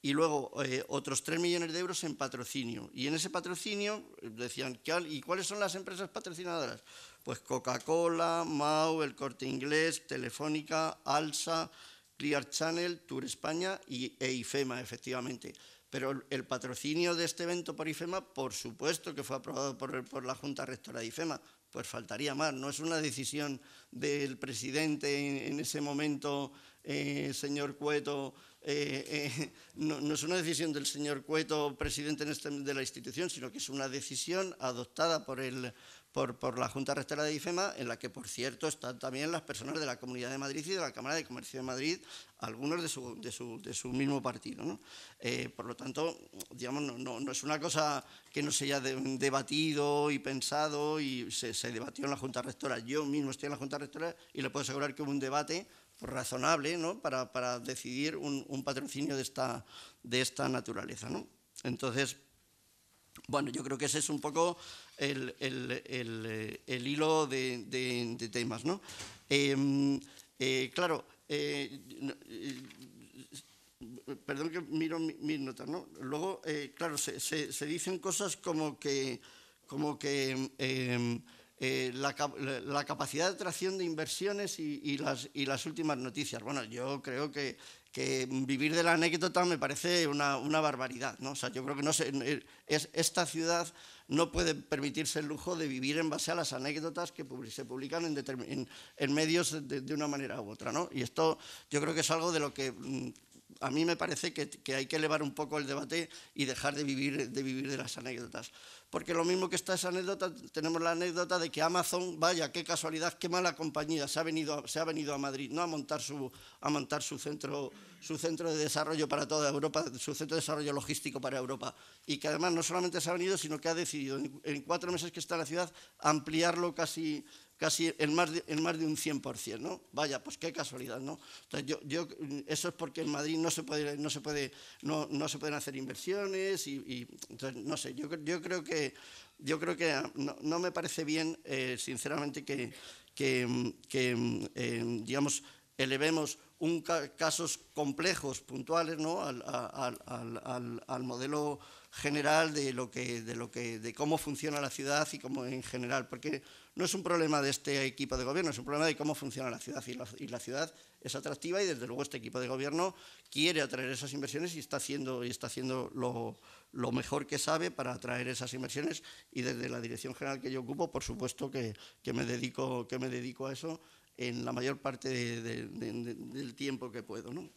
y luego eh, otros 3 millones de euros en patrocinio. Y en ese patrocinio decían, ¿y cuáles son las empresas patrocinadoras? Pues Coca-Cola, Mau, El Corte Inglés, Telefónica, Alsa, Clear Channel, Tour España y, e IFEMA, efectivamente. Pero el, patrocinio de este evento por IFEMA, por supuesto que fue aprobado por, la Junta Rectora de IFEMA, pues faltaría más. No es una decisión del presidente en, ese momento, eh, señor Cueto, eh, eh, <laughs> no, es una decisión del señor Cueto, presidente este, de la institución, sino que es una decisión adoptada por el, por, por, la Junta Rectora de IFEMA, en la que, por cierto, están también las personas de la Comunidad de Madrid y de la Cámara de Comercio de Madrid, algunos de su, de su, de su mismo partido. ¿no? Eh, por lo tanto, digamos, no, no, es una cosa que no se haya debatido y pensado y se, se, debatió en la Junta Rectora. Yo mismo estoy en la Junta Rectora y le puedo asegurar que hubo un debate razonable ¿no? para, para decidir un, un, patrocinio de esta, de esta naturaleza. ¿no? Entonces, bueno, yo creo que ese es un poco eh, el, hilo de, temas. ¿no? Em, eh, claro, eh, perdón que miro mis notas, ¿no? Luego, claro, se, dicen cosas como que, como que em, em, la, capacidad de atracción de inversiones y, las, y, las, últimas noticias. Bueno, yo creo que que vivir de la anécdota me parece una, barbaridad. ¿no? O sea, yo creo que no eh, es, esta ciudad no puede permitirse el lujo de vivir en base a las anécdotas que se publican en, medios de, una manera u otra. ¿no? Y esto yo creo que es algo de lo que mm, a mí me parece que, hay que elevar un poco el debate y dejar de vivir, de vivir de las anécdotas. Porque lo mismo que está esa anécdota, tenemos la anécdota de que Amazon, vaya, qué casualidad, qué mala compañía, se ha venido, se ha venido a Madrid, no a montar, su, a montar su, centro, su centro de desarrollo para toda Europa, su centro de desarrollo logístico para Europa. Y que además no solamente se ha venido, sino que ha decidido en cuatro meses que está en la ciudad ampliarlo casi casi en más de, más de un 100%, ¿no? Vaya, pues qué casualidad, ¿no? Entonces yo, yo, eso es porque en Madrid no se, puede, no se, puede, no, no se pueden hacer inversiones y, entonces, no sé, yo, yo creo que, yo creo que no, me parece bien, eh, sinceramente, que, que, eh, digamos, elevemos un casos complejos, puntuales, ¿no? al, al, al, al modelo general de lo que de lo que de cómo funciona la ciudad y cómo en general, porque no es un problema de este equipo de gobierno, es un problema de cómo funciona la ciudad y la, ciudad es atractiva y desde luego este equipo de gobierno quiere atraer esas inversiones y está haciendo y está haciendo lo, mejor que sabe para atraer esas inversiones y desde la dirección general que yo ocupo, por supuesto que, me dedico que me dedico a eso en la mayor parte del tiempo que puedo, ¿no?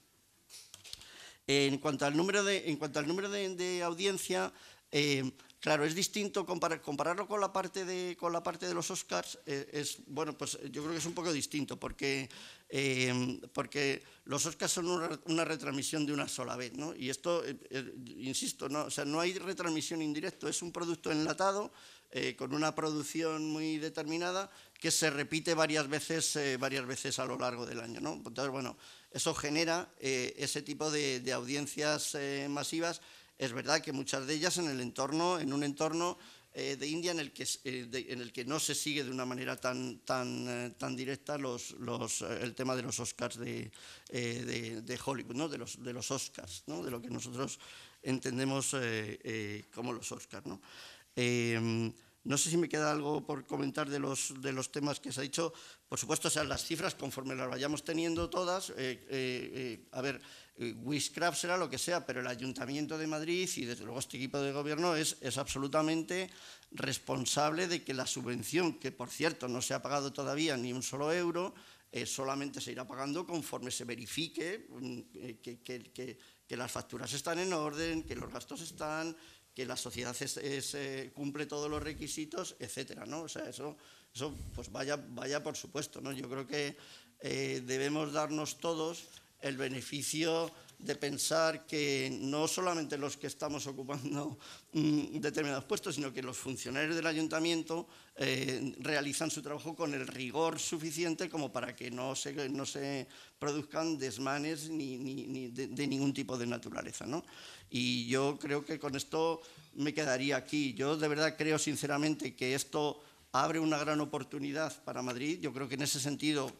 en cuanto al número de, en cuanto al número de, audiencia, eh, claro, es distinto compararlo con la parte de, con la parte de los Oscars. Eh, es bueno, pues yo creo que es un poco distinto porque, eh, porque los Oscars son una, retransmisión de una sola vez, ¿no? Y esto, insisto, no, o sea, no hay retransmisión indirecto, es un producto enlatado. con una producción muy determinada que se repite varias veces, varias veces a lo largo del año. ¿no? Entonces, bueno, eso genera eh, ese tipo de, audiencias eh, masivas. Es verdad que muchas de ellas en el entorno, en un entorno eh, de India en el, que, en el que no se sigue de una manera tan, tan, tan directa el tema de los Oscars de, Hollywood, ¿no? de, los, de los Oscars, ¿no? de lo que nosotros entendemos como los Oscars. ¿no? No sé si me queda algo por comentar de los, de los temas que se ha dicho. Por supuesto, sean las cifras, conforme las vayamos teniendo todas, eh, eh, eh, a ver, Wiscraft será lo que sea, pero el Ayuntamiento de Madrid y desde luego este equipo de gobierno es, es absolutamente responsable de que la subvención, que por cierto no se ha pagado todavía ni un solo euro, solamente se irá pagando conforme se verifique mm, que las facturas están en orden, que los gastos están que la sociedad se eh, cumple todos los requisitos, etcétera, ¿no? O sea, eso, eso pues vaya, vaya por supuesto, ¿no? Yo creo que eh, debemos darnos todos el beneficio de pensar que no solamente los que estamos ocupando mm, determinados puestos, sino que los funcionarios del ayuntamiento eh, realizan su trabajo con el rigor suficiente como para que no se, no se produzcan desmanes ni, de, ningún tipo de naturaleza. Y yo creo que con esto me quedaría aquí. Yo de verdad creo sinceramente que esto abre una gran oportunidad para Madrid. Yo creo que en ese sentido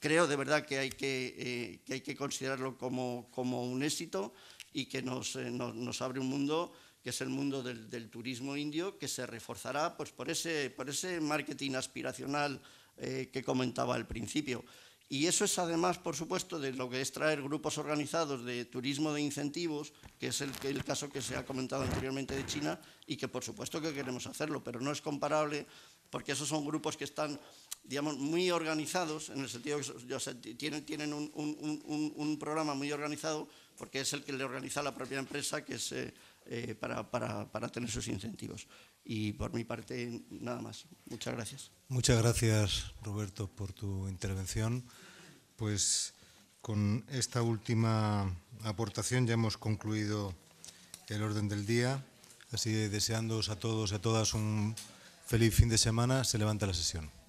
creo de verdad que hay que, eh, considerarlo como, un éxito y que eh, nos, abre un mundo que es el mundo del, turismo indio, que se reforzará pues, por, ese, marketing aspiracional eh, que comentaba al principio. Y eso es además, por supuesto, de lo que es traer grupos organizados de turismo de incentivos, que es el caso que se ha comentado anteriormente de China, y que por supuesto que queremos hacerlo, pero no es comparable porque esos son grupos que están, digamos, muy organizados, en el sentido que tienen, tienen un, programa muy organizado, porque es el que le organiza la propia empresa que eh, eh, para, para tener sus incentivos. Y por mi parte, nada más. Muchas gracias. Muchas gracias, Roberto, por tu intervención. Pues con esta última aportación ya hemos concluido el orden del día. Así deseándoos a todos y a todas un feliz fin de semana, se levanta la sesión.